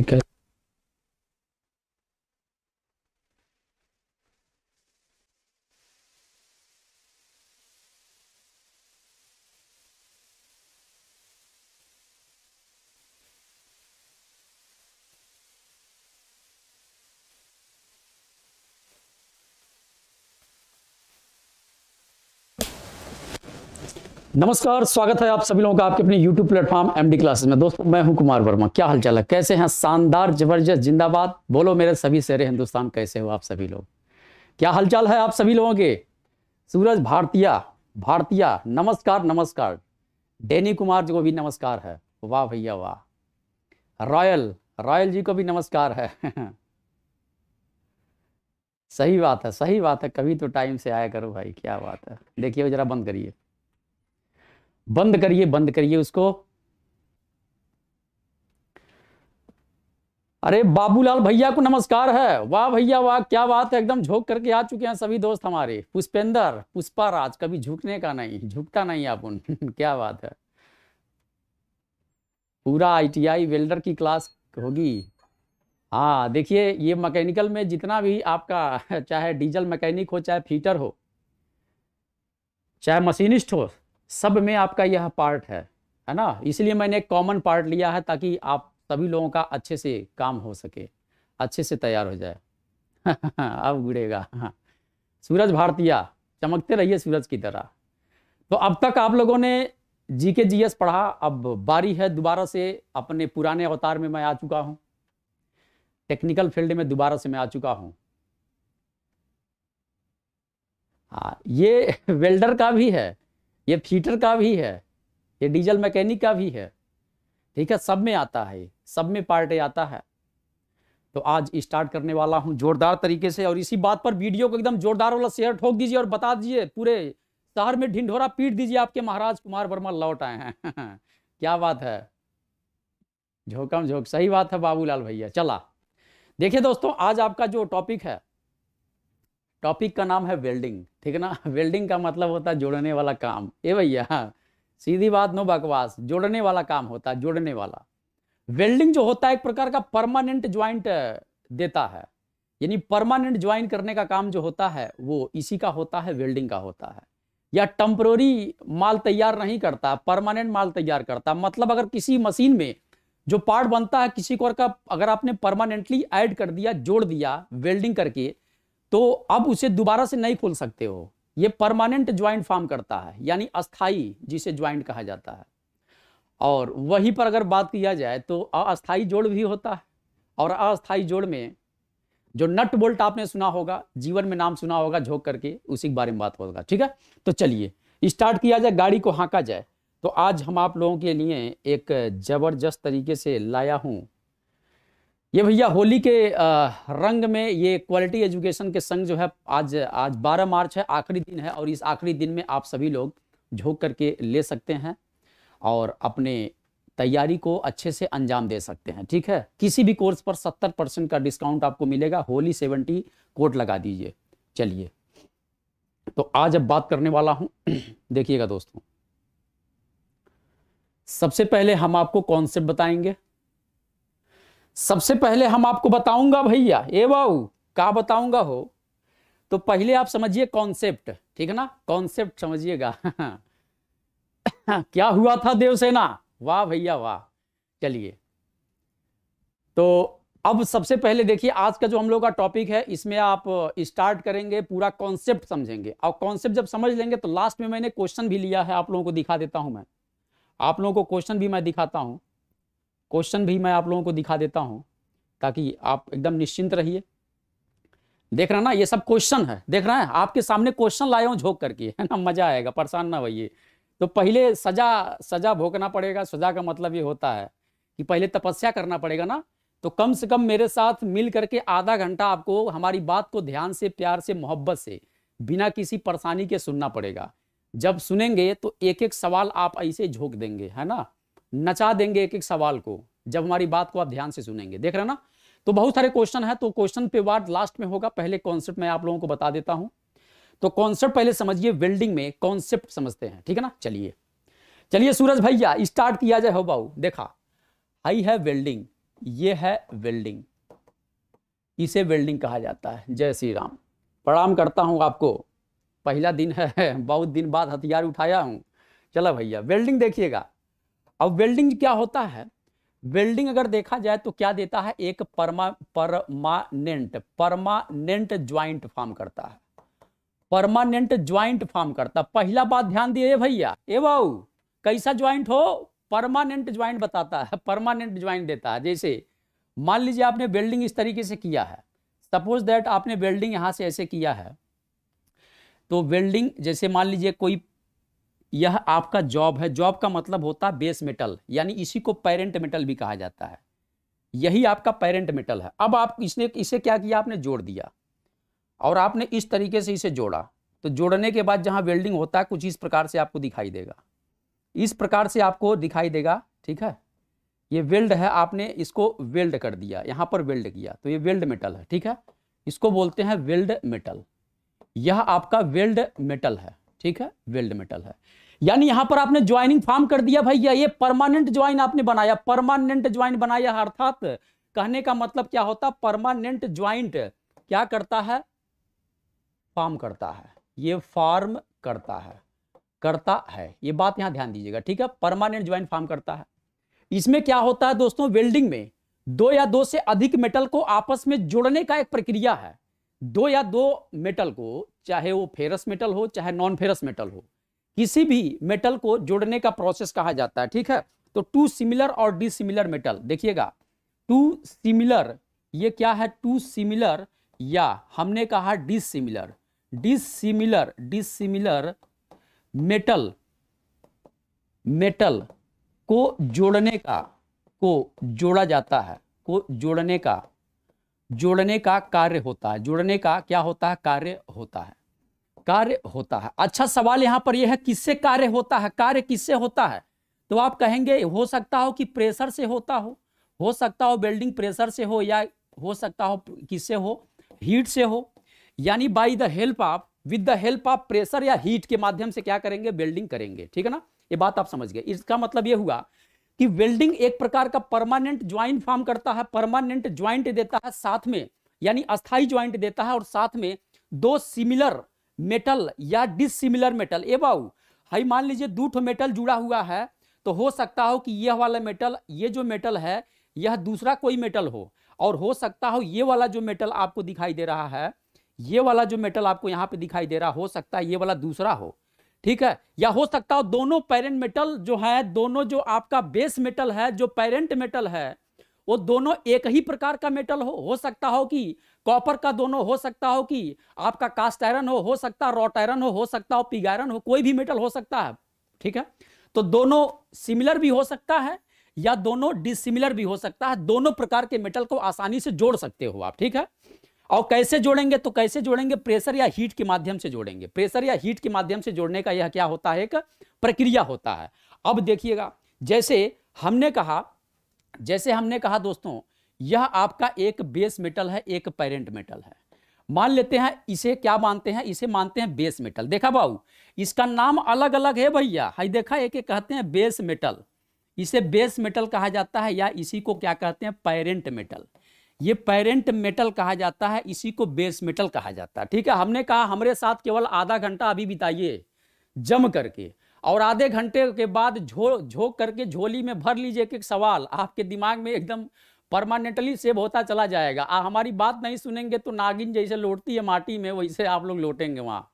Okay. नमस्कार स्वागत है आप सभी लोगों का आपके अपने YouTube प्लेटफॉर्म एमडी क्लासेस में दोस्तों मैं हूं कुमार वर्मा क्या हालचाल है कैसे हैं शानदार जबरदस्त जिंदाबाद बोलो मेरे सभी शेर हिंदुस्तान कैसे हो आप सभी लोग क्या हालचाल है आप सभी लोगों के सूरज भारतीय भारतीय नमस्कार नमस्कार डेनी कुमार जी को भी नमस्कार है वाह भैया वाह रॉयल रॉयल जी को भी नमस्कार है सही बात है सही बात है कभी तो टाइम से आया करो भाई क्या बात है देखिए जरा बंद करिए बंद करिए बंद करिए उसको अरे बाबूलाल भैया को नमस्कार है वाह भैया वाह क्या बात है एकदम झोंक करके आ चुके हैं सभी दोस्त हमारे पुष्पेंद्र पुष्पा राज कभी झुकने का नहीं झुकता नहीं आप उन क्या बात है पूरा आईटीआई वेल्डर की क्लास होगी हाँ देखिए ये मैकेनिकल में जितना भी आपका चाहे डीजल मैकेनिक हो चाहे फीटर हो चाहे मशीनिस्ट हो सब में आपका यह पार्ट है है ना इसलिए मैंने एक कॉमन पार्ट लिया है ताकि आप सभी लोगों का अच्छे से काम हो सके अच्छे से तैयार हो जाए अब गुड़ेगा सूरज भारतीया चमकते रहिए सूरज की तरह तो अब तक आप लोगों ने जी के जी एस पढ़ा अब बारी है दोबारा से अपने पुराने अवतार में मैं आ चुका हूँ टेक्निकल फील्ड में दोबारा से मैं आ चुका हूँ हाँ ये वेल्डर का भी है ये फीटर का भी है ये डीजल मैकेनिक का भी है ठीक है सब में आता है सब में पार्ट आता है तो आज स्टार्ट करने वाला हूँ जोरदार तरीके से और इसी बात पर वीडियो को एकदम जोरदार वाला शेयर ठोक दीजिए और बता दीजिए पूरे शहर में ढिंढोरा पीट दीजिए आपके महाराज कुमार वर्मा लौट आए हैं क्या बात है झोंकम झोंक सही बात है बाबूलाल भैया चला देखिए दोस्तों आज आपका जो टॉपिक है टॉपिक का नाम है वेल्डिंग ठीक है ना वेल्डिंग का मतलब होता है जोड़ने वाला काम ए भैया सीधी बात नो बकवास जोड़ने वाला काम होता है जोड़ने वाला वेल्डिंग जो होता है एक प्रकार का परमानेंट ज्वाइंट देता है यानी परमानेंट ज्वाइन करने का काम जो होता है वो इसी का होता है वेल्डिंग का होता है या टम्प्रोरी माल तैयार नहीं करता परमानेंट माल तैयार करता मतलब अगर किसी मशीन में जो पार्ट बनता है किसी को का अगर आपने परमानेंटली ऐड कर दिया जोड़ दिया वेल्डिंग करके तो अब उसे दोबारा से नहीं खोल सकते हो ये परमानेंट ज्वाइंट फॉर्म करता है यानी अस्थाई जिसे ज्वाइंट कहा जाता है और वहीं पर अगर बात किया जाए तो अस्थाई जोड़ भी होता है और अस्थाई जोड़ में जो नट बोल्ट आपने सुना होगा जीवन में नाम सुना होगा झोंक करके उसी के बारे में बात होगा ठीक है तो चलिए स्टार्ट किया जाए गाड़ी को हाँका जाए तो आज हम आप लोगों के लिए एक ज़बरदस्त तरीके से लाया हूँ ये भैया होली के रंग में ये क्वालिटी एजुकेशन के संग जो है आज आज 12 मार्च है आखिरी दिन है और इस आखिरी दिन में आप सभी लोग झोंक करके ले सकते हैं और अपने तैयारी को अच्छे से अंजाम दे सकते हैं ठीक है किसी भी कोर्स पर 70 परसेंट का डिस्काउंट आपको मिलेगा होली 70 कोड लगा दीजिए चलिए तो आज अब बात करने वाला हूं देखिएगा दोस्तों सबसे पहले हम आपको कॉन्सेप्ट बताएंगे सबसे पहले हम आपको बताऊंगा भैया ए बाऊ कहा बताऊंगा हो तो पहले आप समझिए कॉन्सेप्ट ठीक है ना कॉन्सेप्ट समझिएगा क्या हुआ था देवसेना वाह भैया वाह चलिए तो अब सबसे पहले देखिए आज का जो हम लोग का टॉपिक है इसमें आप स्टार्ट करेंगे पूरा कॉन्सेप्ट समझेंगे और कॉन्सेप्ट जब समझ लेंगे तो लास्ट में मैंने क्वेश्चन भी लिया है आप लोगों को दिखा देता हूं मैं आप लोगों को क्वेश्चन भी मैं दिखाता हूं क्वेश्चन भी मैं आप लोगों को दिखा देता हूँ ताकि आप एकदम निश्चिंत रहिए देख रहे हैं ना ये सब क्वेश्चन है देख रहे हैं आपके सामने क्वेश्चन लाए हूँ झोंक करके है ना मजा आएगा परेशान ना होइए तो पहले सजा सजा भोगना पड़ेगा सजा का मतलब ये होता है कि पहले तपस्या करना पड़ेगा ना तो कम से कम मेरे साथ मिल करके आधा घंटा आपको हमारी बात को ध्यान से प्यार से मोहब्बत से बिना किसी परेशानी के सुनना पड़ेगा जब सुनेंगे तो एक एक सवाल आप ऐसे झोंक देंगे है ना नचा देंगे एक एक सवाल को जब हमारी बात को आप ध्यान से सुनेंगे देख रहे ना तो बहुत सारे क्वेश्चन है तो क्वेश्चन पे वार्ड लास्ट में होगा पहले कॉन्सेप्ट मैं आप लोगों को बता देता हूं तो कॉन्सेप्ट पहले समझिए वेल्डिंग में कॉन्सेप्ट समझते हैं ठीक है ना चलिए चलिए सूरज भैया स्टार्ट किया जाए हो बाबू देखा आई है वेल्डिंग ये है वेल्डिंग इसे वेल्डिंग कहा जाता है जय श्री राम प्रणाम करता हूं आपको पहला दिन है बहुत दिन बाद हथियार उठाया हूं चला भैया वेल्डिंग देखिएगा अब वेल्डिंग क्या होता है वेल्डिंग अगर देखा जाए तो क्या देता है एक परमा परमानेंट परमानेंट ज्वाइंट फॉर्म करता है परमानेंट ज्वाइंट फॉर्म करता पहला बात ध्यान दिए भैया ए बाऊ कैसा ज्वाइंट हो परमानेंट ज्वाइंट बताता है परमानेंट ज्वाइंट देता है जैसे मान लीजिए आपने वेल्डिंग इस तरीके से किया है सपोज दैट आपने वेल्डिंग यहां से ऐसे किया है तो वेल्डिंग जैसे मान लीजिए कोई यह आपका जॉब है जॉब का मतलब होता है बेस मेटल यानी इसी को पेरेंट मेटल भी कहा जाता है यही आपका पेरेंट मेटल है अब आप इसने इसे क्या किया आपने जोड़ दिया और आपने इस तरीके से इसे जोड़ा तो जोड़ने के बाद जहाँ वेल्डिंग होता है कुछ इस प्रकार से आपको दिखाई देगा इस प्रकार से आपको दिखाई देगा ठीक है ये वेल्ड है आपने इसको वेल्ड कर दिया यहाँ पर वेल्ड किया तो ये वेल्ड मेटल है ठीक है इसको बोलते हैं वेल्ड मेटल यह आपका वेल्ड मेटल है ठीक है वेल्ड मेटल है यानी यहां पर आपने ज्वाइनिंग फॉर्म कर दिया भैया ये परमानेंट ज्वाइन आपने बनाया परमानेंट ज्वाइन बनाया अर्थात कहने का मतलब क्या होता परमानेंट ज्वाइंट क्या करता है फॉर्म करता है ये फॉर्म करता है करता है ये बात यहां ध्यान दीजिएगा ठीक है परमानेंट ज्वाइन फॉर्म करता है इसमें क्या होता है दोस्तों वेल्डिंग में दो या दो से अधिक मेटल को आपस में जोड़ने का एक प्रक्रिया है दो या दो मेटल को चाहे वो फेरस मेटल हो चाहे नॉन फेरस मेटल हो किसी भी मेटल को जोड़ने का प्रोसेस कहा जाता है ठीक है तो टू सिमिलर और डिसिमिलर मेटल देखिएगा टू सिमिलर ये क्या है टू सिमिलर या हमने कहा dissimilar dissimilar dissimilar metal metal को जोड़ने का को जोड़ा जाता है को जोड़ने का जोड़ने का कार्य होता है जोड़ने का क्या होता है कार्य होता है कार्य होता है अच्छा सवाल यहां पर यह है किससे कार्य होता है कार्य किससे होता है तो आप कहेंगे हो सकता हो कि प्रेशर से होता हो हो सकता हो वेल्डिंग प्रेशर से हो या हो सकता हो किससे हो हीट से हो यानी by the help of with the help of pressure या हीट के माध्यम से क्या करेंगे वेल्डिंग करेंगे ठीक है ना ये बात आप समझ गए इसका मतलब ये हुआ कि वेल्डिंग एक प्रकार का परमानेंट ज्वाइंट फॉर्म करता है परमानेंट ज्वाइंट देता है साथ में यानी अस्थाई ज्वाइंट देता है और साथ में दो सिमिलर मेटल या डिसिमिलर मेटल ए बाऊ हाई मान लीजिए दो ठो मेटल जुड़ा हुआ है तो हो सकता हो कि यह वाला मेटल ये जो मेटल है यह दूसरा कोई मेटल हो और हो सकता हो ये वाला जो मेटल आपको दिखाई दे रहा है ये वाला जो मेटल आपको यहाँ पे दिखाई दे रहा हो सकता है ये वाला दूसरा हो ठीक है या हो सकता हो दोनों पेरेंट मेटल जो है दोनों जो आपका बेस मेटल है जो पेरेंट मेटल है वो दोनों एक ही प्रकार का मेटल हो हो सकता हो कि कॉपर का दोनों हो सकता हो कि आपका कास्ट आयरन हो हो सकता रॉट आयरन हो हो सकता हो पिग आयरन हो कोई भी मेटल हो सकता है ठीक है तो दोनों सिमिलर भी हो सकता है या दोनों डिसिमिलर भी हो सकता है दोनों प्रकार के मेटल को आसानी से जोड़ सकते हो आप ठीक है और कैसे जोड़ेंगे तो कैसे जोड़ेंगे प्रेशर या हीट के माध्यम से जोड़ेंगे प्रेशर या हीट के माध्यम से जोड़ने का यह क्या होता है एक प्रक्रिया होता है अब देखिएगा जैसे हमने कहा जैसे हमने कहा दोस्तों यह आपका एक बेस मेटल है एक पेरेंट मेटल है मान लेते हैं इसे क्या मानते हैं इसे मानते हैं बेस मेटल देखा बाबू इसका नाम अलग अलग है भैया हाई देखा एक एक कहते हैं बेस मेटल इसे बेस मेटल कहा जाता है या इसी को क्या कहते हैं पेरेंट मेटल ये पेरेंट मेटल कहा जाता है इसी को बेस मेटल कहा जाता है ठीक है हमने कहा हमारे साथ केवल आधा घंटा अभी बिताइए जम करके और आधे घंटे के बाद झो झोंक करके झोली में भर लीजिए एक सवाल आपके दिमाग में एकदम परमानेंटली सेव होता चला जाएगा आ, हमारी बात नहीं सुनेंगे तो नागिन जैसे लौटती है माटी में वैसे आप लोग लौटेंगे वहाँ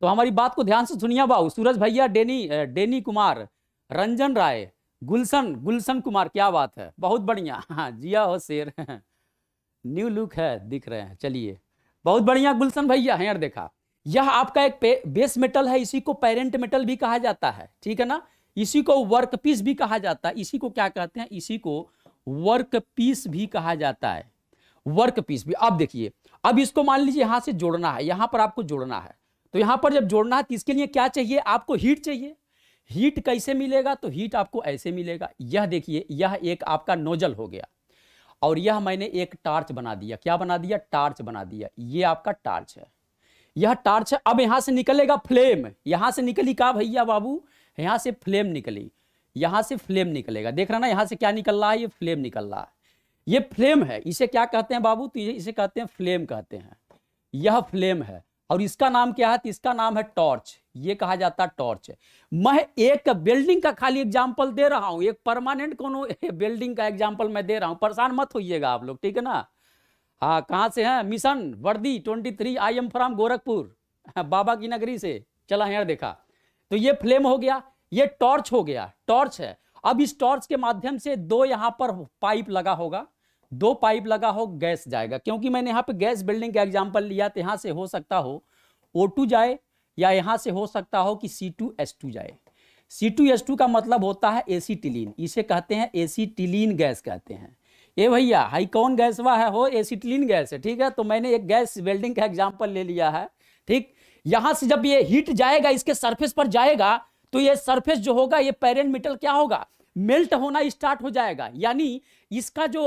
तो हमारी बात को ध्यान से सुनिए बाबू सूरज भैया डेनी डेनी कुमार रंजन राय गुलशन गुलशन कुमार क्या बात है बहुत बढ़िया हाँ जिया हो शेर न्यू लुक है दिख रहे हैं चलिए बहुत बढ़िया गुलशन भैया यार देखा यह आपका एक बेस मेटल है इसी को पेरेंट मेटल भी कहा जाता है ठीक है ना इसी को वर्क पीस भी कहा जाता है इसी को क्या कहते हैं इसी को वर्क पीस भी कहा जाता है वर्क पीस भी अब देखिए अब इसको मान लीजिए यहां से जोड़ना है यहां पर आपको जोड़ना है तो यहां पर जब जोड़ना है तो इसके लिए क्या चाहिए आपको हीट चाहिए हीट कैसे मिलेगा तो हीट आपको ऐसे मिलेगा यह देखिए यह एक आपका नोजल हो गया और यह मैंने एक टार्च बना दिया क्या बना दिया टार्च बना दिया ये आपका टार्च है यह टार्च है अब यहां से निकलेगा फ्लेम यहां से निकली का भैया बाबू यहां से फ्लेम निकली यहां से फ्लेम निकलेगा देख रहा ना यहां से क्या निकल रहा है ये फ्लेम निकल रहा है ये फ्लेम है इसे क्या कहते हैं बाबू तो इसे कहते हैं फ्लेम कहते हैं यह फ्लेम है और इसका नाम क्या है तो इसका नाम है टॉर्च ये कहा जाता टॉर्च मैं एक बिल्डिंग का खाली एग्जाम्पल दे रहा हूं एक परमानेंट कोनो बिल्डिंग का एग्जाम्पल मैं दे रहा हूं परेशान मत होइएगा आप लोग ठीक है ना हाँ कहां से हैं मिशन वर्दी twenty three I am from Gorakhpur बाबा की नगरी से चला हेड़ देखा तो ये फ्लेम हो गया ये टॉर्च हो गया टॉर्च है अब इस टॉर्च के माध्यम से दो यहाँ पर पाइप लगा होगा दो पाइप लगा हो गैस जाएगा क्योंकि मैंने यहाँ पे गैस बिल्डिंग का एग्जाम्पल लिया तो यहां से हो सकता हो ओ जाए या यहाँ से हो सकता हो कि सी टू एस टू जाए सी टू एस टू का मतलब होता है एसीटिलीन इसे कहते हैं एसीटिलीन गैस कहते हैं ए भैया हाई कौन गैस वह है हो एसीटिलीन गैस है ठीक है तो मैंने एक गैस वेल्डिंग का एग्जाम्पल ले लिया है ठीक यहाँ से जब ये हीट जाएगा इसके सरफेस पर जाएगा तो ये सरफेस जो होगा ये पेरेंट मेटल क्या होगा मेल्ट होना स्टार्ट हो जाएगा यानी इसका जो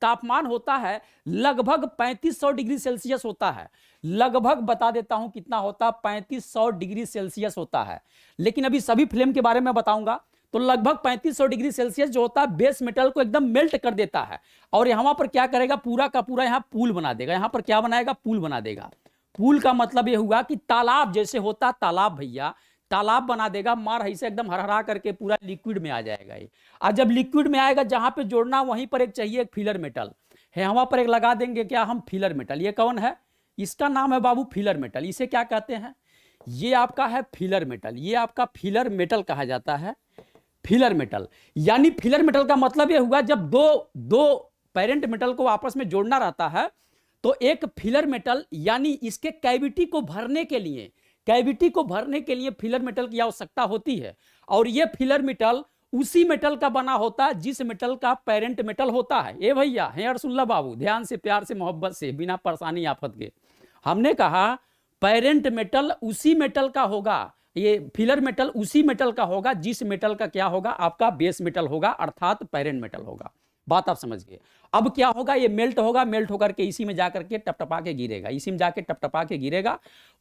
तापमान होता है लगभग 3500 डिग्री सेल्सियस होता है लगभग बता देता हूं कितना होता है पैंतीस सौ डिग्री सेल्सियस होता है लेकिन अभी सभी फ्लेम के बारे में बताऊंगा तो लगभग 3500 डिग्री सेल्सियस जो होता है बेस मेटल को एकदम मेल्ट कर देता है और यहां पर क्या करेगा पूरा का पूरा यहाँ पुल बना देगा यहाँ पर क्या बनाएगा पूल बना देगा पूल का मतलब यह हुआ कि तालाब जैसे होता तालाब भैया तालाब बना देगा मार ऐसे एकदम हरहरा करके पूरा लिक्विड में आ जाएगा ये और जब लिक्विड में आएगा जहां पे जोड़ना वहीं पर एक चाहिए एक फिलर मेटल है वहां पर एक लगा देंगे क्या हम फिलर मेटल ये कौन है इसका नाम है बाबू फिलर मेटल इसे क्या कहते हैं ये आपका है फिलर मेटल ये आपका फिलर मेटल कहा जाता है फिलर मेटल यानी फिलर मेटल का मतलब यह हुआ जब दो दो पेरेंट मेटल को आपस में जोड़ना रहता है तो एक फिलर मेटल यानी इसके कैविटी को भरने के लिए कैविटी को भरने के लिए फिलर मेटल की आवश्यकता होती है और ये फिलर मेटल उसी मेटल का बना होता है जिस मेटल का पेरेंट मेटल होता है ए भैया है अरसुल्ला बाबू ध्यान से प्यार से मोहब्बत से बिना परेशानी आफत के हमने कहा पेरेंट मेटल उसी मेटल का होगा ये फिलर मेटल उसी मेटल का होगा जिस मेटल का क्या होगा आपका बेस मेटल होगा अर्थात पेरेंट मेटल होगा बात आप समझिए अब क्या होगा ये मेल्ट होगा मेल्ट होकर के इसी में जाकर के टपटपा के गिरेगा इसी में जाके टपटपा के गिरेगा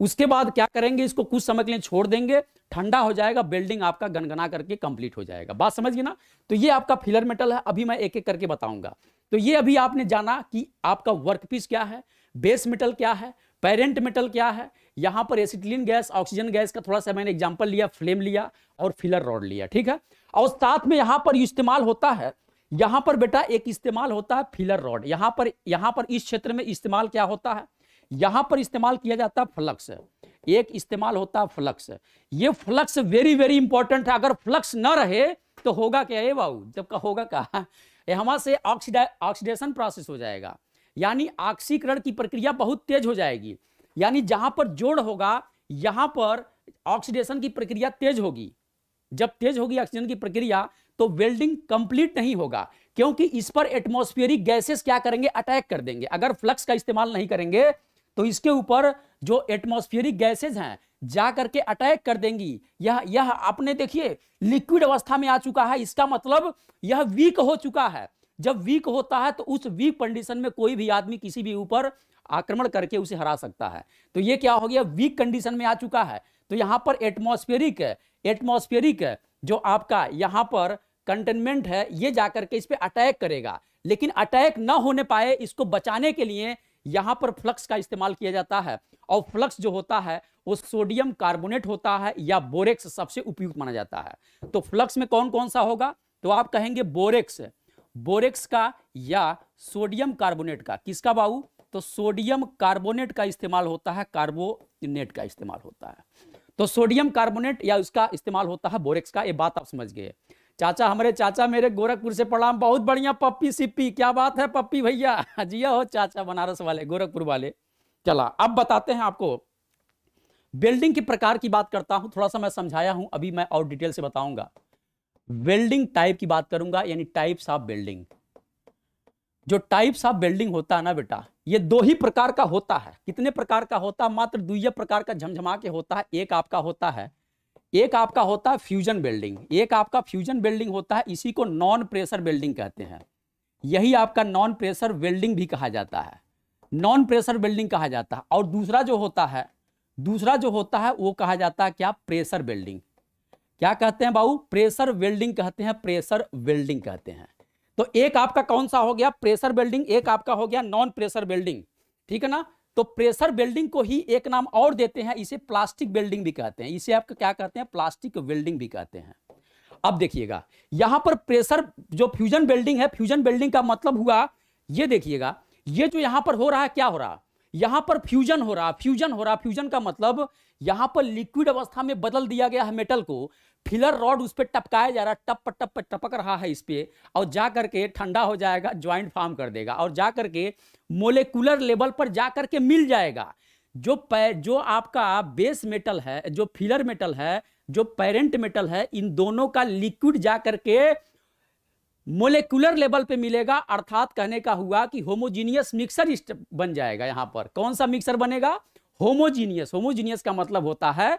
उसके बाद क्या करेंगे इसको कुछ समय के लिए छोड़ देंगे ठंडा हो जाएगा बिल्डिंग आपका गनगना करके कंप्लीट हो जाएगा बात समझ गए ना तो ये आपका फिलर मेटल है अभी मैं एक एक करके बताऊंगा तो ये अभी आपने जाना कि आपका वर्क पीस क्या है बेस मेटल क्या है पेरेंट मेटल क्या है यहां पर एसिटिलीन गैस ऑक्सीजन गैस का थोड़ा सा मैंने एग्जाम्पल लिया फ्लेम लिया और फिलर रॉड लिया ठीक है और साथ में यहां पर इस्तेमाल होता है यहां पर बेटा एक इस्तेमाल होता है फिलर रॉड यहां पर यहां पर इस क्षेत्र में इस्तेमाल क्या होता है यहां पर इस्तेमाल किया जाता है फ्लक्स एक इस्तेमाल होता है फ्लक्स ये फ्लक्स वेरी वेरी इंपॉर्टेंट है अगर फ्लक्स न रहे तो होगा क्या ये बाबू जब का होगा क्या यहां से ऑक्सीडा ऑक्सीडेशन प्रोसेस हो जाएगा यानी ऑक्सीकरण की प्रक्रिया बहुत तेज हो जाएगी यानी जहां पर जोड़ होगा यहां पर ऑक्सीडेशन की प्रक्रिया तेज होगी जब तेज होगी ऑक्सीजन की प्रक्रिया तो वेल्डिंग कंप्लीट नहीं होगा क्योंकि इस पर एटमोस्फियरिक गैसेस क्या करेंगे अटैक कर देंगे अगर फ्लक्स का इस्तेमाल नहीं करेंगे तो इसके ऊपर जो एटमोस्फियरिक गैसेज हैं जा करके अटैक कर देंगी यह यह आपने देखिए लिक्विड अवस्था में आ चुका है इसका मतलब यह वीक हो चुका है जब वीक होता है तो उस वीक कंडीशन में कोई भी आदमी किसी भी ऊपर आक्रमण करके उसे हरा सकता है तो ये क्या हो गया वीक कंडीशन में आ चुका है तो यहाँ पर एटमोस्फेरिक एटमोस्फेरिक जो आपका यहाँ पर कंटेनमेंट है ये जाकर के इस पर अटैक करेगा लेकिन अटैक ना होने पाए इसको बचाने के लिए यहाँ पर फ्लक्स का इस्तेमाल किया जाता है और फ्लक्स जो होता है वो सोडियम कार्बोनेट होता है या बोरेक्स सबसे उपयुक्त माना जाता है तो फ्लक्स में कौन कौन सा होगा तो आप कहेंगे बोरेक्स बोरेक्स का या सोडियम कार्बोनेट का किसका बाबू तो सोडियम कार्बोनेट का इस्तेमाल होता है कार्बोनेट का इस्तेमाल होता है तो सोडियम कार्बोनेट या उसका इस्तेमाल होता है बोरेक्स का ये बात आप समझ गए चाचा हमारे चाचा मेरे गोरखपुर से पढ़ा बहुत बढ़िया पप्पी सिप्पी क्या बात है पप्पी भैया जिया हो चाचा बनारस वाले गोरखपुर वाले चला अब बताते हैं आपको बिल्डिंग के प्रकार की बात करता हूं थोड़ा सा मैं समझाया हूं अभी मैं और डिटेल से बताऊंगा वेल्डिंग टाइप की बात करूंगा यानी टाइप्स ऑफ बिल्डिंग जो टाइप्स ऑफ बिल्डिंग होता है ना बेटा ये दो ही प्रकार का होता है कितने प्रकार का होता है मात्र दुई प्रकार का झमझमा के होता है एक आपका होता है एक आपका होता है फ्यूजन बिल्डिंग एक आपका फ्यूजन बिल्डिंग होता है इसी को नॉन प्रेशर बिल्डिंग कहते हैं यही आपका नॉन प्रेशर वेल्डिंग भी कहा जाता है नॉन प्रेशर बिल्डिंग कहा जाता है और दूसरा जो होता है दूसरा जो होता है वो कहा जाता है क्या प्रेशर बिल्डिंग क्या कहते हैं बाबू प्रेशर वेल्डिंग कहते हैं प्रेशर वेल्डिंग कहते हैं तो एक आपका कौन सा हो गया प्रेशर वेल्डिंग एक आपका हो गया नॉन प्रेशर वेल्डिंग ठीक है ना तो प्रेशर वेल्डिंग को ही एक नाम और देते हैं इसे प्लास्टिक वेल्डिंग भी कहते हैं इसे आपका क्या कहते हैं प्लास्टिक वेल्डिंग भी कहते हैं अब देखिएगा यहां पर प्रेशर जो फ्यूजन वेल्डिंग है फ्यूजन वेल्डिंग का मतलब हुआ ये देखिएगा ये जो यहां पर हो रहा है क्या हो रहा यहां पर फ्यूजन हो रहा फ्यूजन हो रहा फ्यूजन का मतलब यहां पर लिक्विड अवस्था में बदल दिया गया है मेटल को फिलर रॉड उस पर टपकाया जा रहा टप टप टपक रहा है इस पर और जा करके ठंडा हो जाएगा ज्वाइंट फार्म कर देगा और जा करके मोलिकुलर लेवल पर जा करके मिल जाएगा जो पै जो आपका बेस मेटल है जो फिलर मेटल है जो पेरेंट मेटल है इन दोनों का लिक्विड जा करके मोलिकुलर लेवल पे मिलेगा अर्थात कहने का हुआ कि होमोजीनियस मिक्सर बन जाएगा यहाँ पर कौन सा मिक्सर बनेगा होमोजीनियस होमोजीनियस का मतलब होता है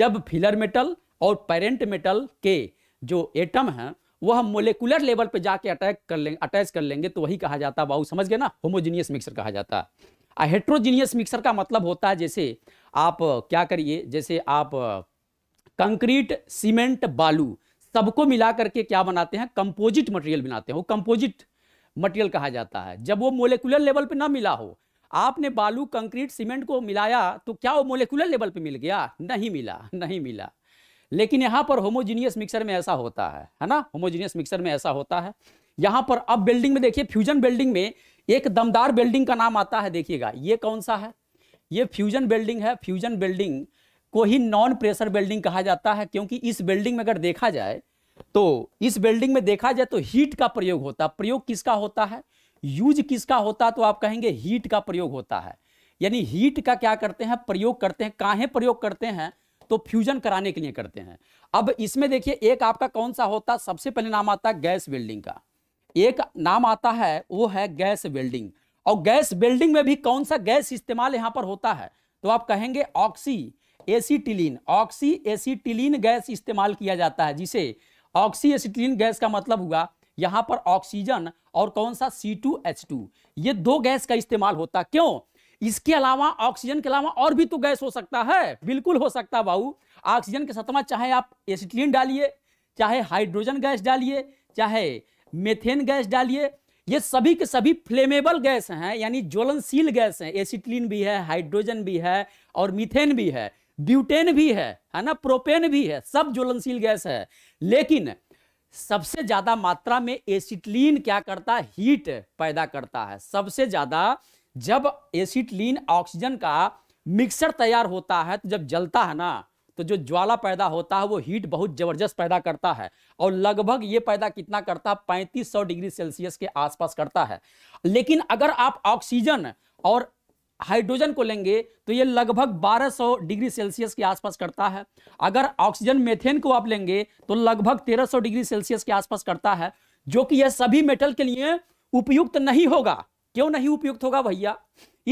जब फिलर मेटल और पेरेंट मेटल के जो एटम हैं वह मोलिकुलर लेवल पे जाके अटैक कर लेंगे अटैच कर लेंगे तो वही कहा जाता है बाबू समझ गए ना होमोजीनियस मिक्सर कहा जाता है हेट्रोजीनियस मिक्सर का मतलब होता है जैसे आप क्या करिए जैसे आप कंक्रीट सीमेंट बालू सबको मिला करके क्या बनाते हैं कंपोजिट मटेरियल बनाते हैं वो कंपोजिट मटेरियल कहा जाता है जब वो मोलिकुलर लेवल पे ना मिला हो आपने बालू कंक्रीट सीमेंट को मिलाया तो क्या वो मोलिकुलर लेवल पे मिल गया नहीं मिला नहीं मिला लेकिन यहाँ पर होमोजीनियस मिक्सर में ऐसा होता है है ना होमोजीनियस मिक्सर में ऐसा होता है यहाँ पर अब बिल्डिंग में देखिए फ्यूजन बिल्डिंग में एक दमदार बिल्डिंग का नाम आता है देखिएगा ये कौन सा है ये फ्यूजन बिल्डिंग है फ्यूजन बिल्डिंग को ही नॉन प्रेशर बिल्डिंग कहा जाता है क्योंकि इस बिल्डिंग में अगर देखा जाए तो इस बिल्डिंग में देखा जाए तो हीट का प्रयोग होता है प्रयोग किसका होता है यूज किसका होता है तो आप कहेंगे हीट का प्रयोग होता है यानी हीट का क्या करते हैं प्रयोग करते हैं काहे प्रयोग करते हैं तो फ्यूजन कराने के लिए करते हैं अब इसमें देखिए एक आपका कौन सा होता है सबसे पहले नाम आता है गैस वेल्डिंग का एक नाम आता है वो है गैस वेल्डिंग और गैस बेल्डिंग में भी कौन सा गैस इस्तेमाल यहां पर होता है तो आप कहेंगे oxy acetylene oxy acetylene gas इस्तेमाल किया जाता है जिसे ऑक्सी एसीटिलीन गैस का मतलब हुआ यहाँ पर ऑक्सीजन और कौन सा सी टू एच टू ये दो गैस का इस्तेमाल होता क्यों इसके अलावा ऑक्सीजन के अलावा और भी तो गैस हो सकता है बिल्कुल हो सकता बाबू ऑक्सीजन के सतमा चाहे आप एसिटिलीन डालिए चाहे हाइड्रोजन गैस डालिए चाहे मेथेन गैस डालिए ये सभी के सभी फ्लेमेबल गैस हैं यानी ज्वलनशील गैस हैं एसिटिलीन भी है हाइड्रोजन भी है और मीथेन भी है ब्यूटेन भी है है ना प्रोपेन भी है सब ज्वलनशील गैस है लेकिन सबसे ज्यादा मात्रा में एसिटलीन क्या करता है हीट पैदा करता है सबसे ज्यादा जब एसिटलीन ऑक्सीजन का मिक्सर तैयार होता है तो जब जलता है ना तो जो ज्वाला पैदा होता है वो हीट बहुत जबरदस्त पैदा करता है और लगभग ये पैदा कितना करता है पैंतीस डिग्री सेल्सियस के आसपास करता है लेकिन अगर आप ऑक्सीजन और हाइड्रोजन को लेंगे तो ये लगभग 1200 डिग्री सेल्सियस के आसपास करता है अगर ऑक्सीजन मेथेन को आप लेंगे तो लगभग 1300 डिग्री सेल्सियस के आसपास करता है जो कि यह सभी मेटल के लिए उपयुक्त नहीं होगा क्यों नहीं उपयुक्त होगा भैया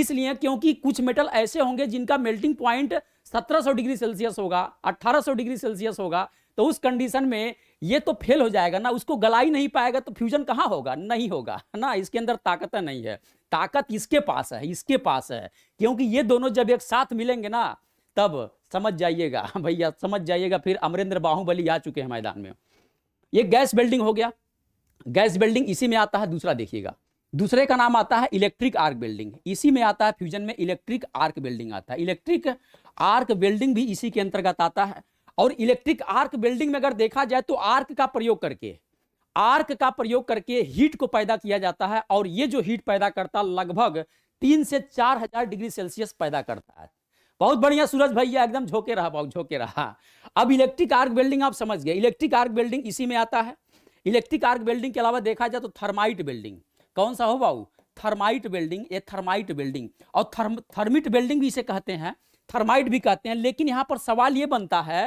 इसलिए क्योंकि कुछ मेटल ऐसे होंगे जिनका मेल्टिंग पॉइंट 1700 डिग्री सेल्सियस होगा 1800 डिग्री सेल्सियस होगा तो उस कंडीशन में ये तो फेल हो जाएगा ना उसको गला ही नहीं पाएगा तो फ्यूजन कहाँ होगा नहीं होगा ना इसके अंदर ताकत नहीं है ताकत इसके पास है इसके पास है क्योंकि ये दोनों जब एक साथ मिलेंगे ना तब समझ जाइएगा भैया समझ जाइएगा फिर अमरेंद्र बाहुबली आ चुके हैं मैदान में ये गैस बिल्डिंग हो गया गैस बिल्डिंग इसी में आता है दूसरा देखिएगा दूसरे का नाम आता है इलेक्ट्रिक आर्क बिल्डिंग इसी में आता है फ्यूजन में इलेक्ट्रिक आर्क बिल्डिंग आता है इलेक्ट्रिक आर्क बिल्डिंग भी इसी के अंतर्गत आता है और इलेक्ट्रिक आर्क वेल्डिंग में अगर देखा जाए तो आर्क का प्रयोग करके आर्क का प्रयोग करके हीट को पैदा किया जाता है और ये जो हीट पैदा करता लगभग तीन से चार हजार डिग्री सेल्सियस पैदा करता है बहुत बढ़िया सूरज भैया एकदम झोंके रहा बहुत झोंके रहा अब इलेक्ट्रिक आर्क वेल्डिंग आप समझ गए इलेक्ट्रिक आर्क वेल्डिंग इसी में आता है इलेक्ट्रिक आर्क वेल्डिंग के अलावा देखा जाए तो थर्माइट वेल्डिंग कौन सा हो बाबू थर्माइट वेल्डिंग ये थर्माइट वेल्डिंग और थर्म थर्मिट वेल्डिंग भी इसे कहते हैं थर्माइट भी कहते हैं लेकिन यहाँ पर सवाल ये बनता है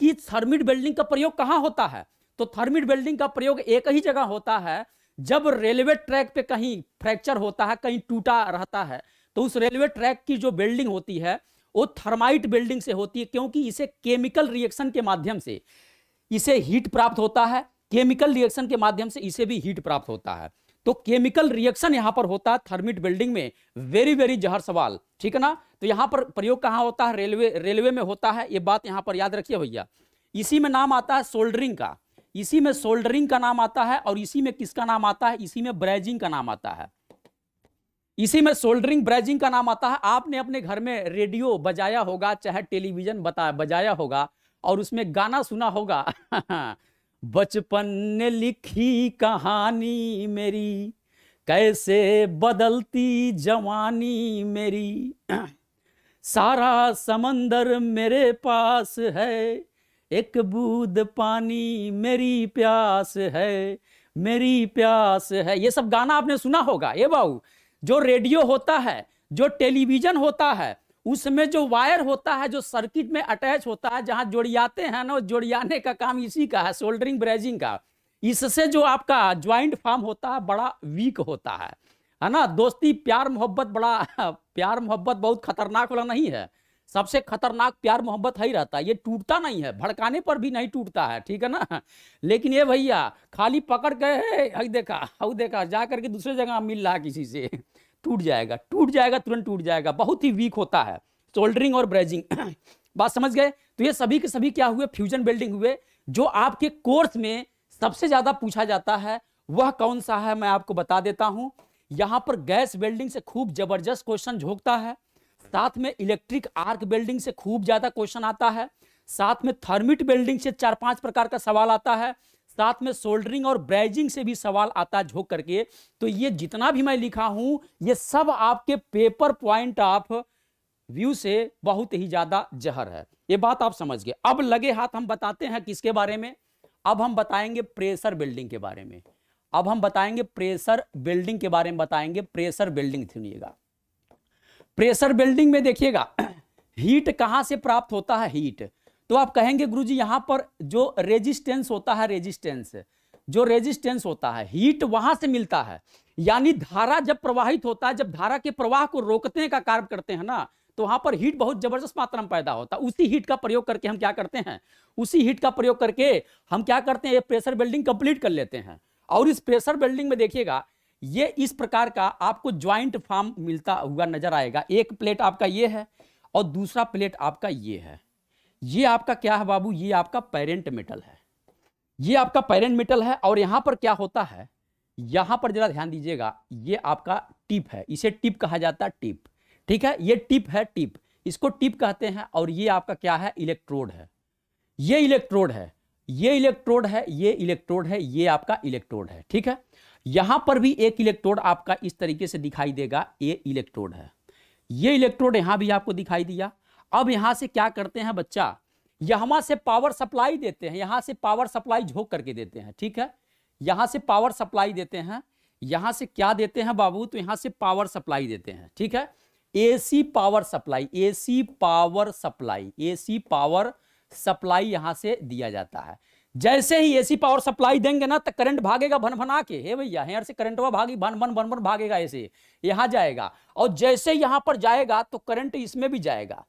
कि थर्मिट बेल्डिंग का प्रयोग कहाँ होता है तो थर्मिट बेल्डिंग का प्रयोग एक ही जगह होता है जब रेलवे ट्रैक पे कहीं फ्रैक्चर होता है कहीं टूटा रहता है तो उस रेलवे ट्रैक की जो बेल्डिंग होती है वो थर्माइट बेल्डिंग से होती है क्योंकि इसे केमिकल रिएक्शन के माध्यम से इसे हीट प्राप्त होता है केमिकल रिएक्शन के माध्यम से इसे भी हीट प्राप्त होता है तो केमिकल रिएक्शन यहां पर होता है थर्मिट बिल्डिंग में वेरी वेरी जहर सवाल ठीक है ना तो यहां पर प्रयोग कहां होता है रेलवे रेलवे में होता है ये बात यहां पर याद रखिए भैया इसी में नाम आता है सोल्डरिंग का इसी में सोल्डरिंग का नाम आता है और इसी में किसका नाम आता है इसी में ब्रेजिंग का नाम आता है इसी में सोल्डरिंग ब्रेजिंग का नाम आता है आपने अपने घर में रेडियो बजाया होगा चाहे टेलीविजन बता बजाया होगा और उसमें गाना सुना होगा बचपन ने लिखी कहानी मेरी कैसे बदलती जवानी मेरी सारा समंदर मेरे पास है एक बूद पानी मेरी प्यास है मेरी प्यास है ये सब गाना आपने सुना होगा ये बाबू जो रेडियो होता है जो टेलीविजन होता है उसमें जो वायर होता है जो सर्किट में अटैच होता है जहां जोड़ियाते हैं ना जोड़ियाने का काम इसी का है सोल्डरिंग ब्रेजिंग का इससे जो आपका ज्वाइंट फार्म होता है बड़ा वीक होता है है ना दोस्ती प्यार मोहब्बत बड़ा प्यार मोहब्बत बहुत खतरनाक वाला नहीं है सबसे खतरनाक प्यार मोहब्बत है ही रहता है ये टूटता नहीं है भड़काने पर भी नहीं टूटता है ठीक है ना लेकिन ये भैया खाली पकड़ के देखा हाउ देखा जा करके दूसरे जगह मिल रहा किसी से टूट जाएगा टूट जाएगा तुरंत टूट जाएगा बहुत ही वीक होता है सोल्डरिंग और ब्रेजिंग बात समझ गए तो ये सभी के सभी क्या हुए फ्यूजन बिल्डिंग हुए जो आपके कोर्स में सबसे ज़्यादा पूछा जाता है वह कौन सा है मैं आपको बता देता हूं यहां पर गैस वेल्डिंग से खूब जबरदस्त क्वेश्चन झोंकता है साथ में इलेक्ट्रिक आर्क वेल्डिंग से खूब ज़्यादा क्वेश्चन आता है साथ में थर्मिट वेल्डिंग से चार पांच प्रकार का सवाल आता है साथ में सोल्डरिंग और ब्रेजिंग से भी सवाल आता झोंक करके तो ये जितना भी मैं लिखा हूं ये सब आपके पेपर पॉइंट ऑफ व्यू से बहुत ही ज्यादा जहर है ये बात आप समझ गए अब लगे हाथ हम बताते हैं किसके बारे में अब हम बताएंगे प्रेशर बिल्डिंग के बारे में अब हम बताएंगे प्रेशर बिल्डिंग के बारे में बताएंगे प्रेशर बिल्डिंग सुनिएगा प्रेशर बिल्डिंग में देखिएगा हीट कहां से प्राप्त होता है हीट तो आप कहेंगे गुरु जी यहां पर जो रेजिस्टेंस होता है रेजिस्टेंस जो रेजिस्टेंस होता है हीट वहां से मिलता है यानी धारा जब प्रवाहित होता है जब धारा के प्रवाह को रोकने का कार्य करते हैं ना तो वहां पर हीट बहुत जबरदस्त मात्रा में पैदा होता है उसी हीट का प्रयोग करके हम क्या करते हैं उसी हीट का प्रयोग करके हम क्या करते हैं ये प्रेशर बिल्डिंग कंप्लीट कर लेते हैं और इस प्रेशर बिल्डिंग में देखिएगा ये इस प्रकार का आपको ज्वाइंट फॉर्म मिलता हुआ नजर आएगा एक प्लेट आपका ये है और दूसरा प्लेट आपका ये है ये आपका क्या है बाबू ये आपका पेरेंट मेटल है ये आपका पेरेंट मेटल है और यहां पर क्या होता है यहां पर जरा ध्यान दीजिएगा ये आपका टिप है इसे टिप कहा जाता है टिप ठीक है ये टिप है टिप इसको टिप कहते हैं और ये आपका क्या है इलेक्ट्रोड है ये इलेक्ट्रोड है ये इलेक्ट्रोड है ये इलेक्ट्रोड है ये आपका इलेक्ट्रोड है ठीक है यहां पर भी एक इलेक्ट्रोड आपका इस तरीके से दिखाई देगा ये इलेक्ट्रोड है ये इलेक्ट्रोड यहां भी आपको दिखाई दिया अब यहां से क्या करते हैं बच्चा यहां से पावर सप्लाई देते हैं यहां से पावर सप्लाई झोंक करके देते हैं ठीक है यहां से पावर सप्लाई देते हैं यहां से क्या देते हैं बाबू तो यहां से पावर सप्लाई देते हैं ठीक है AC power supply AC power supply AC power supply यहां से दिया जाता है जैसे ही एसी पावर सप्लाई देंगे ना तो करंट भागेगा भन भना के हे भैया हेयर से करंट हुआ भागी भन भन भन भन भागेगा ऐसे यहां जाएगा और जैसे यहां पर जाएगा तो करंट इसमें भी जाएगा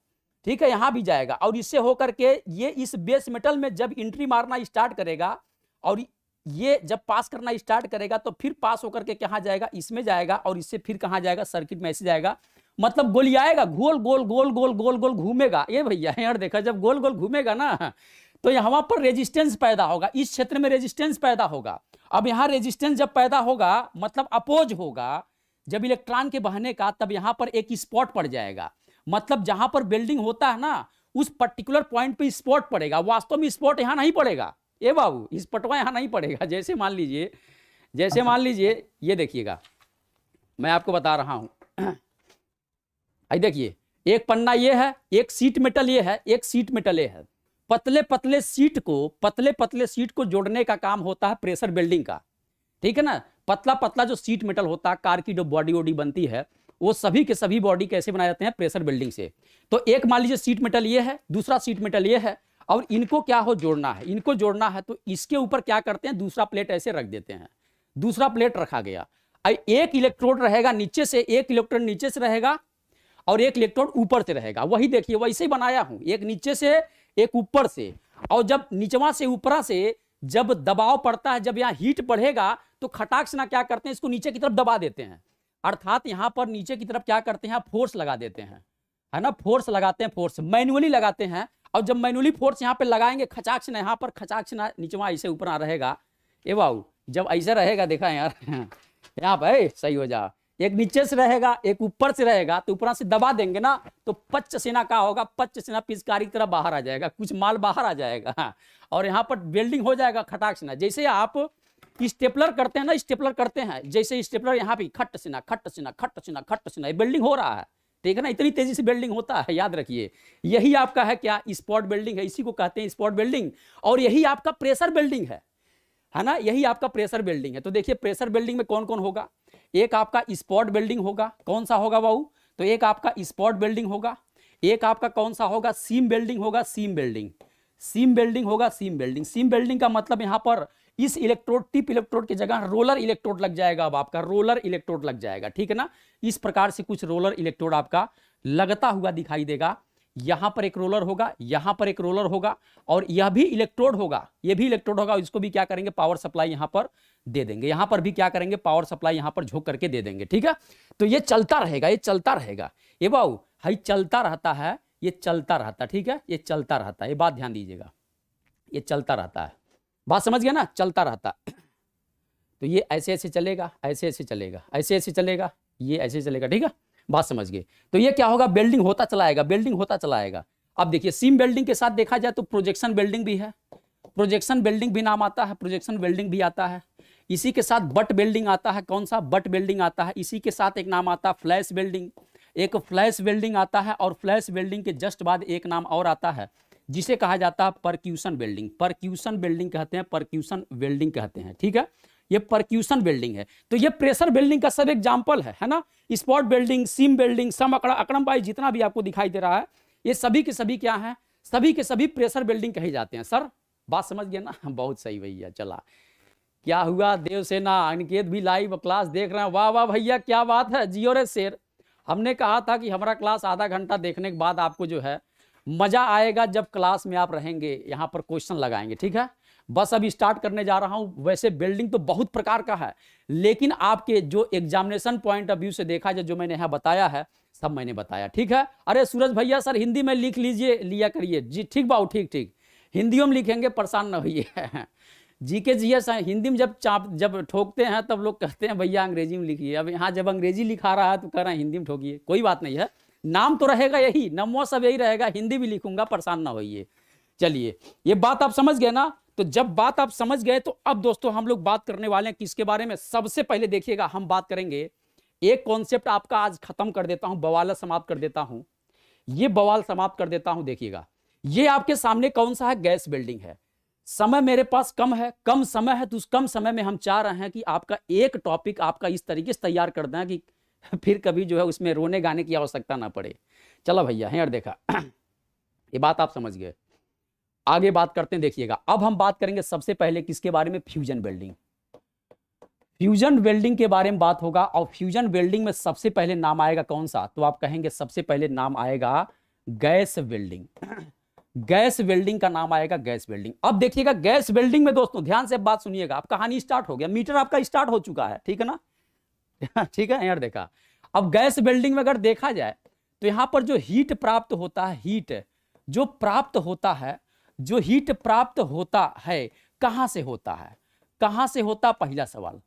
ठीक है यहाँ भी जाएगा और इससे होकर के ये इस बेस मेटल में जब एंट्री मारना स्टार्ट करेगा और ये जब पास करना स्टार्ट करेगा तो फिर पास होकर के कहाँ जाएगा इसमें जाएगा और इससे फिर कहाँ जाएगा सर्किट में ऐसे जाएगा मतलब गोलियाएगा गोल गोल गोल गोल गोल गोल घूमेगा ये भैया यार देखा जब गोल गोल घूमेगा ना तो यहाँ पर रेजिस्टेंस पैदा होगा इस क्षेत्र में रेजिस्टेंस पैदा होगा अब यहाँ रेजिस्टेंस जब पैदा होगा मतलब अपोज होगा जब इलेक्ट्रॉन के बहने का तब यहाँ पर एक स्पॉट पड़ जाएगा मतलब जहां पर वेल्डिंग होता है ना उस पर्टिकुलर पॉइंट पे स्पॉट पड़ेगा वास्तव में स्पॉट यहाँ नहीं पड़ेगा ए बाबू इस पटवा यहाँ नहीं पड़ेगा जैसे मान लीजिए जैसे मान लीजिए ये देखिएगा मैं आपको बता रहा हूँ आई देखिए एक पन्ना ये है एक सीट मेटल ये है एक सीट मेटल ये है पतले पतले सीट को पतले पतले सीट को जोड़ने का काम होता है प्रेशर बिल्डिंग का ठीक है ना पतला पतला जो सीट मेटल होता है कार की जो बॉडी वॉडी बनती है वो सभी के सभी बॉडी कैसे बनाए जाते हैं प्रेशर बिल्डिंग से तो एक मान लीजिए सीट मेटल ये है दूसरा सीट मेटल ये है और इनको क्या हो जोड़ना है इनको जोड़ना है तो इसके ऊपर क्या करते हैं दूसरा प्लेट ऐसे रख देते हैं दूसरा प्लेट रखा गया एक इलेक्ट्रोड रहेगा नीचे से एक इलेक्ट्रोड नीचे से रहेगा और एक इलेक्ट्रोड ऊपर से रहेगा वही देखिए वैसे ही बनाया हूं एक नीचे से एक ऊपर से और जब नीचवा से ऊपरा से जब दबाव पड़ता है जब यहाँ हीट बढ़ेगा तो खटाक ना क्या करते हैं इसको नीचे की तरफ दबा देते हैं अर्थात यहाँ पर नीचे की तरफ क्या करते हैं फोर्स लगा देते हैं है ना फोर्स लगाते हैं फोर्स मैनुअली लगाते हैं और जब मैनुअली फोर्स यहाँ पे लगाएंगे खचाक्ष ना यहाँ पर खचाक्ष से ना नीचवा ऐसे ऊपर ना रहेगा ए बाबू जब ऐसे रहेगा देखा यार यहाँ पर सही हो जा एक नीचे से रहेगा एक ऊपर से रहेगा तो ऊपर से दबा देंगे ना तो पच्च सेना का होगा पच्च सेना पिचकारी की तरह बाहर आ जाएगा कुछ माल बाहर आ जाएगा और यहाँ पर वेल्डिंग हो जाएगा खटाक सेना जैसे आप स्टेपलर करते हैं ना स्टेपलर करते हैं जैसे स्टेपलर यहाँ पे खट सिना खट सिना खट सिना खट सिना बिल्डिंग हो रहा है ठीक है ना इतनी तेजी से बिल्डिंग होता है याद रखिए यही आपका है क्या स्पॉट बिल्डिंग है इसी को कहते हैं स्पॉट बिल्डिंग और यही आपका प्रेशर बिल्डिंग है है ना यही आपका प्रेशर बिल्डिंग है तो देखिए प्रेशर बिल्डिंग में कौन कौन होगा एक आपका स्पॉट बिल्डिंग होगा कौन सा होगा बाबू तो एक आपका स्पॉट बिल्डिंग होगा एक आपका कौन सा होगा सीम बिल्डिंग होगा सीम बिल्डिंग सीम बिल्डिंग होगा सीम बिल्डिंग सीम बिल्डिंग का मतलब यहाँ पर इस इलेक्ट्रोड टिप इलेक्ट्रोड की जगह रोलर इलेक्ट्रोड लग जाएगा अब आपका रोलर इलेक्ट्रोड लग जाएगा ठीक है ना इस प्रकार से कुछ रोलर इलेक्ट्रोड आपका लगता हुआ दिखाई देगा यहां पर एक रोलर होगा यहां पर एक रोलर होगा और यह भी इलेक्ट्रोड होगा यह भी इलेक्ट्रोड होगा इसको भी क्या करेंगे पावर सप्लाई यहां पर दे देंगे यहां पर भी क्या करेंगे पावर सप्लाई यहां पर झोंक करके दे देंगे ठीक है तो ये चलता रहेगा ये चलता रहेगा ये बाबू हाई चलता रहता है ये चलता रहता ठीक है ये चलता रहता है ये बात ध्यान दीजिएगा ये चलता रहता है बात समझ गया ना चलता रहता तो ये ऐसे ऐसे चलेगा ऐसे ऐसे चलेगा ऐसे ऐसे चलेगा ये ऐसे चलेगा ठीक है बात समझ गए तो ये क्या होगा बेल्डिंग होता चलाएगा बेल्डिंग होता चलाएगा अब देखिए सीम बेल्डिंग के साथ देखा जाए तो प्रोजेक्शन बेल्डिंग भी है प्रोजेक्शन बेल्डिंग भी नाम आता है प्रोजेक्शन बेल्डिंग भी आता है इसी के साथ बट बेल्डिंग आता है कौन सा बट बेल्डिंग आता है इसी के साथ एक नाम आता है फ्लैश बेल्डिंग एक फ्लैश बिल्डिंग आता है और फ्लैश बिल्डिंग के जस्ट बाद एक नाम और आता है जिसे कहा जाता है परक्यूशन वेल्डिंग परक्यूशन वेल्डिंग कहते हैं परक्यूशन वेल्डिंग कहते हैं ठीक है ये परक्यूशन वेल्डिंग है तो ये प्रेशर वेल्डिंग का सब एग्जाम्पल है है ना स्पॉट वेल्डिंग सिम वेल्डिंग सम अकड़ा अकड़म बाई जितना भी आपको दिखाई दे रहा है ये सभी के सभी क्या है सभी के सभी प्रेशर वेल्डिंग कहे जाते हैं सर बात समझ गया ना बहुत सही भैया चला क्या हुआ देवसेना अनिकेत भी लाइव क्लास देख रहे हैं वाह वाह भैया क्या बात है जियो रे शेर हमने कहा था कि हमारा क्लास आधा घंटा देखने के बाद आपको जो है मज़ा आएगा जब क्लास में आप रहेंगे यहाँ पर क्वेश्चन लगाएंगे ठीक है बस अभी स्टार्ट करने जा रहा हूँ वैसे बिल्डिंग तो बहुत प्रकार का है लेकिन आपके जो एग्जामिनेशन पॉइंट ऑफ व्यू से देखा जाए जो मैंने यहाँ बताया है सब मैंने बताया ठीक है अरे सूरज भैया सर हिंदी में लिख लीजिए लिया करिए जी ठीक बाबू ठीक ठीक हिंदी में लिखेंगे परेशान न होइए जी के जी एस हिंदी में जब चाप जब ठोकते हैं तब लोग कहते हैं भैया अंग्रेजी में लिखिए अब यहाँ जब अंग्रेजी लिखा रहा है तो कह रहे हैं हिंदी में ठोकिए कोई बात नहीं है नाम तो रहेगा यही नमो सब यही रहेगा हिंदी भी लिखूंगा परेशान ना होइए चलिए ये बात आप समझ गए ना तो जब बात आप समझ गए तो अब दोस्तों हम लोग बात करने वाले हैं किसके बारे में सबसे पहले देखिएगा हम बात करेंगे एक कॉन्सेप्ट आपका आज खत्म कर देता हूं बवाल समाप्त कर देता हूं ये बवाल समाप्त कर देता हूं देखिएगा ये आपके सामने कौन सा है गैस बिल्डिंग है समय मेरे पास कम है कम समय है तो उस कम समय में हम चाह रहे हैं कि आपका एक टॉपिक आपका इस तरीके से तैयार कर दें कि फिर कभी जो है उसमें रोने गाने की आवश्यकता ना पड़े चलो भैया यार देखा ये बात आप समझ गए आगे बात करते हैं देखिएगा अब हम बात करेंगे सबसे पहले किसके बारे में फ्यूजन वेल्डिंग फ्यूजन वेल्डिंग के बारे में बात होगा और फ्यूजन वेल्डिंग में सबसे पहले नाम आएगा कौन सा तो आप कहेंगे सबसे पहले नाम आएगा गैस वेल्डिंग गैस वेल्डिंग का नाम आएगा गैस वेल्डिंग अब देखिएगा गैस वेल्डिंग में दोस्तों ध्यान से बात सुनिएगा आप कहानी स्टार्ट हो गया मीटर आपका स्टार्ट हो चुका है ठीक है ना ठीक है यार देखा अब गैस वेल्डिंग में अगर देखा जाए तो यहाँ पर जो हीट प्राप्त होता है हीट जो प्राप्त होता है जो हीट प्राप्त होता है कहाँ से होता है कहाँ से होता पहला सवाल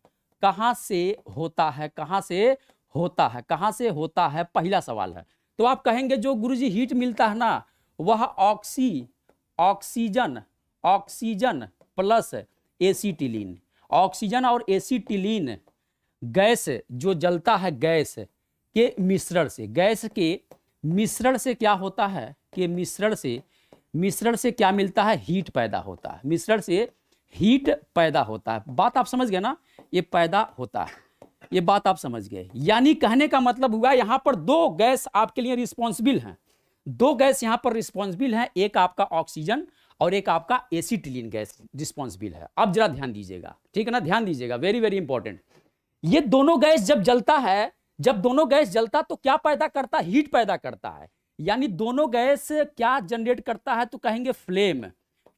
कहाँ से होता है कहाँ से होता है कहाँ से होता है पहला सवाल है तो आप कहेंगे जो गुरुजी हीट मिलता है ना वह oxy oxygen oxygen plus acetylene oxygen और एसीटिलीन गैस जो जलता है गैस के मिश्रण से गैस के मिश्रण से क्या होता है कि मिश्रण से मिश्रण से क्या मिलता है हीट पैदा होता है मिश्रण से हीट पैदा होता है बात आप समझ गए ना ये पैदा होता है ये बात आप समझ गए यानी कहने का मतलब हुआ यहाँ पर दो गैस आपके लिए रिस्पॉन्सिबिल हैं दो गैस यहाँ पर रिस्पॉन्सिबिल हैं एक आपका ऑक्सीजन और एक आपका एसिटिलीन गैस रिस्पॉन्सिबिल है अब जरा ध्यान दीजिएगा ठीक है ना ध्यान दीजिएगा वेरी वेरी इंपॉर्टेंट ये दोनों गैस जब जलता है जब दोनों गैस जलता तो क्या पैदा करता हीट पैदा करता है यानी दोनों गैस क्या जनरेट करता है तो कहेंगे फ्लेम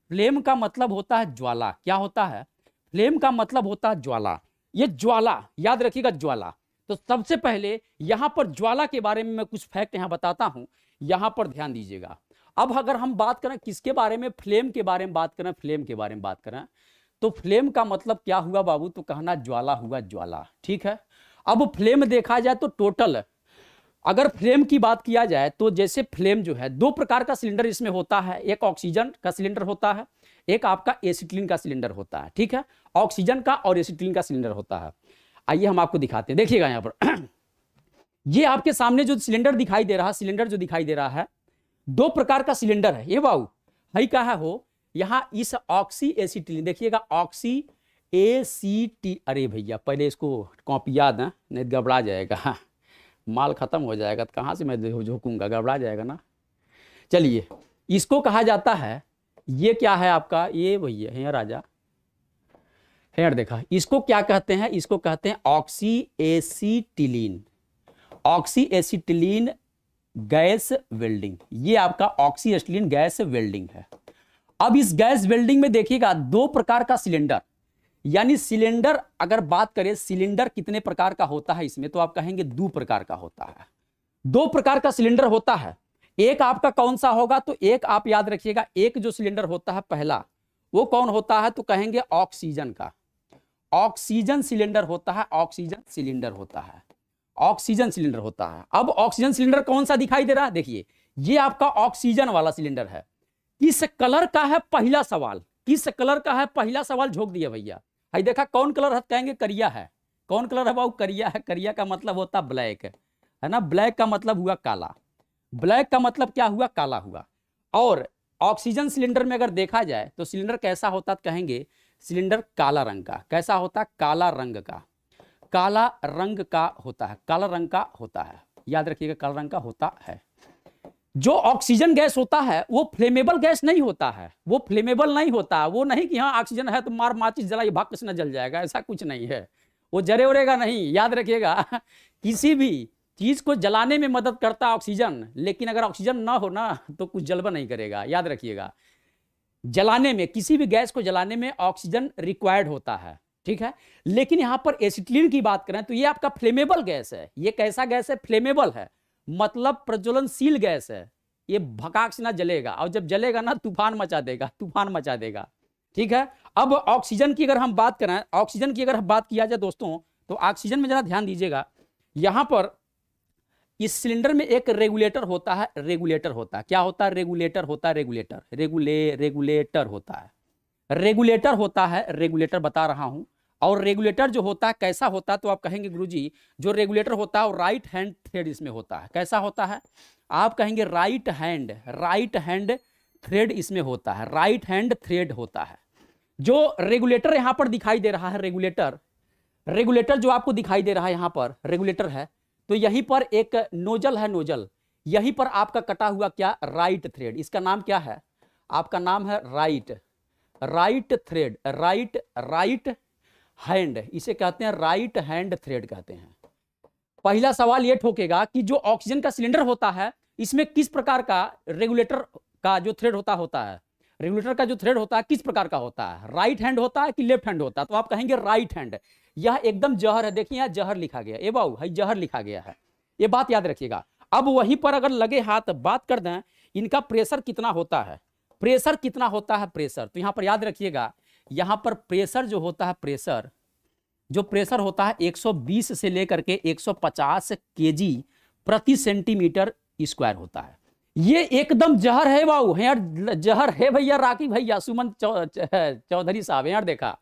फ्लेम का मतलब होता है ज्वाला क्या होता है फ्लेम का मतलब होता है ज्वाला ये ज्वाला याद रखिएगा ज्वाला तो सबसे पहले यहां पर ज्वाला के बारे में मैं कुछ फैक्ट यहां बताता हूं यहां पर ध्यान दीजिएगा अब अगर हम बात करें किसके बारे में फ्लेम के बारे में बात करें फ्लेम के बारे में बात करें तो फ्लेम का मतलब क्या हुआ बाबू तो कहना ज्वाला हुआ ज्वाला ठीक है अब फ्लेम देखा जाए तो टोटल अगर फ्लेम की बात किया जाए तो जैसे फ्लेम जो है दो प्रकार का सिलेंडर इसमें होता है एक ऑक्सीजन का सिलेंडर होता है एक आपका एसिटिलीन का सिलेंडर होता है ठीक है ऑक्सीजन का और एसिटिलीन का सिलेंडर होता है आइए हम आपको दिखाते हैं देखिएगा यहाँ पर ये आपके सामने जो सिलेंडर दिखाई दे रहा है सिलेंडर जो दिखाई दे रहा है दो प्रकार का सिलेंडर है ये बाबू हई कहा है हो यहां इस ऑक्सी एसिटिलीन देखिएगा ऑक्सी ए सी टी अरे भैया पहले इसको कॉपी याद है नहीं तो घबरा जाएगा माल ख़त्म हो जाएगा तो कहाँ से मैं झोंकूंगा घबरा जाएगा ना चलिए इसको कहा जाता है ये क्या है आपका ये भैया है राजा हेयर देखा इसको क्या कहते हैं इसको कहते हैं oxy acetylene oxy acetylene gas welding ये आपका ऑक्सी एसिटिलीन गैस वेल्डिंग है अब इस गैस वेल्डिंग में देखिएगा दो प्रकार का सिलेंडर यानी सिलेंडर अगर बात करें सिलेंडर कितने प्रकार का होता है इसमें तो आप कहेंगे दो प्रकार का होता है दो प्रकार का सिलेंडर होता है एक आपका कौन सा होगा तो एक आप याद रखिएगा एक जो सिलेंडर होता है पहला वो कौन होता है तो कहेंगे ऑक्सीजन का ऑक्सीजन सिलेंडर होता है ऑक्सीजन सिलेंडर होता है ऑक्सीजन सिलेंडर होता है अब ऑक्सीजन सिलेंडर कौन सा दिखाई दे रहा है देखिए ये आपका ऑक्सीजन वाला सिलेंडर है किस कलर का है पहला सवाल किस कलर का है पहला सवाल झोंक दिया भैया भाई देखा कौन कलर है कहेंगे करिया है कौन कलर है बाबू करिया है करिया का मतलब होता ब्लैक है ना ब्लैक का मतलब हुआ काला ब्लैक का मतलब क्या हुआ काला हुआ और ऑक्सीजन सिलेंडर में अगर देखा जाए तो सिलेंडर कैसा होता कहेंगे सिलेंडर काला रंग का कैसा होता काला रंग का काला रंग का होता है काला रंग का होता है याद रखिएगा काला रंग का होता है जो ऑक्सीजन गैस होता है वो फ्लेमेबल गैस नहीं होता है वो फ्लेमेबल नहीं होता वो नहीं कि हाँ ऑक्सीजन है तो मार माचिस जला भाग कृष्ण जल जाएगा ऐसा कुछ नहीं है वो जरे उड़ेगा नहीं याद रखिएगा किसी भी चीज़ को जलाने में मदद करता है ऑक्सीजन लेकिन अगर ऑक्सीजन ना हो ना तो कुछ जलवा नहीं करेगा याद रखिएगा जलाने में किसी भी गैस को जलाने में ऑक्सीजन रिक्वायर्ड होता है ठीक है लेकिन यहाँ पर एसिटिलीन की बात करें तो ये आपका फ्लेमेबल गैस है ये कैसा गैस है फ्लेमेबल है मतलब प्रज्वलनशील गैस है ये भकाक्ष ना जलेगा और जब जलेगा ना तूफान मचा देगा तूफान मचा देगा ठीक है अब ऑक्सीजन की अगर हम बात करें ऑक्सीजन की अगर हम बात किया जाए दोस्तों तो ऑक्सीजन में जरा ध्यान दीजिएगा यहां पर इस सिलेंडर में एक रेगुलेटर होता है रेगुलेटर होता है क्या होता है रेगुलेटर होता है रेगुलेटर रेगुले रेगुलेटर होता है रेगुलेटर होता है रेगुलेटर बता रहा हूं और रेगुलेटर जो होता है कैसा होता है तो आप कहेंगे गुरुजी जो रेगुलेटर होता है वो राइट हैंड थ्रेड इसमें होता है कैसा होता है आप कहेंगे right hand right hand thread इसमें होता है राइट हैंड थ्रेड होता है जो रेगुलेटर यहाँ पर दिखाई दे रहा है रेगुलेटर रेगुलेटर जो आपको दिखाई दे रहा है यहाँ पर रेगुलेटर है तो यहीं पर एक नोजल है नोजल यहीं पर आपका कटा हुआ क्या राइट थ्रेड इसका नाम क्या है आपका नाम है right right thread right right hand इसे कहते हैं राइट हैंड थ्रेड कहते हैं पहला सवाल यह ठोकेगा कि जो ऑक्सीजन का सिलेंडर होता है इसमें किस प्रकार का रेगुलेटर का जो थ्रेड होता होता है रेगुलेटर का जो थ्रेड होता है किस प्रकार का होता है राइट हैंड होता है कि लेफ्ट हैंड होता है तो आप कहेंगे राइट हैंड यह एकदम जहर है देखिए यहाँ जहर लिखा गया ए बाबू है जहर लिखा गया है ये बात याद रखिएगा अब वहीं पर अगर लगे हाथ बात कर दें इनका प्रेशर कितना होता है प्रेशर कितना होता है प्रेशर तो यहाँ पर याद रखिएगा यहाँ पर प्रेशर जो होता है प्रेशर जो प्रेशर होता है 120 से लेकर के 150 केजी प्रति सेंटीमीटर स्क्वायर होता है ये एकदम जहर है बाबू यार जहर है भैया राखी भैया सुमन चौधरी साहब यार देखा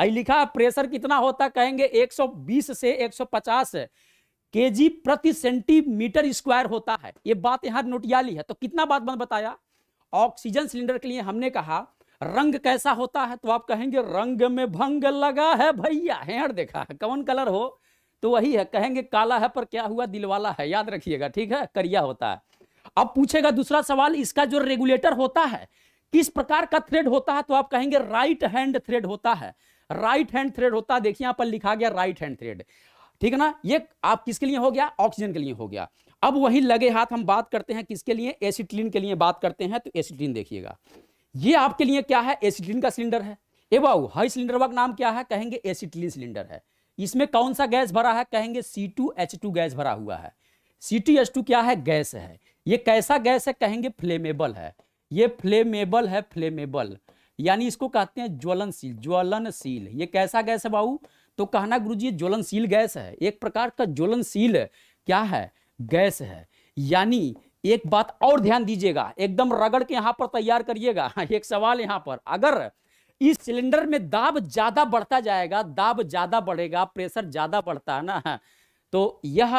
आई लिखा प्रेशर कितना होता कहेंगे 120 से 150 केजी प्रति सेंटीमीटर स्क्वायर होता है ये बात यहाँ नोटियाली है तो कितना बात बताया ऑक्सीजन सिलेंडर के लिए हमने कहा रंग कैसा होता है तो आप कहेंगे रंग में भंग लगा है भैया हेड़ देखा है कौन कलर हो तो वही है कहेंगे काला है पर क्या हुआ दिलवाला है याद रखिएगा ठीक है करिया होता है अब पूछेगा दूसरा सवाल इसका जो रेगुलेटर होता है किस प्रकार का थ्रेड होता है तो आप कहेंगे राइट हैंड थ्रेड होता है राइट हैंड थ्रेड होता है देखिए यहां पर लिखा गया राइट हैंड थ्रेड ठीक है ना ये आप किसके लिए हो गया ऑक्सीजन के लिए हो गया अब वही लगे हाथ हम बात करते हैं किसके लिए एसिटिलीन के लिए बात करते हैं तो एसिटिलीन देखिएगा ये आपके लिए क्या है एसिटिलीन का सिलेंडर है एबाउ हाई सिलेंडर वर्क नाम क्या है कहेंगे एसिटिलीन सिलेंडर है इसमें कौन सा गैस भरा है कहेंगे C2H2 गैस भरा हुआ है C2H2 क्या है गैस है ये कैसा गैस है कहेंगे फ्लेमेबल है ये फ्लेमेबल है फ्लेमेबल यानी इसको कहते हैं ज्वलनशील ज्वलनशील ये कैसा गैस है बाबू तो कहना गुरु जी ज्वलनशील गैस है एक प्रकार का ज्वलनशील क्या है गैस है यानी एक बात और ध्यान दीजिएगा एकदम रगड़ के यहाँ पर तैयार करिएगा हाँ, एक सवाल यहाँ पर अगर इस सिलेंडर में दाब ज़्यादा बढ़ता जाएगा दाब ज़्यादा बढ़ेगा प्रेशर ज़्यादा बढ़ता है ना तो यह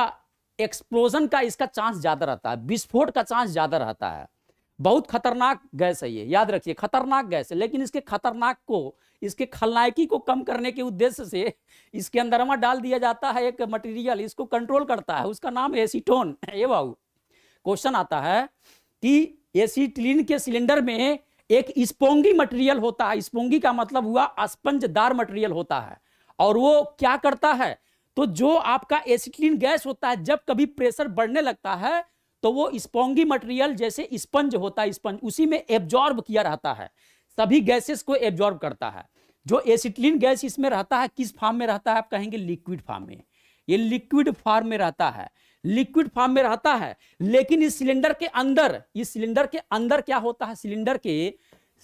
एक्सप्लोजन का इसका चांस ज़्यादा रहता है विस्फोट का चांस ज़्यादा रहता है बहुत खतरनाक गैस है ये याद रखिए खतरनाक गैस है लेकिन इसके खतरनाक को इसके खलनायकी को कम करने के उद्देश्य से इसके अंदरमा डाल दिया जाता है एक मटेरियल इसको कंट्रोल करता है उसका नाम एसीटोन ए बाबू क्वेश्चन आता है कि एसिटिलीन के सिलेंडर में एक स्पोंगी मटेरियल होता है स्पोंगी का मतलब हुआ स्पंजदार मटेरियल होता है और वो क्या करता है तो जो आपका एसिटिलीन गैस होता है जब कभी प्रेशर बढ़ने लगता है तो वो स्पोंगी मटेरियल जैसे स्पंज होता है स्पंज उसी में एब्जॉर्ब किया रहता है सभी गैसेस को एब्जॉर्ब करता है जो एसिटिलीन गैस इसमें रहता है किस फार्म में रहता है आप कहेंगे लिक्विड फार्म में ये लिक्विड फार्म में रहता है लिक्विड फॉर्म में रहता है लेकिन इस सिलेंडर के अंदर इस सिलेंडर के अंदर क्या होता है सिलेंडर के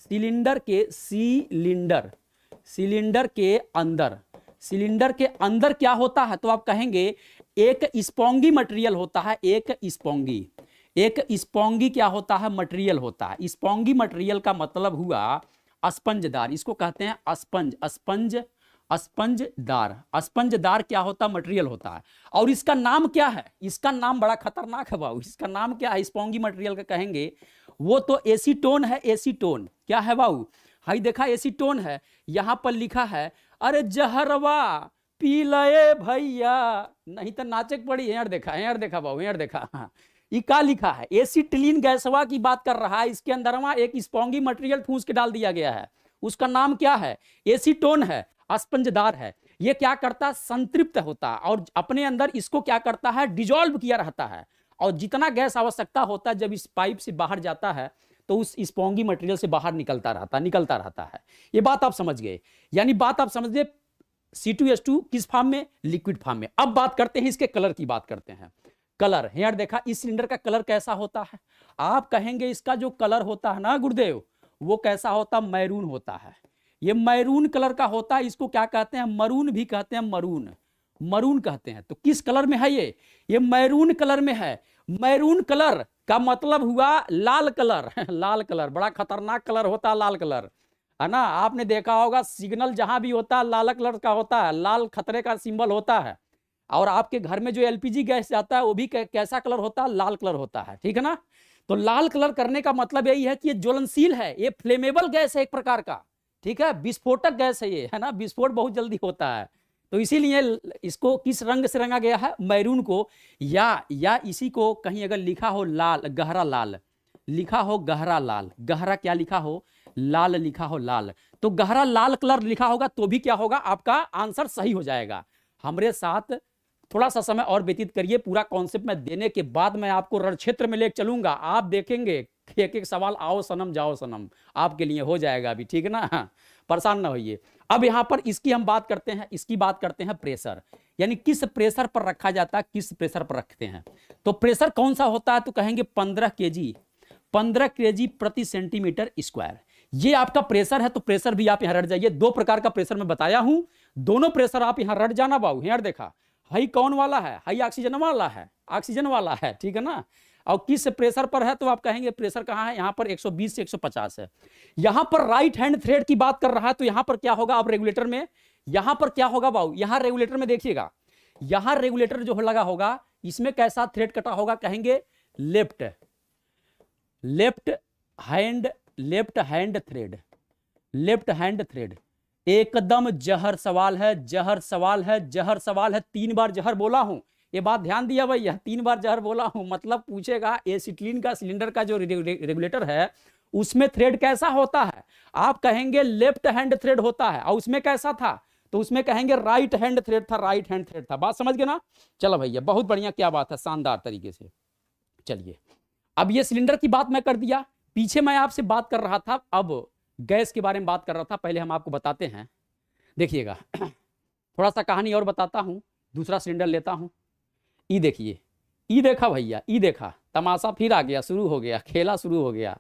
सिलेंडर के सिलेंडर सिलेंडर के अंदर सिलेंडर के अंदर क्या होता है तो आप कहेंगे एक स्पोंगी मटेरियल होता है एक स्पोंगी एक स्पोंगी क्या होता है मटेरियल होता है स्पोंगी मटेरियल का मतलब हुआ स्पंजदार इसको कहते हैं स्पंज स्पंज अस्पंजदार अस्पंजदार क्या होता मटेरियल होता है और इसका नाम क्या है इसका नाम बड़ा खतरनाक है बाबू इसका नाम क्या है स्पोंगी मटेरियल का कहेंगे वो तो एसीटोन है एसीटोन क्या है बाबू हाई देखा एसीटोन है यहाँ पर लिखा है अरे जहरवा पी लए भैया नहीं तो नाचक पड़ी यार देखा यार देखा बाबू यार देखा हाँ ये का लिखा है एसीटिलीन गैसवा की बात कर रहा है इसके अंदरवा एक स्पोंगी मटेरियल फूस के डाल दिया गया है उसका नाम क्या है एसीटोन है अस्पंजदार है ये क्या करता है संतृप्त होता है और अपने अंदर इसको क्या करता है डिजॉल्व किया रहता है और जितना गैस आवश्यकता होता है जब इस पाइप से बाहर जाता है तो उस स्पोंगी मटेरियल से बाहर निकलता रहता निकलता रहता है ये बात आप समझ गए यानी बात आप समझ गए सी टू एस टू किस फार्म में लिक्विड फार्म में अब बात करते हैं इसके कलर की बात करते हैं कलर यार देखा इस सिलेंडर का कलर कैसा होता है आप कहेंगे इसका जो कलर होता है ना गुरुदेव वो कैसा होता मैरून होता है ये मैरून कलर का होता है इसको क्या कहते हैं मरून भी कहते हैं मरून मरून कहते हैं तो किस कलर में है ये ये मैरून कलर में है मैरून कलर का मतलब हुआ लाल कलर लाल कलर बड़ा खतरनाक कलर होता है लाल कलर है ना आपने देखा होगा सिग्नल जहां भी होता है लाल कलर का होता है लाल खतरे का सिंबल होता है और आपके घर में जो एलपीजी गैस जाता है वो भी कैसा कलर होता है लाल कलर होता है ठीक है ना तो लाल कलर करने का मतलब यही है कि ये ज्वलनशील है ये फ्लेमेबल गैस है एक प्रकार का ठीक है विस्फोटक गैस है ये है ना विस्फोट बहुत जल्दी होता है तो इसीलिए इसको किस रंग से रंगा गया है मैरून को या या इसी को कहीं अगर लिखा हो लाल गहरा लाल लिखा हो गहरा लाल गहरा क्या लिखा हो लाल लिखा हो लाल तो गहरा लाल कलर लिखा होगा तो भी क्या होगा आपका आंसर सही हो जाएगा हमारे साथ थोड़ा सा समय और व्यतीत करिए पूरा कॉन्सेप्ट में देने के बाद मैं आपको रण क्षेत्र में ले चलूंगा आप देखेंगे एक एक सवाल आओ सनम जाओ सनम आपके लिए हो जाएगा अभी ठीक ना हाँ, परेशान ना होइए अब यहाँ पर इसकी हम बात करते हैं इसकी बात करते हैं प्रेशर यानी किस प्रेशर पर रखा जाता है किस प्रेशर पर रखते हैं तो प्रेशर कौन सा होता है तो कहेंगे पंद्रह के जी पंद्रह के जी प्रति सेंटीमीटर स्क्वायर ये आपका प्रेशर है तो प्रेशर भी आप यहाँ रट जाइए दो प्रकार का प्रेशर मैं बताया हूँ दोनों प्रेशर आप यहाँ रट जाना बाबू यार देखा हाई कौन वाला है हाई ऑक्सीजन वाला है ऑक्सीजन वाला है ठीक है ना और किस प्रेशर पर है तो आप कहेंगे प्रेशर कहाँ है यहाँ पर 120 से 150 है यहाँ पर राइट हैंड थ्रेड की बात कर रहा है तो यहाँ पर क्या होगा आप रेगुलेटर में यहाँ पर क्या होगा बाबू यहाँ रेगुलेटर में देखिएगा यहाँ रेगुलेटर जो लगा होगा इसमें कैसा थ्रेड कटा होगा कहेंगे left left hand left hand thread left hand thread एकदम जहर सवाल है जहर सवाल है जहर सवाल है तीन बार जहर बोला हूं ये बात ध्यान दिया भाई यह तीन बार जहर बोला हूँ मतलब पूछेगा एसिटिलीन का सिलेंडर का जो रेगुलेटर है उसमें थ्रेड कैसा होता है आप कहेंगे लेफ्ट हैंड थ्रेड होता है और उसमें कैसा था तो उसमें कहेंगे राइट हैंड थ्रेड था राइट हैंड थ्रेड था बात समझ गए ना चलो भैया बहुत बढ़िया क्या बात है शानदार तरीके से चलिए अब ये सिलेंडर की बात मैं कर दिया पीछे मैं आपसे बात कर रहा था अब गैस के बारे में बात कर रहा था पहले हम आपको बताते हैं देखिएगा थोड़ा सा कहानी और बताता हूँ दूसरा सिलेंडर लेता हूँ ई देखिए ई देखा भैया ई देखा तमाशा फिर आ गया शुरू हो गया खेला शुरू हो गया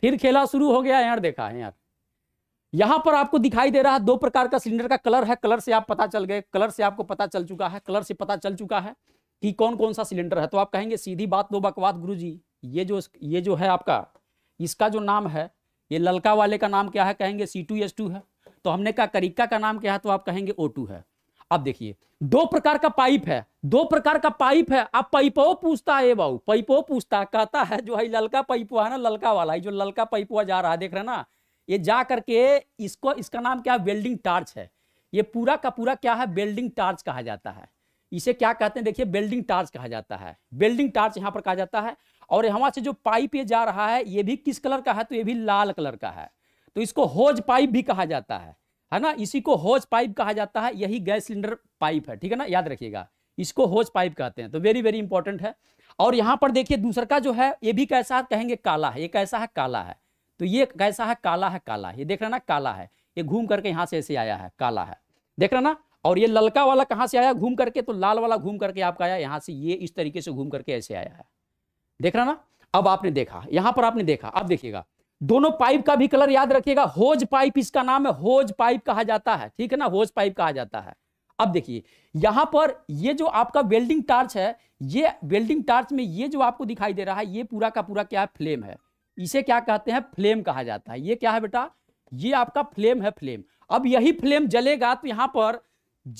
फिर खेला शुरू हो गया यार देखा है यार यहाँ पर आपको दिखाई दे रहा है दो प्रकार का सिलेंडर का कलर है कलर से आप पता चल गए कलर से आपको पता चल चुका है कलर से पता चल चुका है कि कौन कौन सा सिलेंडर है तो आप कहेंगे सीधी बात दो बकवाद गुरु जी ये जो ये जो है आपका इसका जो नाम है ये ललका वाले का नाम क्या है कहेंगे सी टू एस टू है तो हमने कहा करिक्का का नाम क्या है तो आप कहेंगे ओ टू है अब देखिए दो प्रकार का पाइप है दो प्रकार का पाइप है अब पाइपो पूछता है बाबू पाइपो पूछता कहता है जो है ललका हुआ है ना ललका वाला जो ललका पाइप हुआ जा रहा है देख रहे ना ये जा करके इसको इसका नाम क्या है वेल्डिंग टार्च है ये पूरा का पूरा क्या है वेल्डिंग टार्च कहा जाता है इसे क्या कहते हैं देखिए बेल्डिंग टार्च कहा जाता है बेल्डिंग टार्च यहाँ पर कहा जाता है और यहाँ से जो पाइप ये जा रहा है ये भी किस कलर का है तो ये भी लाल कलर का है तो इसको होज पाइप भी कहा जाता है है ना इसी को होज पाइप कहा जाता है यही गैस सिलेंडर पाइप है ठीक है ना याद रखिएगा इसको होज पाइप कहते हैं तो वेरी वेरी इंपॉर्टेंट है और यहाँ पर देखिए दूसरा का जो है ये भी कैसा कहेंगे काला है ये कैसा है काला है तो ये कैसा है काला है काला ये देख रहे ना काला है ये घूम करके यहाँ से ऐसे आया है काला है देख रहे ना और ये ललका वाला कहाँ से आया घूम करके तो लाल वाला घूम करके आपका आया यहां से ये इस तरीके से घूम करके ऐसे आया है देख रहे ना अब आपने देखा यहाँ पर आपने देखा अब देखिएगा दोनों पाइप का भी कलर याद रखिएगा होज पाइप इसका नाम है होज पाइप कहा जाता है ठीक है ना होज पाइप कहा जाता है अब देखिए यहां पर ये जो आपका वेल्डिंग टार्च है ये वेल्डिंग टार्च में ये जो आपको दिखाई दे रहा है ये पूरा का पूरा क्या है फ्लेम है इसे क्या कहते हैं फ्लेम कहा जाता है ये क्या है बेटा ये आपका फ्लेम है फ्लेम अब यही फ्लेम जलेगा तो यहां पर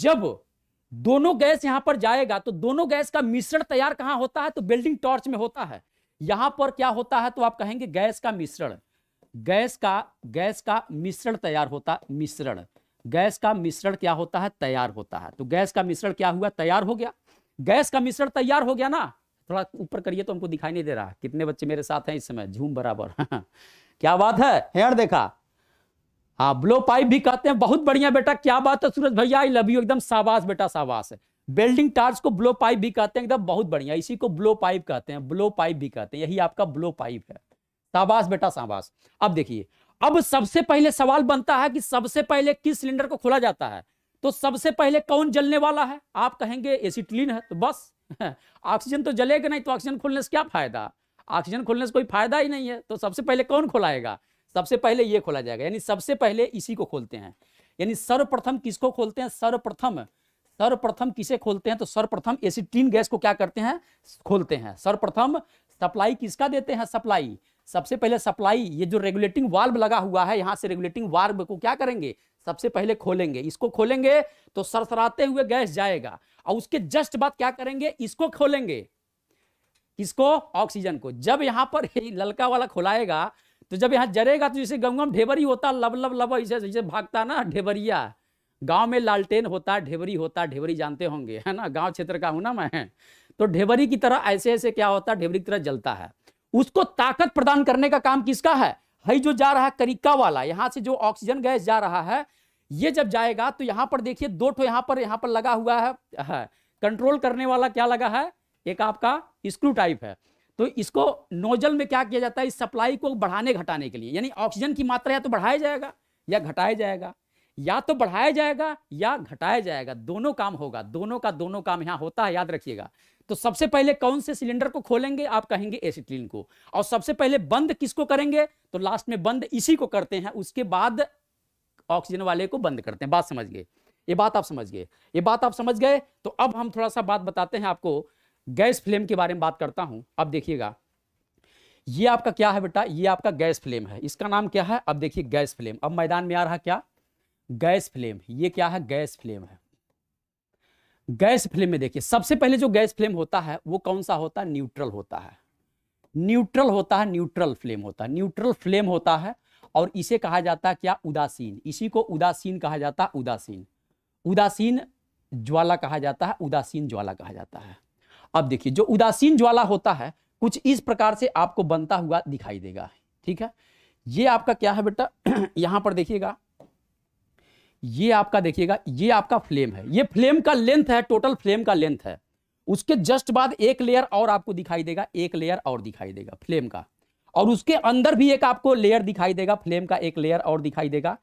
जब दोनों गैस यहां पर जाएगा तो दोनों गैस का मिश्रण तैयार कहां होता है तो वेल्डिंग टॉर्च में होता है यहां पर क्या होता है तो आप कहेंगे गैस का मिश्रण गैस का गैस का मिश्रण तैयार होता मिश्रण गैस का मिश्रण क्या होता है तैयार होता है तो गैस का मिश्रण क्या हुआ तैयार हो गया गैस का मिश्रण तैयार हो गया ना थोड़ा ऊपर करिए तो हमको दिखाई नहीं दे रहा कितने बच्चे मेरे साथ हैं इस समय झूम बराबर क्या बात है हेयर देखा हाँ ब्लो पाइप भी कहते हैं बहुत बढ़िया बेटा क्या बात है सूरज भैया आई लव यू एकदम साबास बेटा साबास है बेल्डिंग टार्च को ब्लो पाइप भी कहते हैं एकदम बहुत बढ़िया इसी को ब्लो पाइप कहते हैं ब्लो पाइप भी कहते हैं यही आपका ब्लो पाइप है शाबाश बेटा शाबाश अब देखिए अब सबसे पहले सवाल बनता है कि सबसे पहले किस सिलेंडर को खोला जाता है तो सबसे पहले कौन जलने वाला है आप कहेंगे एसिटिलीन है तो बस ऑक्सीजन तो जलेगा नहीं तो ऑक्सीजन खोलने से क्या फायदा ऑक्सीजन खोलने से कोई फायदा ही नहीं है तो सबसे पहले कौन खोलाएगा सबसे पहले ये खोला जाएगा यानी सबसे पहले इसी को खोलते हैं यानी सर्वप्रथम किसको खोलते हैं सर्वप्रथम सर्वप्रथम किसे खोलते हैं तो सर्वप्रथम एसिटिलीन गैस को क्या करते हैं खोलते हैं सर्वप्रथम सप्लाई किसका देते हैं सप्लाई सबसे पहले सप्लाई ये जो रेगुलेटिंग वाल्व लगा हुआ है यहाँ से रेगुलेटिंग वाल्व को क्या करेंगे सबसे पहले खोलेंगे इसको खोलेंगे तो सरसराते हुए गैस जाएगा और उसके जस्ट बाद क्या करेंगे इसको खोलेंगे किसको ऑक्सीजन को जब यहाँ पर ललका वाला खोलाएगा तो जब यहाँ जरेगा तो जैसे गंगम ढेबरी होता लब लब लब इसे जैसे भागता ना ढेबरिया गांव में लालटेन होता ढेबरी होता ढेबरी जानते होंगे है ना गांव क्षेत्र का हूं ना मैं तो ढेबरी की तरह ऐसे ऐसे क्या होता ढेबरी की तरह जलता है उसको ताकत प्रदान करने का काम किसका है हई जो जा रहा है करिका वाला यहां से जो ऑक्सीजन गैस जा रहा है ये जब जाएगा तो यहां पर देखिए दो ठो यहां पर यहां पर लगा हुआ है, है कंट्रोल करने वाला क्या लगा है एक आपका स्क्रू टाइप है तो इसको नोजल में क्या किया जाता है इस सप्लाई को बढ़ाने घटाने के लिए यानी ऑक्सीजन की मात्रा या तो बढ़ाया जाएगा या घटाया जाएगा या तो बढ़ाया जाएगा या घटाया जाएगा दोनों काम होगा दोनों का दोनों काम यहां होता है याद रखिएगा तो सबसे पहले कौन से सिलेंडर को खोलेंगे आप कहेंगे एसिटिलीन को और सबसे पहले बंद किसको करेंगे तो लास्ट में बंद इसी को करते हैं उसके बाद ऑक्सीजन वाले को बंद करते हैं बात समझ गए ये बात आप समझ गए ये बात आप समझ गए तो अब हम थोड़ा सा बात बताते हैं आपको गैस फ्लेम के बारे में बात करता हूं अब देखिएगा ये आपका क्या है बेटा ये आपका गैस फ्लेम है इसका नाम क्या है अब देखिए गैस फ्लेम अब मैदान में आ रहा क्या गैस फ्लेम ये क्या है गैस फ्लेम है गैस फ्लेम में देखिए सबसे पहले जो गैस फ्लेम होता है वो कौन सा होता है न्यूट्रल होता है न्यूट्रल होता है न्यूट्रल फ्लेम होता है न्यूट्रल फ्लेम होता है और इसे कहा जाता है क्या उदासीन इसी को उदासीन कहा जाता है उदासीन उदासीन ज्वाला कहा जाता है उदासीन ज्वाला कहा जाता है अब देखिए जो उदासीन ज्वाला होता है कुछ इस प्रकार से आपको बनता हुआ दिखाई देगा ठीक है ये आपका क्या है बेटा यहां पर देखिएगा ये आपका देखिएगा ये आपका फ्लेम है ये फ्लेम का लेंथ है टोटल फ्लेम का लेंथ है उसके जस्ट बाद एक लेयर और आपको दिखाई देगा एक लेयर और दिखाई देगा फ्लेम का और उसके अंदर भी एक आपको लेयर दिखाई देगा फ्लेम का एक लेयर और दिखाई देगा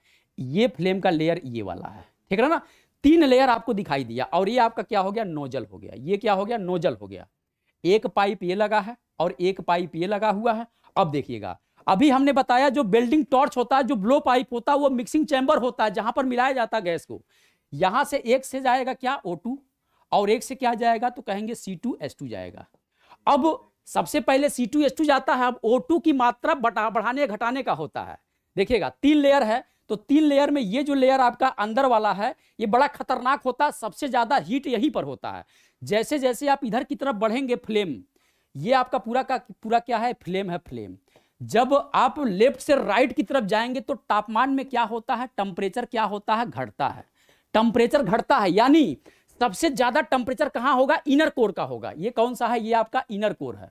ये फ्लेम का लेयर ये वाला है ठीक है ना तीन लेयर आपको दिखाई दिया और ये आपका क्या हो गया नोजल हो गया ये क्या हो गया नोजल हो गया एक पाइप ये लगा है और एक पाइप ये लगा हुआ है अब देखिएगा अभी हमने बताया जो बेल्डिंग टॉर्च होता है जो ब्लो पाइप होता है वो मिक्सिंग चैम्बर होता है जहां पर मिलाया जाता है गैस को यहां से एक से जाएगा क्या ओ टू और एक से क्या जाएगा तो कहेंगे सी टू एस टू जाएगा अब सबसे पहले सी टू एस टू जाता है अब ओ टू की मात्रा बटा बढ़ाने घटाने का होता है देखिएगा तीन लेयर है तो तीन लेयर में ये जो लेयर आपका अंदर वाला है ये बड़ा खतरनाक होता है सबसे ज्यादा हीट यहीं पर होता है जैसे जैसे आप इधर की तरफ बढ़ेंगे फ्लेम ये आपका पूरा का पूरा क्या है फ्लेम है फ्लेम जब आप लेफ्ट से राइट की तरफ जाएंगे तो तापमान में क्या होता है टेम्परेचर क्या होता है घटता है टेम्परेचर घटता है यानी सबसे ज्यादा टेम्परेचर कहां होगा इनर कोर का होगा ये कौन सा है ये आपका इनर कोर है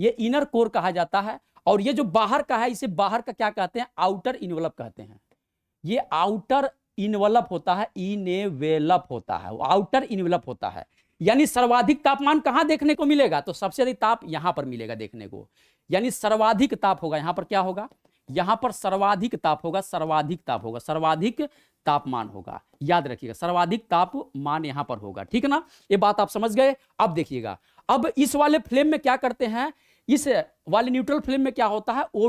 ये इनर कोर कहा जाता है और ये जो बाहर का है इसे बाहर का क्या कहते हैं आउटर इनवेलप कहते हैं ये आउटर इनवेलप होता है इनवेलप होता है आउटर इनवेलप होता है यानी सर्वाधिक तापमान कहाँ देखने को मिलेगा तो सबसे अधिक ताप यहाँ पर मिलेगा देखने को यानी सर्वाधिक ताप होगा यहाँ पर क्या होगा यहाँ पर सर्वाधिक ताप होगा सर्वाधिक ताप होगा सर्वाधिक तापमान होगा याद रखिएगा सर्वाधिक तापमान यहाँ पर होगा ठीक है ना ये बात आप समझ गए अब देखिएगा अब इस वाले फ्लेम में क्या करते हैं इस वाले न्यूट्रल फ्लेम में क्या होता है ओ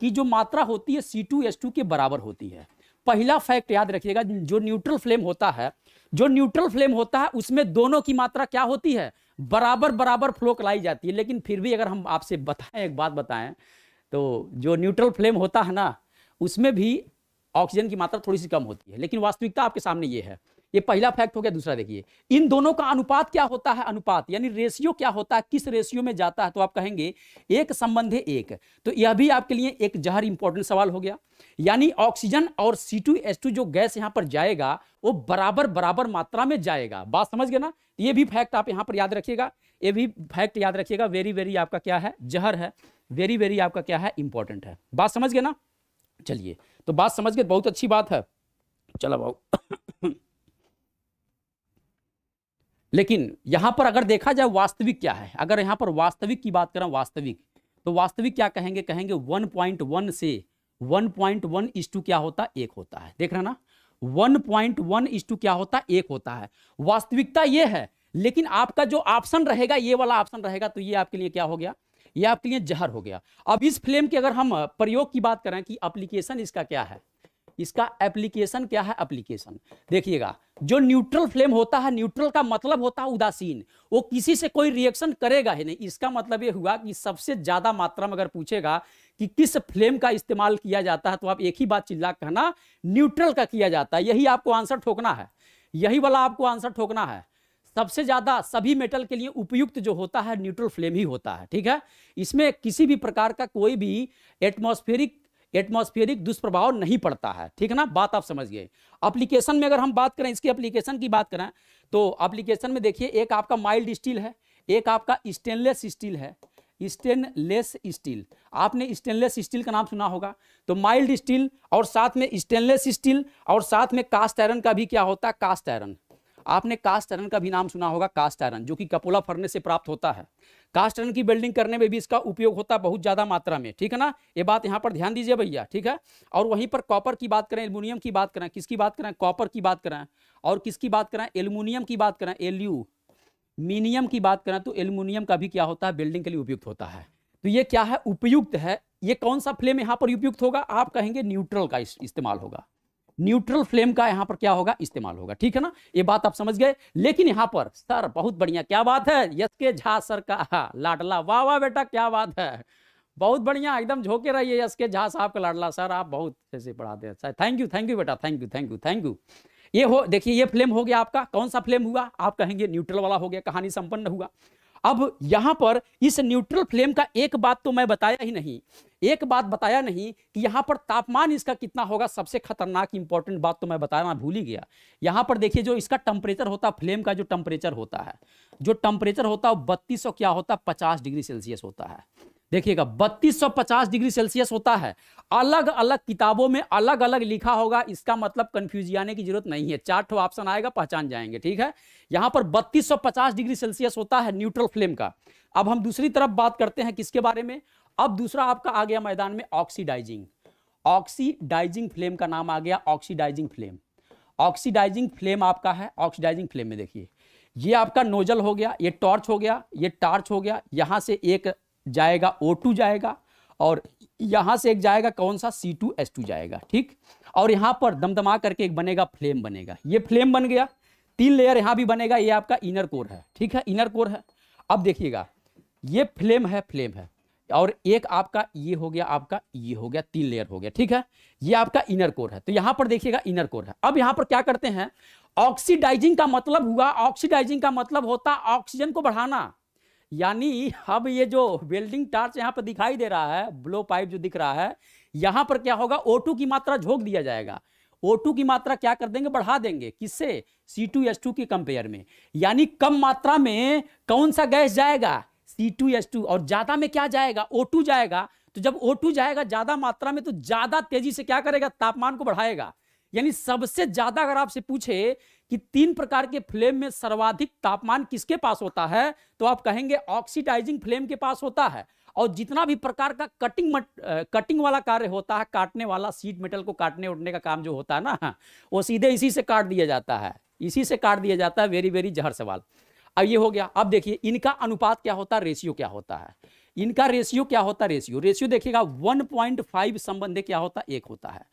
की जो मात्रा होती है सी के बराबर होती है पहला फैक्ट याद रखिएगा जो न्यूट्रल फ्लेम होता है जो न्यूट्रल फ्लेम होता है उसमें दोनों की मात्रा क्या होती है बराबर बराबर फ्लो कराई जाती है लेकिन फिर भी अगर हम आपसे बताएं एक बात बताएं तो जो न्यूट्रल फ्लेम होता है ना उसमें भी ऑक्सीजन की मात्रा थोड़ी सी कम होती है लेकिन वास्तविकता आपके सामने ये है ये पहला फैक्ट हो गया दूसरा देखिए इन दोनों का अनुपात क्या होता है अनुपात यानी रेशियो क्या होता है किस रेशियो में जाता है तो आप कहेंगे एक संबंध है एक तो यह भी आपके लिए एक जहर इंपॉर्टेंट सवाल हो गया यानी ऑक्सीजन और सी टू एस टू जो गैस यहां पर जाएगा वो बराबर बराबर मात्रा में जाएगा बात समझ गए ना ये भी फैक्ट आप यहाँ पर याद रखिएगा ये भी फैक्ट याद रखिएगा वेरी वेरी आपका क्या है जहर है वेरी वेरी आपका क्या है इंपॉर्टेंट है बात समझ गए ना चलिए तो बात समझ गए बहुत अच्छी बात है चलो भाई लेकिन यहां पर अगर देखा जाए वास्तविक क्या है अगर यहां पर वास्तविक की बात करें वास्तविक तो वास्तविक क्या कहेंगे कहेंगे 1.1 से 1.1 इस टू क्या होता एक होता है देख रहे ना 1.1 इस टू क्या होता एक होता है वास्तविकता यह है लेकिन आपका जो ऑप्शन रहेगा ये वाला ऑप्शन रहेगा तो ये आपके लिए क्या हो गया ये आपके लिए जहर हो गया अब इस फ्लेम के अगर हम प्रयोग की बात करें कि अप्लीकेशन इसका क्या है इसका एप्लीकेशन क्या है एप्लीकेशन देखिएगा जो न्यूट्रल फ्लेम होता है न्यूट्रल का मतलब होता है उदासीन वो किसी से कोई रिएक्शन करेगा ही नहीं इसका मतलब ये हुआ कि सबसे ज़्यादा मात्रा में अगर पूछेगा कि किस फ्लेम का इस्तेमाल किया जाता है तो आप एक ही बात चिल्ला कहना न्यूट्रल का किया जाता है यही आपको आंसर ठोकना है यही वाला आपको आंसर ठोकना है सबसे ज़्यादा सभी मेटल के लिए उपयुक्त जो होता है न्यूट्रल फ्लेम ही होता है ठीक है इसमें किसी भी प्रकार का कोई भी एटमोस्फेरिक एटमॉस्फेरिक दुष्प्रभाव नहीं पड़ता है ठीक है ना बात आप समझिए अप्लीकेशन में अगर हम बात करें इसकी अप्लीकेशन की बात करें तो अप्लीकेशन में देखिए एक आपका माइल्ड स्टील है एक आपका स्टेनलेस स्टील है स्टेनलेस स्टील आपने स्टेनलेस स्टील का नाम सुना होगा तो माइल्ड स्टील और साथ में स्टेनलेस स्टील और साथ में कास्ट आयरन का भी क्या होता है कास्ट आयरन आपने कास्ट आयरन का भी नाम सुना होगा कास्ट आयरन जो कि कपोला फरने से प्राप्त होता है कास्ट आयरन की बेल्डिंग करने में भी इसका उपयोग होता है बहुत ज़्यादा मात्रा में ठीक है ना ये बात यहाँ पर ध्यान दीजिए भैया ठीक है और वहीं पर कॉपर की बात करें एल्यूमिनियम की बात करें किसकी बात करें कॉपर की बात करें और किसकी बात करें एल्यूमिनियम की बात करें एल्यू मीनियम की बात करें तो एल्यूमिनियम का भी क्या होता है बिल्डिंग के लिए उपयुक्त होता है तो ये क्या है उपयुक्त है ये कौन सा फ्लेम यहाँ पर उपयुक्त होगा आप कहेंगे न्यूट्रल का इस्तेमाल होगा न्यूट्रल फ्लेम का यहां पर क्या होगा इस्तेमाल होगा ठीक है ना ये बात आप समझ गए लेकिन यहां पर सर बहुत बढ़िया क्या बात है यस के झा सर का हाँ, लाडला वाह वाह बेटा क्या बात है बहुत बढ़िया एकदम झोंके रहिए यस के झा साहब का लाडला सर आप बहुत ऐसे पढ़ाते हैं sir thank you thank you बेटा thank you thank you thank you ये हो देखिए ये फ्लेम हो गया आपका कौन सा फ्लेम हुआ आप कहेंगे न्यूट्रल वाला हो गया कहानी संपन्न हुआ अब यहां पर इस न्यूट्रल फ्लेम का एक बात तो मैं बताया ही नहीं एक बात बताया नहीं कि यहां पर तापमान इसका कितना होगा सबसे खतरनाक इंपॉर्टेंट बात तो मैं बताया मैं भूल ही गया यहां पर देखिए जो इसका टेम्परेचर होता है फ्लेम का जो टेम्परेचर होता है जो टेम्परेचर होता है बत्तीस क्या होता है पचास डिग्री सेल्सियस होता है देखिएगा 3250 डिग्री सेल्सियस होता है अलग अलग किताबों में अलग अलग लिखा होगा इसका मतलब कंफ्यूज आने की जरूरत नहीं है चार ऑप्शन आएगा पहचान जाएंगे ठीक है यहां पर 3250 डिग्री सेल्सियस होता है न्यूट्रल फ्लेम का अब हम दूसरी तरफ बात करते हैं किसके बारे में अब दूसरा आपका आ गया मैदान में ऑक्सीडाइजिंग ऑक्सीडाइजिंग फ्लेम का नाम आ गया ऑक्सीडाइजिंग फ्लेम ऑक्सीडाइजिंग फ्लेम आपका है ऑक्सीडाइजिंग फ्लेम में देखिए ये आपका नोजल हो गया ये टॉर्च हो गया ये टार्च हो गया यहाँ से एक जाएगा O2 जाएगा और यहाँ से एक जाएगा कौन सा C2H2 जाएगा ठीक और यहाँ पर दमदमा करके एक बनेगा फ्लेम बनेगा ये फ्लेम बन गया तीन लेयर यहाँ भी बनेगा ये आपका इनर कोर है ठीक है इनर कोर है अब देखिएगा ये फ्लेम है फ्लेम है और एक आपका ये हो गया आपका ये हो गया तीन लेयर हो गया ठीक है ये आपका इनर कोर है तो यहाँ पर देखिएगा इनर कोर है अब यहाँ पर क्या करते हैं ऑक्सीडाइजिंग का मतलब हुआ ऑक्सीडाइजिंग का मतलब होता ऑक्सीजन को बढ़ाना यानी अब ये जो वेल्डिंग टार्च यहाँ पर दिखाई दे रहा है ब्लो पाइप जो दिख रहा है यहाँ पर क्या होगा ओ की मात्रा झोंक दिया जाएगा O2 की मात्रा क्या कर देंगे बढ़ा देंगे किससे सी टू एस टू के कंपेयर में यानी कम मात्रा में कौन सा गैस जाएगा सी टू एस टू और ज़्यादा में क्या जाएगा O2 जाएगा तो जब O2 जाएगा ज़्यादा मात्रा में तो ज़्यादा तेजी से क्या करेगा तापमान को बढ़ाएगा यानी सबसे ज़्यादा अगर आपसे पूछे कि तीन प्रकार के फ्लेम में सर्वाधिक तापमान किसके पास होता है तो आप कहेंगे ऑक्सीडाइजिंग फ्लेम के पास होता है और जितना भी प्रकार का कटिंग मट, कटिंग वाला कार्य होता है काटने वाला सीट मेटल को काटने उठने का काम जो होता है ना वो सीधे इसी से काट दिया जाता है इसी से काट दिया जाता है वेरी वेरी जहर सवाल अब ये हो गया अब देखिए इनका अनुपात क्या होता है रेशियो क्या होता है इनका रेशियो क्या होता है रेशियो रेशियो देखिएगा 1.5 संबंध क्या होता है एक होता है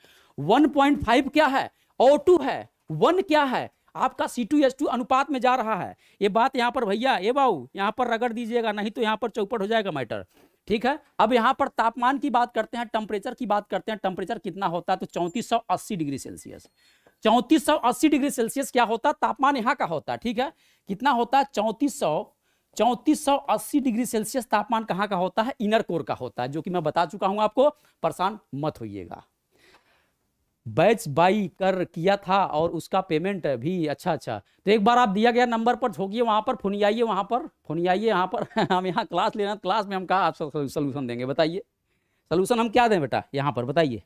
1.5 क्या है O2 है वन क्या है आपका सी टू एस टू अनुपात में जा रहा है ये बात यहाँ पर भैया ये बाऊ यहाँ पर रगड़ दीजिएगा नहीं तो यहाँ पर चौपट हो जाएगा मैटर ठीक है अब यहाँ पर तापमान की बात करते हैं टेम्परेचर की बात करते हैं टेम्परेचर कितना होता है तो चौंतीस डिग्री सेल्सियस चौंतीस डिग्री सेल्सियस क्या होता है तापमान यहाँ का होता है ठीक है कितना होता है चौंतीस चौंतीस सौ अस्सी डिग्री सेल्सियस तापमान कहाँ का होता है इनर कोर का होता है जो कि मैं बता चुका हूँ आपको परेशान मत होइएगा बैच बाई कर किया था और उसका पेमेंट भी अच्छा अच्छा तो एक बार आप दिया गया नंबर पर ठोकिए वहाँ पर आइए वहाँ पर आइए यहाँ पर हम यहाँ क्लास लेना तो क्लास में हम कहा आप सोल्यूशन देंगे बताइए सोल्यूशन हम क्या दें बेटा यहाँ पर बताइए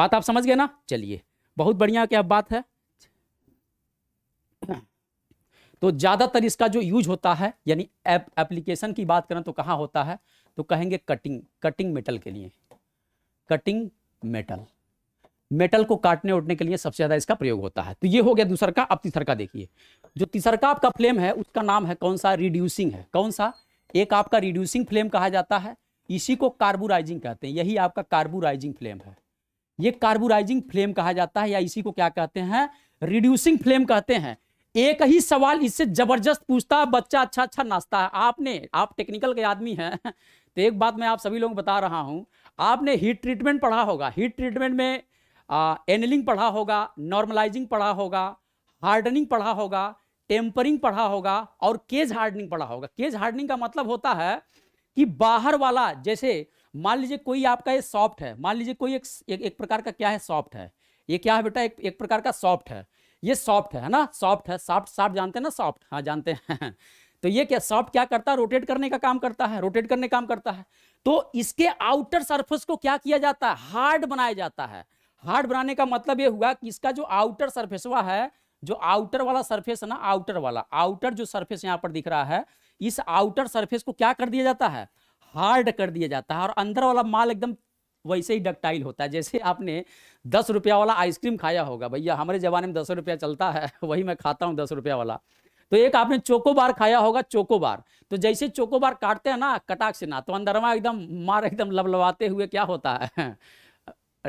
बात आप समझ गए ना चलिए बहुत बढ़िया क्या बात है तो ज़्यादातर इसका जो यूज होता है यानी एप्लीकेशन की बात करें तो कहाँ होता है तो कहेंगे कटिंग कटिंग मेटल के लिए कटिंग मेटल मेटल को काटने उठने के लिए सबसे ज़्यादा इसका प्रयोग होता है तो ये हो गया दूसर का अब तीसर का देखिए जो तीसर का आपका फ्लेम है उसका नाम है कौन सा रिड्यूसिंग है कौन सा एक आपका रिड्यूसिंग फ्लेम कहा जाता है इसी को कार्बोराइजिंग कहते हैं यही आपका कार्बोराइजिंग फ्लेम है ये कार्बोराइजिंग फ्लेम कहा जाता है या इसी को क्या कहते हैं रिड्यूसिंग फ्लेम कहते हैं एक ही सवाल इससे जबरदस्त पूछता है बच्चा अच्छा अच्छा नाश्ता है आपने आप टेक्निकल के आदमी हैं तो एक बात मैं आप सभी लोग बता रहा हूं आपने हीट ट्रीटमेंट पढ़ा होगा हीट ट्रीटमेंट में एनलिंग पढ़ा होगा नॉर्मलाइजिंग पढ़ा होगा हार्डनिंग पढ़ा होगा टेम्परिंग पढ़ा होगा और केज हार्डनिंग पढ़ा होगा केज हार्डनिंग का मतलब होता है कि बाहर वाला जैसे मान लीजिए कोई आपका ये सॉफ्ट है मान लीजिए कोई एक, एक एक प्रकार का क्या है सॉफ्ट है ये क्या है बेटा एक एक प्रकार का सॉफ्ट है ये सॉफ्ट है ना सॉफ्ट है सॉफ्ट सॉफ्ट जानते हैं ना सॉफ्ट हाँ जानते हैं तो ये क्या सॉफ्ट क्या करता है रोटेट करने का काम करता है रोटेट करने का काम करता है तो इसके आउटर सर्फेस को क्या किया जाता है हार्ड बनाया जाता है हार्ड बनाने का मतलब ये हुआ कि इसका जो आउटर सरफेसवा है जो आउटर वाला सरफेस है ना आउटर वाला आउटर जो सरफेस यहाँ पर दिख रहा है इस आउटर सरफेस को क्या कर दिया जाता है हार्ड कर दिया जाता है और अंदर वाला माल एकदम वैसे ही डकटाइल होता है जैसे आपने दस रुपया वाला आइसक्रीम खाया होगा भैया हमारे ज़माने में दस रुपया चलता है वही मैं खाता हूँ दस रुपया वाला तो एक आपने चोकोबार खाया होगा चोकोबार तो जैसे चोकोबार काटते हैं ना कटाक से ना तो अंदरवा एकदम मार एकदम लबलवाते हुए क्या होता है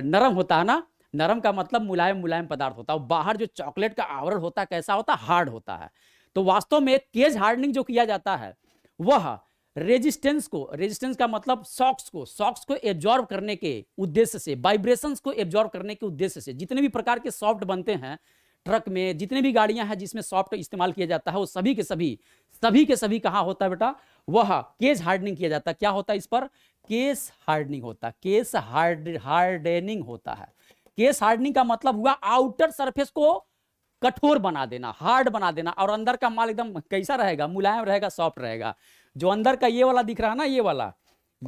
नरम होता है ना नरम का मतलब मुलायम मुलायम पदार्थ होता है बाहर जो चॉकलेट का आवरण होता है कैसा होता है हार्ड होता है तो वास्तव में तेज हार्डनिंग जो किया जाता है वह रेजिस्टेंस को रेजिस्टेंस का मतलब सॉक्स को सॉक्स को एब्जॉर्व करने के उद्देश्य से वाइब्रेशन को एब्जॉर्व करने के उद्देश्य से जितने भी प्रकार के सॉफ्ट बनते हैं ट्रक में जितने भी गाड़ियां हैं जिसमें सॉफ्ट इस्तेमाल किया जाता है वो सभी के सभी सभी के सभी कहा होता है बेटा वह केस हार्डनिंग किया जाता है क्या होता है इस पर केस हार्डनिंग होता है केस हार्ड हार्डनिंग होता है केस हार्डनिंग का मतलब हुआ आउटर सरफेस को कठोर बना देना हार्ड बना देना और अंदर का माल एकदम कैसा रहेगा मुलायम रहेगा सॉफ्ट रहेगा जो अंदर का ये वाला दिख रहा है ना ये वाला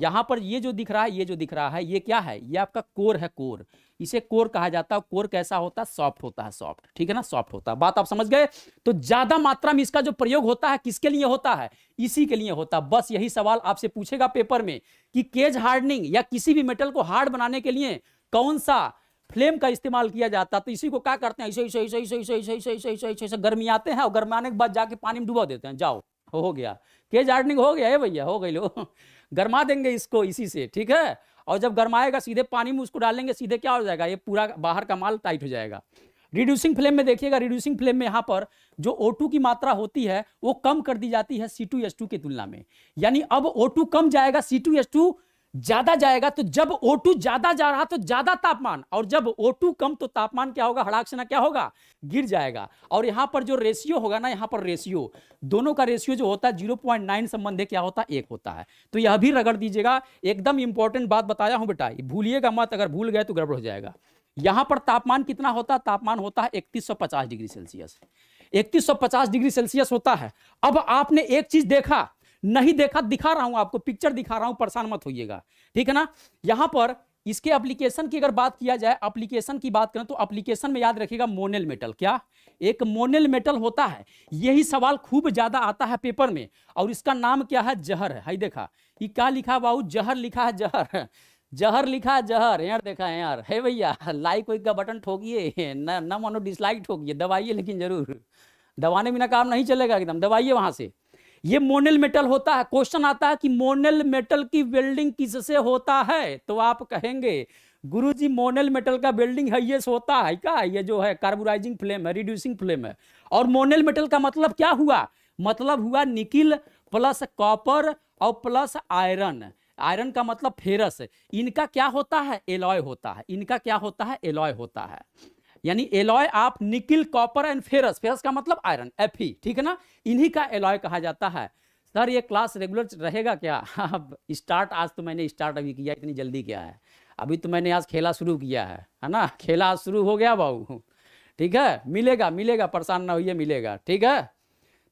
यहाँ पर ये जो दिख रहा है ये जो दिख रहा है ये क्या है ये आपका कोर है कोर इसे कोर कहा जाता है कोर कैसा होता है सॉफ्ट होता है सॉफ्ट ठीक है ना सॉफ्ट होता है बात आप समझ गए तो ज्यादा मात्रा में इसका जो प्रयोग होता है किसके लिए होता है इसी के लिए होता है बस यही सवाल आपसे पूछेगा पेपर में कि केज हार्डनिंग या किसी भी मेटल को हार्ड बनाने के लिए कौन सा फ्लेम का इस्तेमाल किया जाता है तो इसी को क्या करते हैं गर्मी आते हैं और गर्माने के बाद जाके पानी में डुबा देते हैं जाओ हो गया केज हार्डनिंग हो गया है भैया हो गई लोग गरमा देंगे इसको इसी से ठीक है और जब गरमाएगा सीधे पानी में उसको डालेंगे सीधे क्या हो जाएगा ये पूरा बाहर का माल टाइट हो जाएगा रिड्यूसिंग फ्लेम में देखिएगा रिड्यूसिंग फ्लेम में यहाँ पर जो O2 की मात्रा होती है वो कम कर दी जाती है C2H2 की तुलना में यानी अब O2 कम जाएगा C2H2 ज्यादा जाएगा तो जब O2 ज्यादा जा रहा तो ज्यादा तापमान और जब O2 कम तो तापमान क्या होगा हड़ाक्षना क्या होगा गिर जाएगा और यहां पर जो रेशियो होगा ना यहां पर रेशियो दोनों का रेशियो जो होता है जीरो पॉइंट नाइन संबंध क्या होता है एक होता है तो यह भी रगड़ दीजिएगा एकदम इंपॉर्टेंट बात बताया हूं बेटा भूलिएगा मत अगर भूल गए तो गड़बड़ हो जाएगा यहां पर तापमान कितना होता है तापमान होता है इकतीस डिग्री सेल्सियस इकतीस डिग्री सेल्सियस होता है अब आपने एक चीज देखा नहीं देखा दिखा रहा हूं आपको पिक्चर दिखा रहा हूं परेशान मत होइएगा ठीक है ना यहां पर इसके एप्लीकेशन की अगर बात किया जाए एप्लीकेशन की बात करें तो एप्लीकेशन में याद रखिएगा मोनेल मेटल क्या एक मोनेल मेटल होता है यही सवाल खूब ज्यादा आता है पेपर में और इसका नाम क्या है जहर है हाई देखा ये क्या लिखा बाबू जहर लिखा है जहर जहर लिखा है जहर यार देखा है यार है भैया लाइक वाइक का बटन ठोकिए ना मानो डिसलाइक ठोकिए दबाइए लेकिन जरूर दबाने बिना काम नहीं चलेगा एकदम दबाइए वहां से ये मोनल मेटल होता है क्वेश्चन आता है कि मोनल मेटल की वेल्डिंग किससे होता है तो आप कहेंगे गुरु जी मोनल मेटल का वेल्डिंग है ये होता है क्या ये जो है कार्बोराइजिंग फ्लेम है रिड्यूसिंग फ्लेम है और मोनल मेटल का मतलब क्या हुआ मतलब हुआ निकिल प्लस कॉपर और प्लस आयरन आयरन का मतलब फेरस इनका क्या होता है एलॉय होता है इनका क्या होता है एलॉय होता है यानी एलॉय आप nickel copper and ferrous ferrous का मतलब आयरन एफ ही ठीक है ना इन्हीं का एलॉय कहा जाता है सर ये क्लास रेगुलर रहेगा क्या अब स्टार्ट आज तो मैंने स्टार्ट अभी किया इतनी जल्दी क्या है अभी तो मैंने आज खेला शुरू किया है है ना खेला आज शुरू हो गया भाऊ ठीक है मिलेगा मिलेगा परेशान ना होइए मिलेगा ठीक है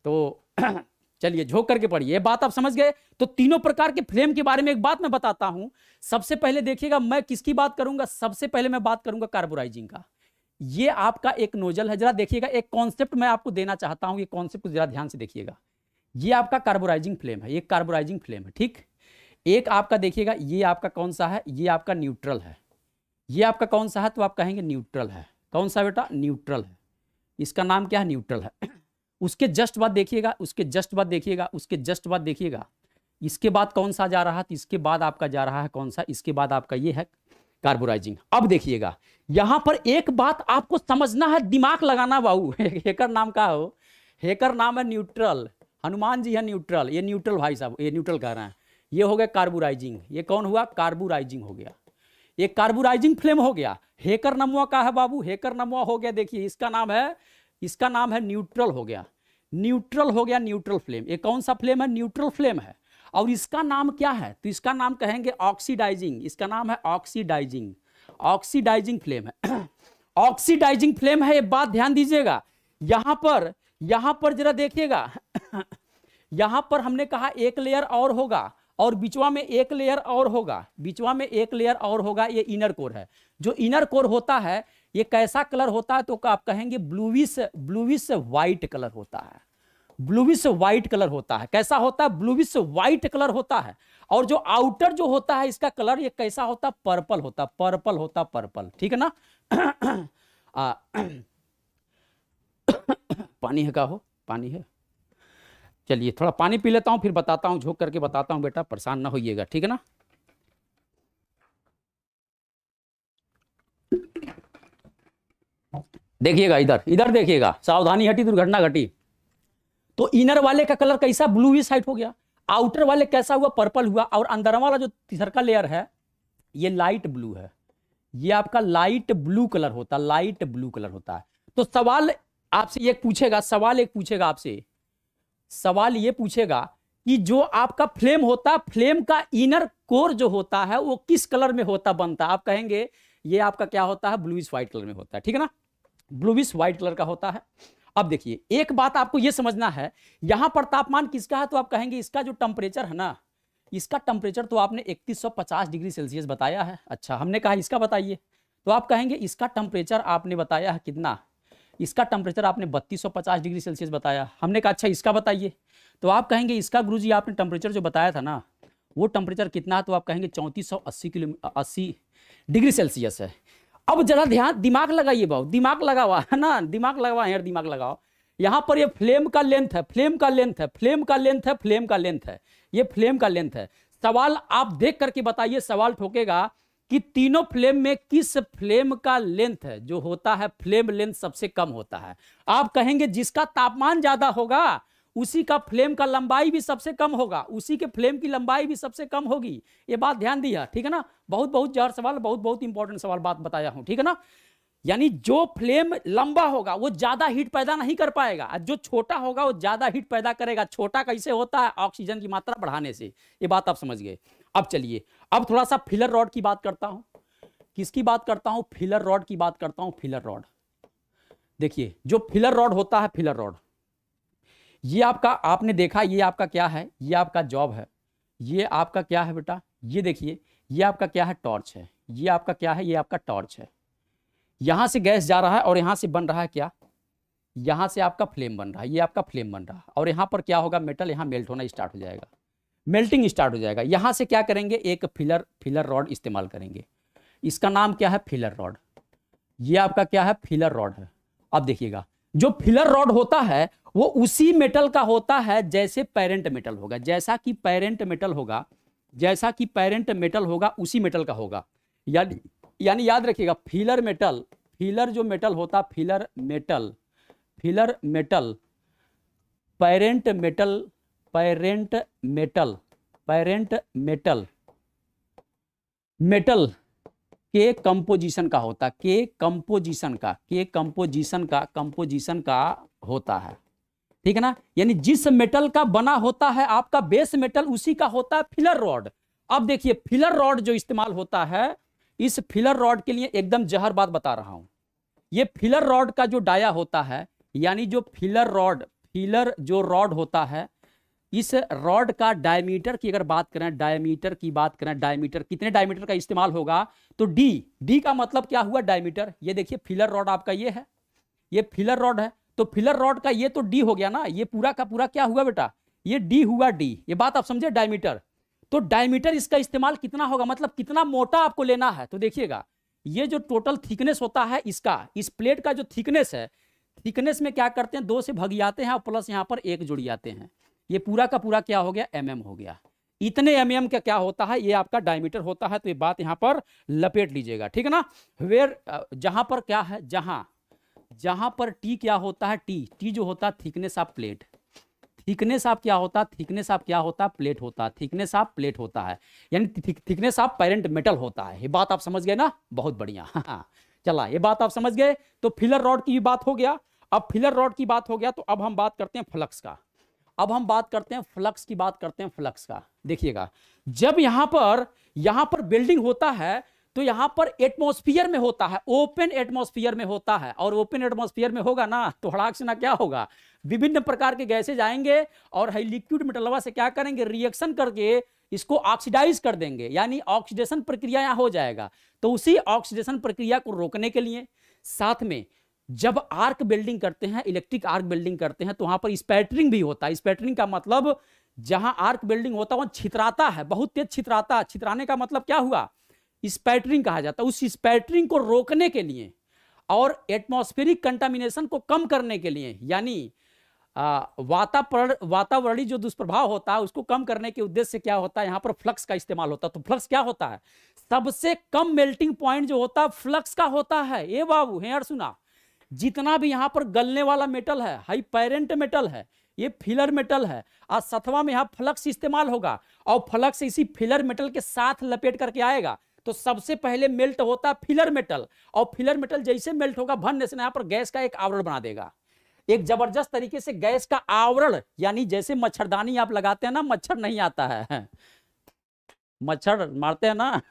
तो चलिए झोंक करके पढ़िए बात आप समझ गए तो तीनों प्रकार के फ्लेम के बारे में एक बात मैं बताता हूं सबसे पहले देखिएगा मैं किसकी बात करूंगा सबसे पहले मैं बात करूंगा कार्बोराइजिंग का ये आपका एक नोजल है जरा देखिएगा एक कॉन्सेप्ट मैं आपको देना चाहता हूँ ये कॉन्सेप्ट को जरा ध्यान से देखिएगा ये आपका कार्बोराइजिंग फ्लेम है ये कार्बोराइजिंग फ्लेम है ठीक एक आपका देखिएगा ये आपका कौन सा है ये आपका न्यूट्रल है ये आपका कौन सा है तो आप कहेंगे न्यूट्रल है कौन सा बेटा न्यूट्रल है इसका नाम क्या है न्यूट्रल है उसके जस्ट बाद देखिएगा उसके जस्ट बाद देखिएगा उसके जस्ट बाद देखिएगा इसके बाद कौन सा जा रहा है तो इसके बाद आपका जा रहा है कौन सा इसके बाद आपका ये है कार्बोराइजिंग अब देखिएगा यहाँ पर एक बात आपको समझना है दिमाग लगाना बाबू हेकर नाम का हो हेकर नाम है न्यूट्रल हनुमान जी है न्यूट्रल ये न्यूट्रल भाई साहब ये न्यूट्रल कह रहे हैं ये हो गया कार्बोराइजिंग ये कौन हुआ कार्बोराइजिंग हो गया ये कार्बोराइजिंग फ्लेम हो गया हेकर नमुआ का है बाबू हेकर नमुआ हो गया देखिए इसका नाम है इसका नाम है न्यूट्रल हो गया न्यूट्रल हो गया न्यूट्रल फ्लेम ये कौन सा फ्लेम है न्यूट्रल फ्लेम है और इसका नाम क्या है तो इसका नाम कहेंगे ऑक्सीडाइजिंग इसका नाम है ऑक्सीडाइजिंग ऑक्सीडाइजिंग फ्लेम है ऑक्सीडाइजिंग फ्लेम है ये बात ध्यान दीजिएगा यहां पर यहां पर जरा देखिएगा यहां पर हमने कहा एक लेयर और होगा और बिचवा में एक लेयर और होगा बिचवा में एक लेयर और होगा ये इनर कोर है जो इनर कोर होता है ये कैसा कलर होता है तो आप कहेंगे ब्लूविश ब्लूविश व्हाइट कलर होता है ब्लूविश व्हाइट कलर होता है कैसा होता है ब्लूविश व्हाइट कलर होता है और जो आउटर जो होता है इसका कलर ये कैसा होता पर्पल होता पर्पल होता पर्पल ठीक है ना आ, पानी है का हो पानी है चलिए थोड़ा पानी पी लेता हूँ फिर बताता हूँ झोंक करके बताता हूँ बेटा परेशान ना होइएगा ठीक है ना देखिएगा इधर इधर देखिएगा सावधानी हटी दुर्घटना घटी तो इनर वाले का कलर कैसा ब्लू ही हाइट हो गया आउटर वाले कैसा हुआ पर्पल हुआ और अंदर वाला जो तीसरा का लेयर है ये लाइट ब्लू है ये आपका लाइट ब्लू कलर होता है लाइट ब्लू कलर होता है तो सवाल आपसे ये पूछेगा सवाल एक पूछेगा आपसे सवाल ये पूछेगा कि जो आपका फ्लेम होता फ्लेम का इनर कोर जो होता है वो किस कलर में होता बनता आप कहेंगे ये आपका क्या होता है ब्लूइश व्हाइट कलर में होता है ठीक है ना ब्लूइश व्हाइट कलर का होता है अब देखिए एक बात आपको यह समझना है यहां पर तापमान किसका है तो आप कहेंगे इसका जो टेम्परेचर है ना इसका टेम्परेचर तो आपने 3150 डिग्री सेल्सियस बताया है अच्छा हमने कहा इसका बताइए तो आप कहेंगे इसका टेम्परेचर आपने बताया है कितना इसका टेम्परेचर आपने 3250 डिग्री सेल्सियस बताया हमने कहा अच्छा इसका बताइए तो आप कहेंगे इसका गुरुजी आपने टेम्परेचर जो बताया था ना वो टेम्परेचर कितना है तो आप कहेंगे चौंतीस सौ अस्सी किलो अस्सी डिग्री सेल्सियस है अब जरा ध्यान दिमाग लगाइए बहु दिमाग लगा हुआ है ना दिमाग लगा हुआ यार दिमाग लगाओ यहाँ पर ये फ्लेम का लेंथ है फ्लेम का लेंथ है फ्लेम का लेंथ है फ्लेम का लेंथ है ये फ्लेम का लेंथ है सवाल आप देख करके बताइए सवाल ठोकेगा कि तीनों फ्लेम में किस फ्लेम का लेंथ है जो होता है फ्लेम लेंथ सबसे कम होता है आप कहेंगे जिसका तापमान ज्यादा होगा उसी का फ्लेम का लंबाई भी सबसे कम होगा उसी के फ्लेम की लंबाई भी सबसे कम होगी ये बात ध्यान दिया ठीक है ना बहुत बहुत जहर सवाल बहुत बहुत इंपॉर्टेंट सवाल बात बताया हूँ ठीक है ना यानी जो फ्लेम लंबा होगा वो ज्यादा हीट पैदा नहीं कर पाएगा जो छोटा होगा वो ज्यादा हीट पैदा करेगा छोटा कैसे होता है ऑक्सीजन की मात्रा बढ़ाने से ये बात आप समझ गए अब चलिए अब थोड़ा सा फिलर रॉड की बात करता हूँ किसकी बात करता हूँ फिलर रॉड की बात करता हूँ फिलर रॉड देखिए जो फिलर रॉड होता है फिलर रॉड ये आपका आपने देखा ये आपका क्या है ये आपका जॉब है ये आपका क्या है बेटा ये देखिए ये आपका क्या है टॉर्च है ये आपका क्या है ये आपका टॉर्च है यहाँ से गैस जा रहा है और यहाँ से बन रहा है क्या यहाँ से आपका फ्लेम बन रहा है ये आपका फ्लेम बन रहा है और यहाँ पर क्या होगा मेटल यहाँ मेल्ट होना स्टार्ट हो जाएगा मेल्टिंग स्टार्ट हो जाएगा यहाँ से क्या करेंगे एक फिलर फिलर रॉड इस्तेमाल करेंगे इसका नाम क्या है फिलर रॉड ये आपका क्या है फिलर रॉड है अब देखिएगा जो फिलर रॉड होता है वो उसी मेटल का होता है जैसे पेरेंट मेटल होगा जैसा कि पेरेंट मेटल होगा जैसा कि पेरेंट मेटल होगा उसी मेटल का होगा यानी यानी याद रखिएगा फिलर मेटल फिलर जो मेटल होता filler metal filler metal parent metal parent metal parent metal metal के कंपोजिशन का होता के कंपोजिशन का के कंपोजिशन का कंपोजिशन का होता है ठीक है ना यानी जिस मेटल का बना होता है आपका बेस मेटल उसी का होता है फिलर रॉड अब देखिए फिलर रॉड जो इस्तेमाल होता है इस फिलर रॉड के लिए एकदम जहर बात बता रहा हूं ये फिलर रॉड का जो डाया होता है यानी जो फिलर रॉड फिलर जो रॉड होता है इस रॉड का डायमीटर की अगर बात करें डायमीटर की बात करें डायमीटर कितने डायमीटर का इस्तेमाल होगा तो डी डी का मतलब क्या हुआ डायमीटर ये देखिए फिलर रॉड आपका ये है ये फिलर रॉड है तो फिलर रॉड का ये तो डी हो गया ना ये पूरा का पूरा क्या हुआ बेटा ये डी हुआ डी ये बात आप समझे डायमीटर तो डायमीटर इसका इस्तेमाल कितना होगा मतलब कितना मोटा आपको लेना है तो देखिएगा ये जो टोटल थिकनेस होता है इसका इस प्लेट का जो थिकनेस है थिकनेस में क्या करते हैं दो से भग जाते हैं और प्लस यहाँ पर एक जुड़ जाते हैं ये पूरा का पूरा क्या हो गया एम mm हो गया इतने एम mm का क्या होता है ये आपका डायमीटर होता है तो ये बात यहाँ पर लपेट लीजिएगा ठीक है ना वेर जहाँ पर क्या है जहाँ जहाँ पर टी क्या होता है टी टी जो होता है thickness of plate thickness of क्या होता है थिकनेस ऑफ क्या होता है प्लेट होता है थिकनेस ऑफ प्लेट होता है यानी थिकनेस ऑफ पेरेंट मेटल होता है ये बात आप समझ गए ना बहुत बढ़िया हाँ, हाँ। चला ये बात आप समझ गए तो फिलर रॉड की भी बात हो गया अब फिलर रॉड की बात हो गया तो अब हम बात करते हैं फ्लक्स का अब हम बात करते हैं फ्लक्स की बात करते हैं फ्लक्स का देखिएगा जब यहां पर यहां पर बिल्डिंग होता है तो यहां पर एटमोस्फियर में होता है ओपन एटमोस्फियर में होता है और ओपन एटमोस्फियर में होगा ना तो हड़ाक से ना क्या होगा विभिन्न प्रकार के गैसेज आएंगे और हाई लिक्विड मेटलवा से क्या करेंगे रिएक्शन करके इसको ऑक्सीडाइज कर देंगे यानी ऑक्सीडेशन प्रक्रिया यहां हो जाएगा तो उसी ऑक्सीडेशन प्रक्रिया को रोकने के लिए साथ में जब आर्क बिल्डिंग करते हैं इलेक्ट्रिक आर्क बिल्डिंग करते हैं तो वहां पर स्पैटरिंग भी होता है स्पैटरिंग का मतलब जहां आर्क बिल्डिंग होता है वहां छितराता है बहुत तेज छितराता छितराने का मतलब क्या हुआ स्पैटरिंग कहा जाता है उस स्पैटरिंग को रोकने के लिए और एटमोस्फेरिक कंटामिनेशन को कम करने के लिए यानी वातावरण वातावरणीय जो दुष्प्रभाव होता है उसको कम करने के उद्देश्य से क्या होता है यहाँ पर फ्लक्स का इस्तेमाल होता है तो फ्लक्स क्या होता है सबसे कम मेल्टिंग पॉइंट जो होता है फ्लक्स का होता है ए बाबू यार सुना जितना भी यहाँ पर गलने वाला मेटल है हाई पैरेंट मेटल है ये फिलर मेटल है आज सतवा में यहाँ फ्लक्स इस्तेमाल होगा और फ्लक्स इसी फिलर मेटल के साथ लपेट करके आएगा तो सबसे पहले मेल्ट होता है फिलर मेटल और फिलर मेटल जैसे मेल्ट होगा भन जैसे यहाँ पर गैस का एक आवरण बना देगा एक जबरदस्त तरीके से गैस का आवरण यानी जैसे मच्छरदानी आप लगाते हैं ना मच्छर नहीं आता है मच्छर मारते हैं ना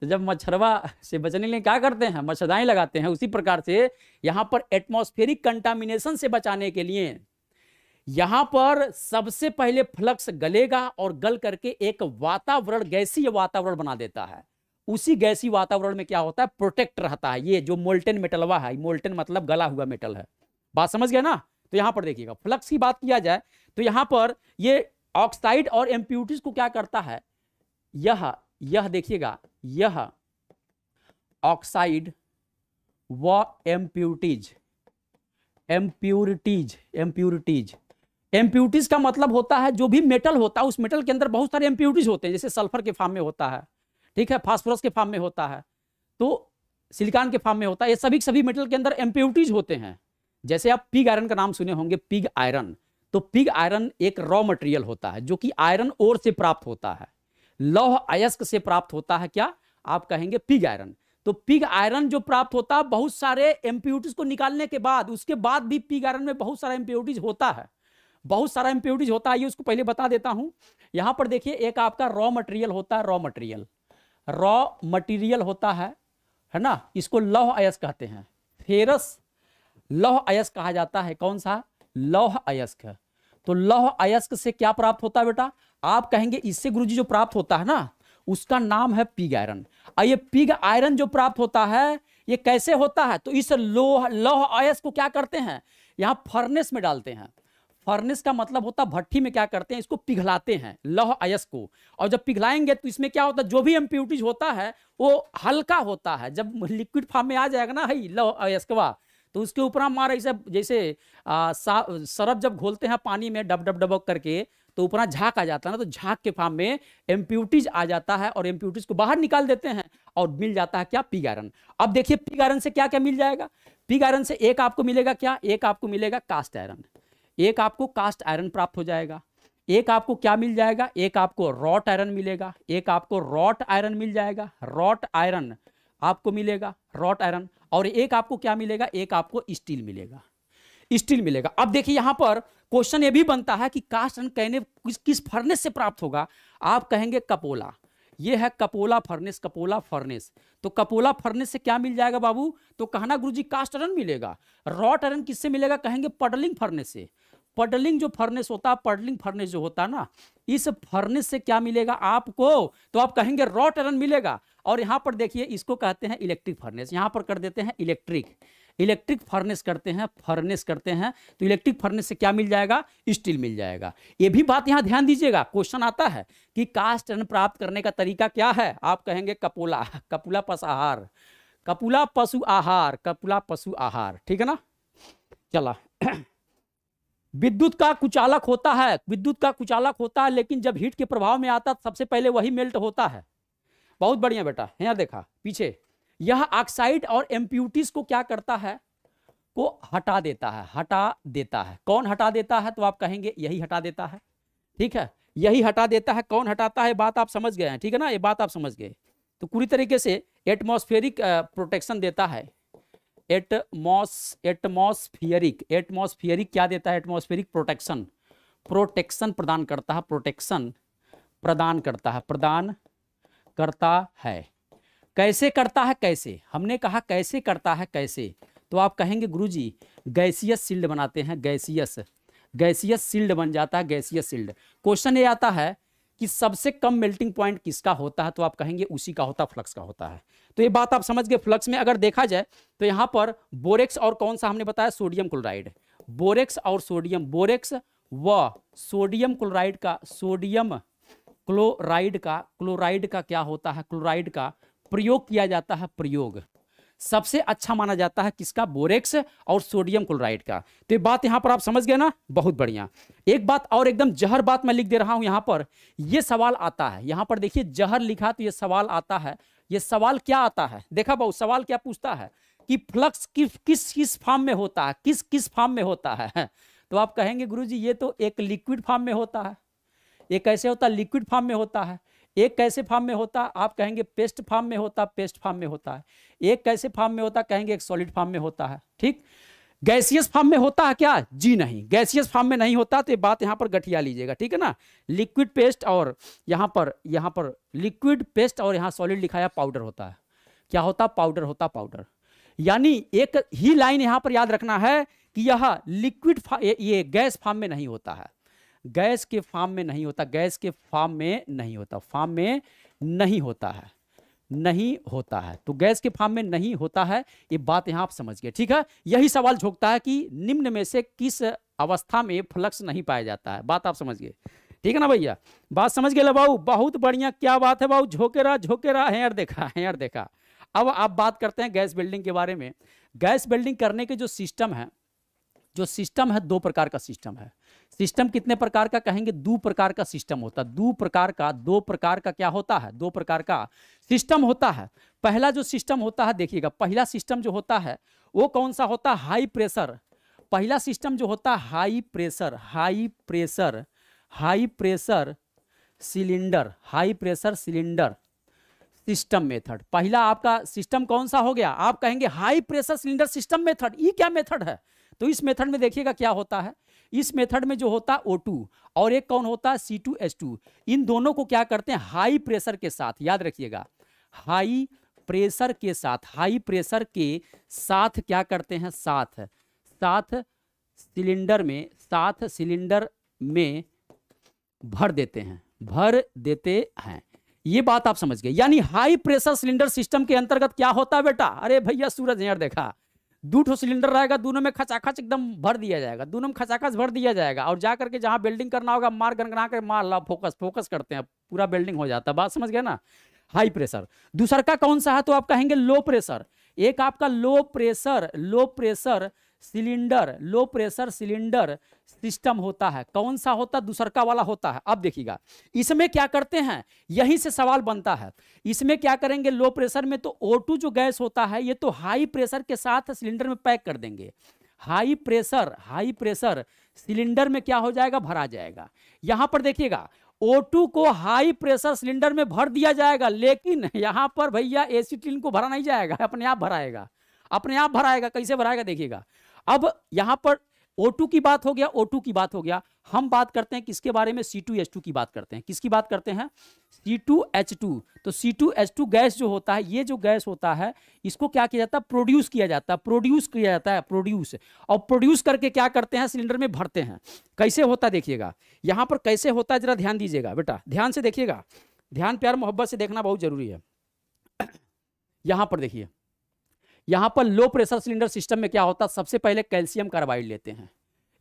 तो जब मच्छरवा से बचने के लिए क्या करते हैं मच्छरदाएं लगाते हैं उसी प्रकार से यहाँ पर एटमोस्फेरिक कंटामिनेशन से बचाने के लिए यहाँ पर सबसे पहले फ्लक्स गलेगा और गल करके एक वातावरण गैसी वातावरण बना देता है उसी गैसी वातावरण में क्या होता है प्रोटेक्ट रहता है ये जो मोल्टेन मेटलवा है मोल्टेन मतलब गला हुआ मेटल है बात समझ गया ना तो यहाँ पर देखिएगा फ्लक्स की बात किया जाए तो यहाँ पर ये ऑक्साइड और एम्प्यूटिस को क्या करता है यह यह देखिएगा यह ऑक्साइड व एम्प्यूटीज एम्प्यूरिटीज एम्प्यूरिटीज एम्प्यूटीज का मतलब होता है जो भी मेटल होता है उस मेटल के अंदर बहुत सारे एम्प्यूटीज होते हैं जैसे सल्फर के फार्म में होता है ठीक है फास्फोरस के फार्म में होता है तो सिलिकॉन के फार्म में होता है ये सभी सभी मेटल के अंदर एम्प्यूटीज होते हैं जैसे आप पिग आयरन का नाम सुने होंगे पिग आयरन तो पिग आयरन एक रॉ मटेरियल होता है जो कि आयरन ओर से प्राप्त होता है लौह अयस्क से प्राप्त होता है क्या आप कहेंगे पिग आयरन तो पिग आयरन जो प्राप्त होता है बहुत सारे एम्प्यूटिस को निकालने के बाद उसके बाद भी पिग आयरन में बहुत सारा एम्प्यूटिस होता है बहुत सारा एम्प्यूटिस होता है ये उसको पहले बता देता हूं यहां पर देखिए एक आपका रॉ मटेरियल होता है रॉ मटेरियल रॉ मटेरियल होता है है ना इसको लौह अयस कहते हैं फेरस लौह अयस्क कहा जाता है कौन सा लौह अयस्क तो लौह अयस्क से क्या प्राप्त होता है बेटा आप कहेंगे इससे गुरुजी जो प्राप्त होता है ना उसका नाम है पिग आयरन और ये पिग आयरन जो प्राप्त होता है ये कैसे होता है तो इस लोह लोह आयस को क्या करते हैं यहाँ फर्नेस में डालते हैं फर्नेस का मतलब होता है भट्टी में क्या करते हैं इसको पिघलाते हैं लौह अयस को और जब पिघलाएंगे तो इसमें क्या होता है जो भी एम्प्यूटीज होता है वो हल्का होता है जब लिक्विड फॉर्म में आ जाएगा ना हई लौह अयस्कवा तो उसके ऊपर हम जैसे आ, सरफ जब घोलते हैं पानी में डब डब डबक करके तो उपरा झाक आ जाता है ना तो झाक के फार्म में एम्प्यूटीज आ जाता है और एम्प्यूटीज को बाहर निकाल देते हैं और मिल जाता है क्या पी गारन अब देखिए पी गारन से क्या क्या मिल जाएगा पी गारन से एक आपको मिलेगा क्या एक आपको मिलेगा कास्ट आयरन एक आपको कास्ट आयरन प्राप्त हो जाएगा एक आपको क्या मिल जाएगा एक आपको रॉट आयरन मिलेगा एक आपको रॉट आयरन मिल जाएगा रॉट आयरन आपको मिलेगा रॉट आयरन और एक आपको क्या मिलेगा एक आपको स्टील मिलेगा स्टील मिलेगा अब देखिए यहां पर क्वेश्चन ये भी बनता है कि कास्ट रन कहने किस किस फर्नेस से प्राप्त होगा आप कहेंगे कपोला ये है कपोला फर्नेस कपोला फर्नेस तो कपोला फर्नेस से क्या मिल जाएगा बाबू तो कहना गुरुजी कास्ट रन मिलेगा रॉट अरन किससे मिलेगा कहेंगे पडलिंग फर्नेस से पडलिंग जो फर्नेस होता है पडलिंग फर्नेस जो होता है ना इस फर्नेस से क्या मिलेगा आपको तो आप कहेंगे रॉट अरन मिलेगा और यहाँ पर देखिए इसको कहते हैं इलेक्ट्रिक फर्नेस यहाँ पर कर देते हैं इलेक्ट्रिक इलेक्ट्रिक फर्नेस करते हैं फर्नेस करते हैं तो इलेक्ट्रिक फर्नेस से क्या मिल जाएगा स्टील मिल जाएगा ये भी बात यहाँ ध्यान दीजिएगा क्वेश्चन आता है कि कास्ट अन्न प्राप्त करने का तरीका क्या है आप कहेंगे कपोला कपूला पशु आहार कपूला पशु आहार कपूला पशु आहार ठीक है ना चला विद्युत का कुचालक होता है विद्युत का कुचालक होता है लेकिन जब हीट के प्रभाव में आता तो सबसे पहले वही मेल्ट होता है बहुत बढ़िया बेटा यहाँ देखा पीछे यह ऑक्साइड और एम्प्यूटीज को क्या करता है को हटा देता है हटा देता है कौन हटा देता है तो आप कहेंगे यही हटा देता है ठीक है यही हटा देता है कौन हटाता है बात आप समझ गए हैं ठीक है ना ये बात आप समझ गए तो पूरी तरीके से एटमोस्फेरिक प्रोटेक्शन देता है एटमोस एटमोस्फियरिक एटमोस्फियरिक क्या देता है एटमोस्फेरिक प्रोटेक्शन प्रोटेक्शन प्रदान करता है प्रोटेक्शन प्रदान करता है प्रदान करता है कैसे करता है कैसे हमने कहा कैसे करता है कैसे तो आप कहेंगे गुरुजी गैसियस सील्ड बनाते हैं गैसियस गैसियस सील्ड बन जाता है गैसियस सील्ड क्वेश्चन ये आता है कि सबसे कम मेल्टिंग पॉइंट किसका होता है तो आप कहेंगे उसी का होता है फ्लक्स का होता है तो ये बात आप समझ गए फ्लक्स में अगर देखा जाए तो यहाँ पर बोरेक्स और कौन सा हमने बताया सोडियम क्लोराइड बोरेक्स और सोडियम बोरेक्स व सोडियम क्लोराइड का सोडियम क्लोराइड का क्लोराइड का क्या होता है क्लोराइड का प्रयोग किया जाता है प्रयोग सबसे अच्छा माना जाता है किसका बोरेक्स और सोडियम क्लोराइड का तो ये बात यहां पर आप समझ गए ना बहुत बढ़िया एक बात और एकदम जहर बात मैं लिख दे रहा हूं यहां पर ये सवाल आता है यहां पर देखिए जहर लिखा तो ये सवाल आता है ये सवाल क्या आता है देखा बहु सवाल क्या पूछता है कि फ्लक्स कि, किस किस फार्म में होता है किस किस फार्म में होता है तो आप कहेंगे जी ये तो एक लिक्विड फार्म में होता है ये कैसे होता है लिक्विड फार्म में होता है एक कैसे फार्म में होता आप कहेंगे पेस्ट फार्म में होता पेस्ट फार्म में होता है एक कैसे फार्म में होता कहेंगे एक सॉलिड फार्म में होता है ठीक गैसियस फार्म में होता है क्या जी नहीं गैसियस फार्म में नहीं होता तो ये बात यहाँ पर गठिया लीजिएगा ठीक है ना लिक्विड पेस्ट और यहाँ पर यहाँ पर लिक्विड पेस्ट और यहाँ सॉलिड लिखाया पाउडर होता है क्या होता पाउडर होता पाउडर यानी एक ही लाइन यहाँ पर याद रखना है कि यह लिक्विड ये गैस फार्म में नहीं होता है गैस के फार्म में नहीं होता गैस के फार्म में नहीं होता फार्म में नहीं होता है नहीं होता है तो गैस के फार्म में नहीं होता है ये बात यहां आप समझ गए ठीक है यही सवाल झोंकता है कि निम्न में से किस अवस्था में फ्लक्स नहीं पाया जाता है बात आप समझ गए ठीक है ना भैया बात समझ गए बाबू बहुत बढ़िया क्या बात है बाबू झोंके रहा झोंके रहा हेयर देखा यार देखा अब आप बात करते हैं गैस बिल्डिंग के बारे में गैस बिल्डिंग करने के जो सिस्टम है जो सिस्टम है दो प्रकार का सिस्टम है सिस्टम कितने प्रकार का कहेंगे दो प्रकार का सिस्टम होता है दो प्रकार का दो प्रकार का क्या होता है दो प्रकार का सिस्टम होता है पहला जो सिस्टम होता है देखिएगा पहला सिस्टम जो होता है वो कौन सा होता है हाई प्रेशर पहला सिस्टम जो होता है high pressure high pressure high pressure cylinder high pressure cylinder system method पहला आपका सिस्टम कौन सा हो गया आप कहेंगे high pressure cylinder system method ये क्या मेथड है तो इस मेथड में देखिएगा क्या होता है इस मेथड में जो होता ओ टू और एक कौन होता है सी टू एस टू इन दोनों को क्या करते हैं हाई प्रेशर के साथ याद रखिएगा हाई प्रेशर के साथ हाई प्रेशर के साथ क्या करते हैं साथ साथ सिलेंडर में साथ सिलेंडर में भर देते हैं भर देते हैं ये बात आप समझ गए यानी हाई प्रेशर सिलेंडर सिस्टम के अंतर्गत क्या होता है बेटा अरे भैया सूरज यार देखा दो सिलेंडर रहेगा दोनों में खचाखच एकदम भर दिया जाएगा दोनों में खचाखच भर दिया जाएगा और जा करके जहां बिल्डिंग करना होगा मार गनगना कर मार ला फोकस फोकस करते हैं पूरा बिल्डिंग हो जाता है बात समझ गया ना हाई प्रेशर दूसर का कौन सा है तो आप कहेंगे लो प्रेशर एक आपका low pressure low pressure cylinder low pressure cylinder system होता है कौन सा होता है का वाला होता है अब देखिएगा इसमें क्या करते हैं यहीं से सवाल बनता है इसमें क्या करेंगे लो प्रेशर में तो ओ जो गैस होता है ये तो हाई प्रेशर के साथ सिलेंडर में पैक कर देंगे high pressure high pressure cylinder में क्या हो जाएगा भरा जाएगा यहां पर देखिएगा O2 को हाई प्रेशर सिलेंडर में भर दिया जाएगा लेकिन यहां पर भैया एसिटिन को भरा नहीं जाएगा अपने आप भराएगा अपने आप भराएगा कैसे भराएगा देखिएगा अब यहां पर O2 की बात हो गया O2 की बात हो गया हम बात करते हैं किसके बारे में C2H2 की बात करते हैं किसकी बात करते हैं C2H2 तो C2H2 गैस जो होता है ये जो गैस होता है इसको क्या किया जाता है प्रोड्यूस किया जाता है प्रोड्यूस किया जाता है प्रोड्यूस और प्रोड्यूस करके क्या करते हैं सिलेंडर में भरते हैं कैसे होता देखिएगा यहाँ पर कैसे होता है जरा ध्यान दीजिएगा बेटा ध्यान से देखिएगा ध्यान प्यार मोहब्बत से देखना बहुत जरूरी है यहाँ पर देखिए यहाँ पर लो प्रेशर सिलेंडर सिस्टम में क्या होता है सबसे पहले कैल्शियम कार्बाइड लेते हैं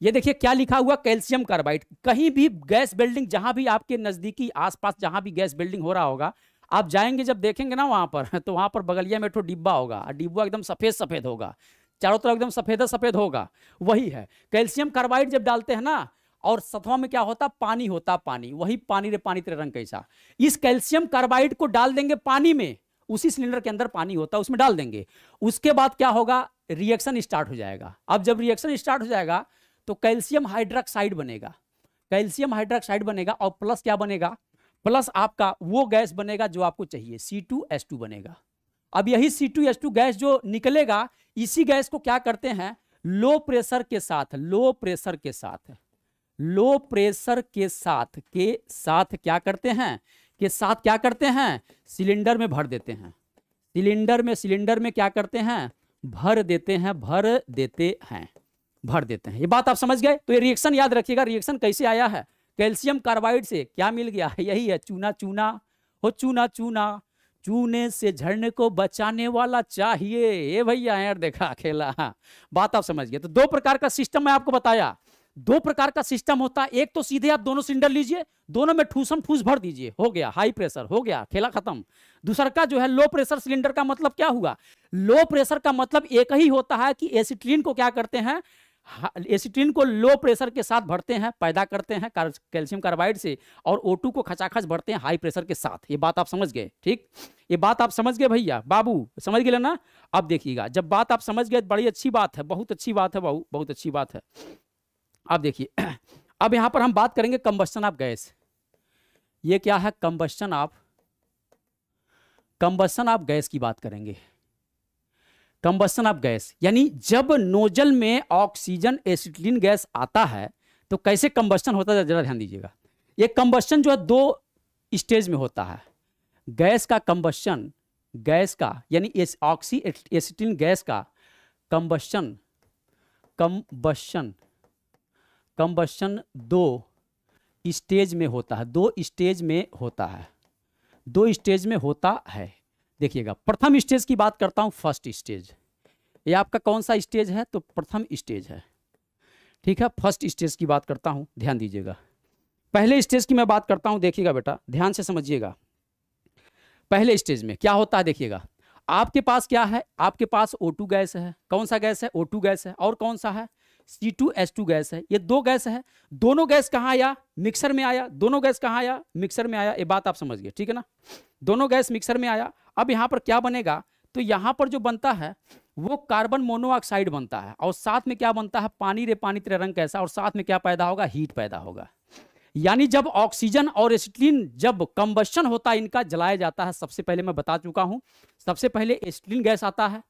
ये देखिए क्या लिखा हुआ कैल्शियम कार्बाइड कहीं भी गैस बिल्डिंग जहां भी आपके नजदीकी आसपास जहां भी गैस बिल्डिंग हो रहा होगा आप जाएंगे जब देखेंगे ना वहां पर तो वहां पर बगलिया में डिब्बा होगा डिब्बा एकदम सफेद सफेद होगा चारों तरफ एकदम सफेद सफेद होगा वही है कैल्शियम कार्बाइड जब डालते हैं ना और सतवा में क्या होता पानी होता पानी वही पानी रे पानी तेरे रंग कैसा इस कैल्शियम कार्बाइड को डाल देंगे पानी में उसी सिलेंडर के अंदर पानी होता है उसमें डाल देंगे उसके बाद क्या होगा रिएक्शन स्टार्ट हो जाएगा अब जब रिएक्शन स्टार्ट हो जाएगा तो कैल्शियम हाइड्रोक्साइड बनेगा कैल्शियम हाइड्रोक्साइड बनेगा और प्लस क्या बनेगा प्लस आपका वो गैस बनेगा जो आपको चाहिए सी टू एस टू बनेगा अब यही C two S two gas जो निकलेगा इसी गैस को क्या करते हैं लो प्रेशर के साथ लो प्रेशर के साथ लो प्रेशर के साथ के साथ क्या करते हैं के साथ क्या करते हैं सिलेंडर में भर देते हैं सिलेंडर में सिलेंडर में क्या करते हैं भर देते हैं भर देते हैं भर देते हैं ये बात आप समझ गए तो ये रिएक्शन याद रखिएगा रिएक्शन कैसे आया है कैल्शियम कार्बाइड से क्या मिल गया है यही है चूना चूना हो चूना चूना चूने से झरने को बचाने वाला चाहिए ये भैया यार देखा अकेला हाँ, बात आप समझ गए तो दो प्रकार का सिस्टम मैं आपको बताया दो प्रकार का सिस्टम होता है एक तो सीधे आप दोनों सिलेंडर लीजिए दोनों में ठूसम ठूस भर दीजिए हो गया हाई प्रेशर हो गया खेला खत्म दूसरा का जो है लो प्रेशर सिलेंडर का मतलब क्या हुआ लो प्रेशर का मतलब एक ही होता है कि एसिट्रीन को क्या करते हैं एसिट्रीन को लो प्रेशर के साथ भरते हैं पैदा करते हैं कैल्शियम कार्बाइड से और O2 को खचाखच भरते हैं हाई प्रेशर के साथ ये बात आप समझ गए ठीक ये बात आप समझ गए भैया बाबू समझ गए ना अब देखिएगा जब बात आप समझ गए बड़ी अच्छी बात है बहुत अच्छी बात है बाबू बहुत अच्छी बात है अब देखिए अब यहां पर हम बात करेंगे कंबस्टन ऑफ गैस ये क्या है combustion of combustion of gas की बात करेंगे कंबस्टन ऑफ गैस यानी जब नोजल में ऑक्सीजन एसिटिलीन गैस आता है तो कैसे कंबस्टन होता है जरा ध्यान दीजिएगा ये कंबस्टन जो है दो स्टेज में होता है गैस का कंबस्टन गैस का यानी ऑक्सी एसिटिन गैस का कंबस्टन कंबस्टन कम्बशन दो स्टेज में होता है दो स्टेज में होता है दो स्टेज में होता है देखिएगा प्रथम स्टेज की बात करता हूँ फर्स्ट स्टेज ये आपका कौन सा स्टेज है तो प्रथम स्टेज है ठीक है फर्स्ट स्टेज की बात करता हूँ ध्यान दीजिएगा पहले स्टेज की मैं बात करता हूँ देखिएगा बेटा ध्यान से समझिएगा पहले स्टेज में क्या होता है देखिएगा आपके पास क्या है आपके पास ओ गैस है कौन सा गैस है ओ गैस है और कौन सा है C two S two gas है ये दो गैस है दोनों गैस कहाँ आया मिक्सर में आया दोनों गैस कहाँ आया मिक्सर में आया ये बात आप समझ गए ठीक है ना दोनों गैस मिक्सर में आया अब यहाँ पर क्या बनेगा तो यहाँ पर जो बनता है वो कार्बन मोनोऑक्साइड बनता है और साथ में क्या बनता है पानी रे पानी तेरे रंग कैसा और साथ में क्या पैदा होगा हीट पैदा होगा यानी जब ऑक्सीजन और एसिटिलीन जब कम्बशन होता है इनका जलाया जाता है सबसे पहले मैं बता चुका हूँ सबसे पहले एसिटिलीन गैस आता है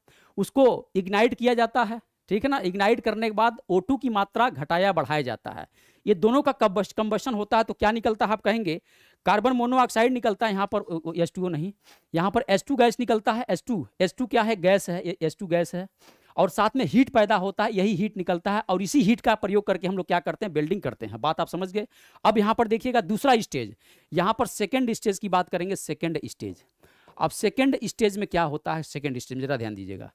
उसको इग्नाइट किया जाता है ठीक है ना इग्नाइट करने के बाद ओ की मात्रा घटाया बढ़ाया जाता है ये दोनों का कम्बशन होता है तो क्या निकलता है आप कहेंगे कार्बन मोनोऑक्साइड निकलता है यहाँ पर एस टू नहीं यहाँ पर एस टू गैस निकलता है एस टू एस टू क्या है गैस है एस टू गैस है और साथ में हीट पैदा होता है यही हीट निकलता है और इसी हीट का प्रयोग करके हम लोग क्या करते हैं बिल्डिंग करते हैं बात आप समझ गए अब यहाँ पर देखिएगा दूसरा स्टेज यहाँ पर सेकेंड स्टेज की बात करेंगे सेकेंड स्टेज अब सेकेंड स्टेज में क्या होता है सेकेंड स्टेज में जरा ध्यान दीजिएगा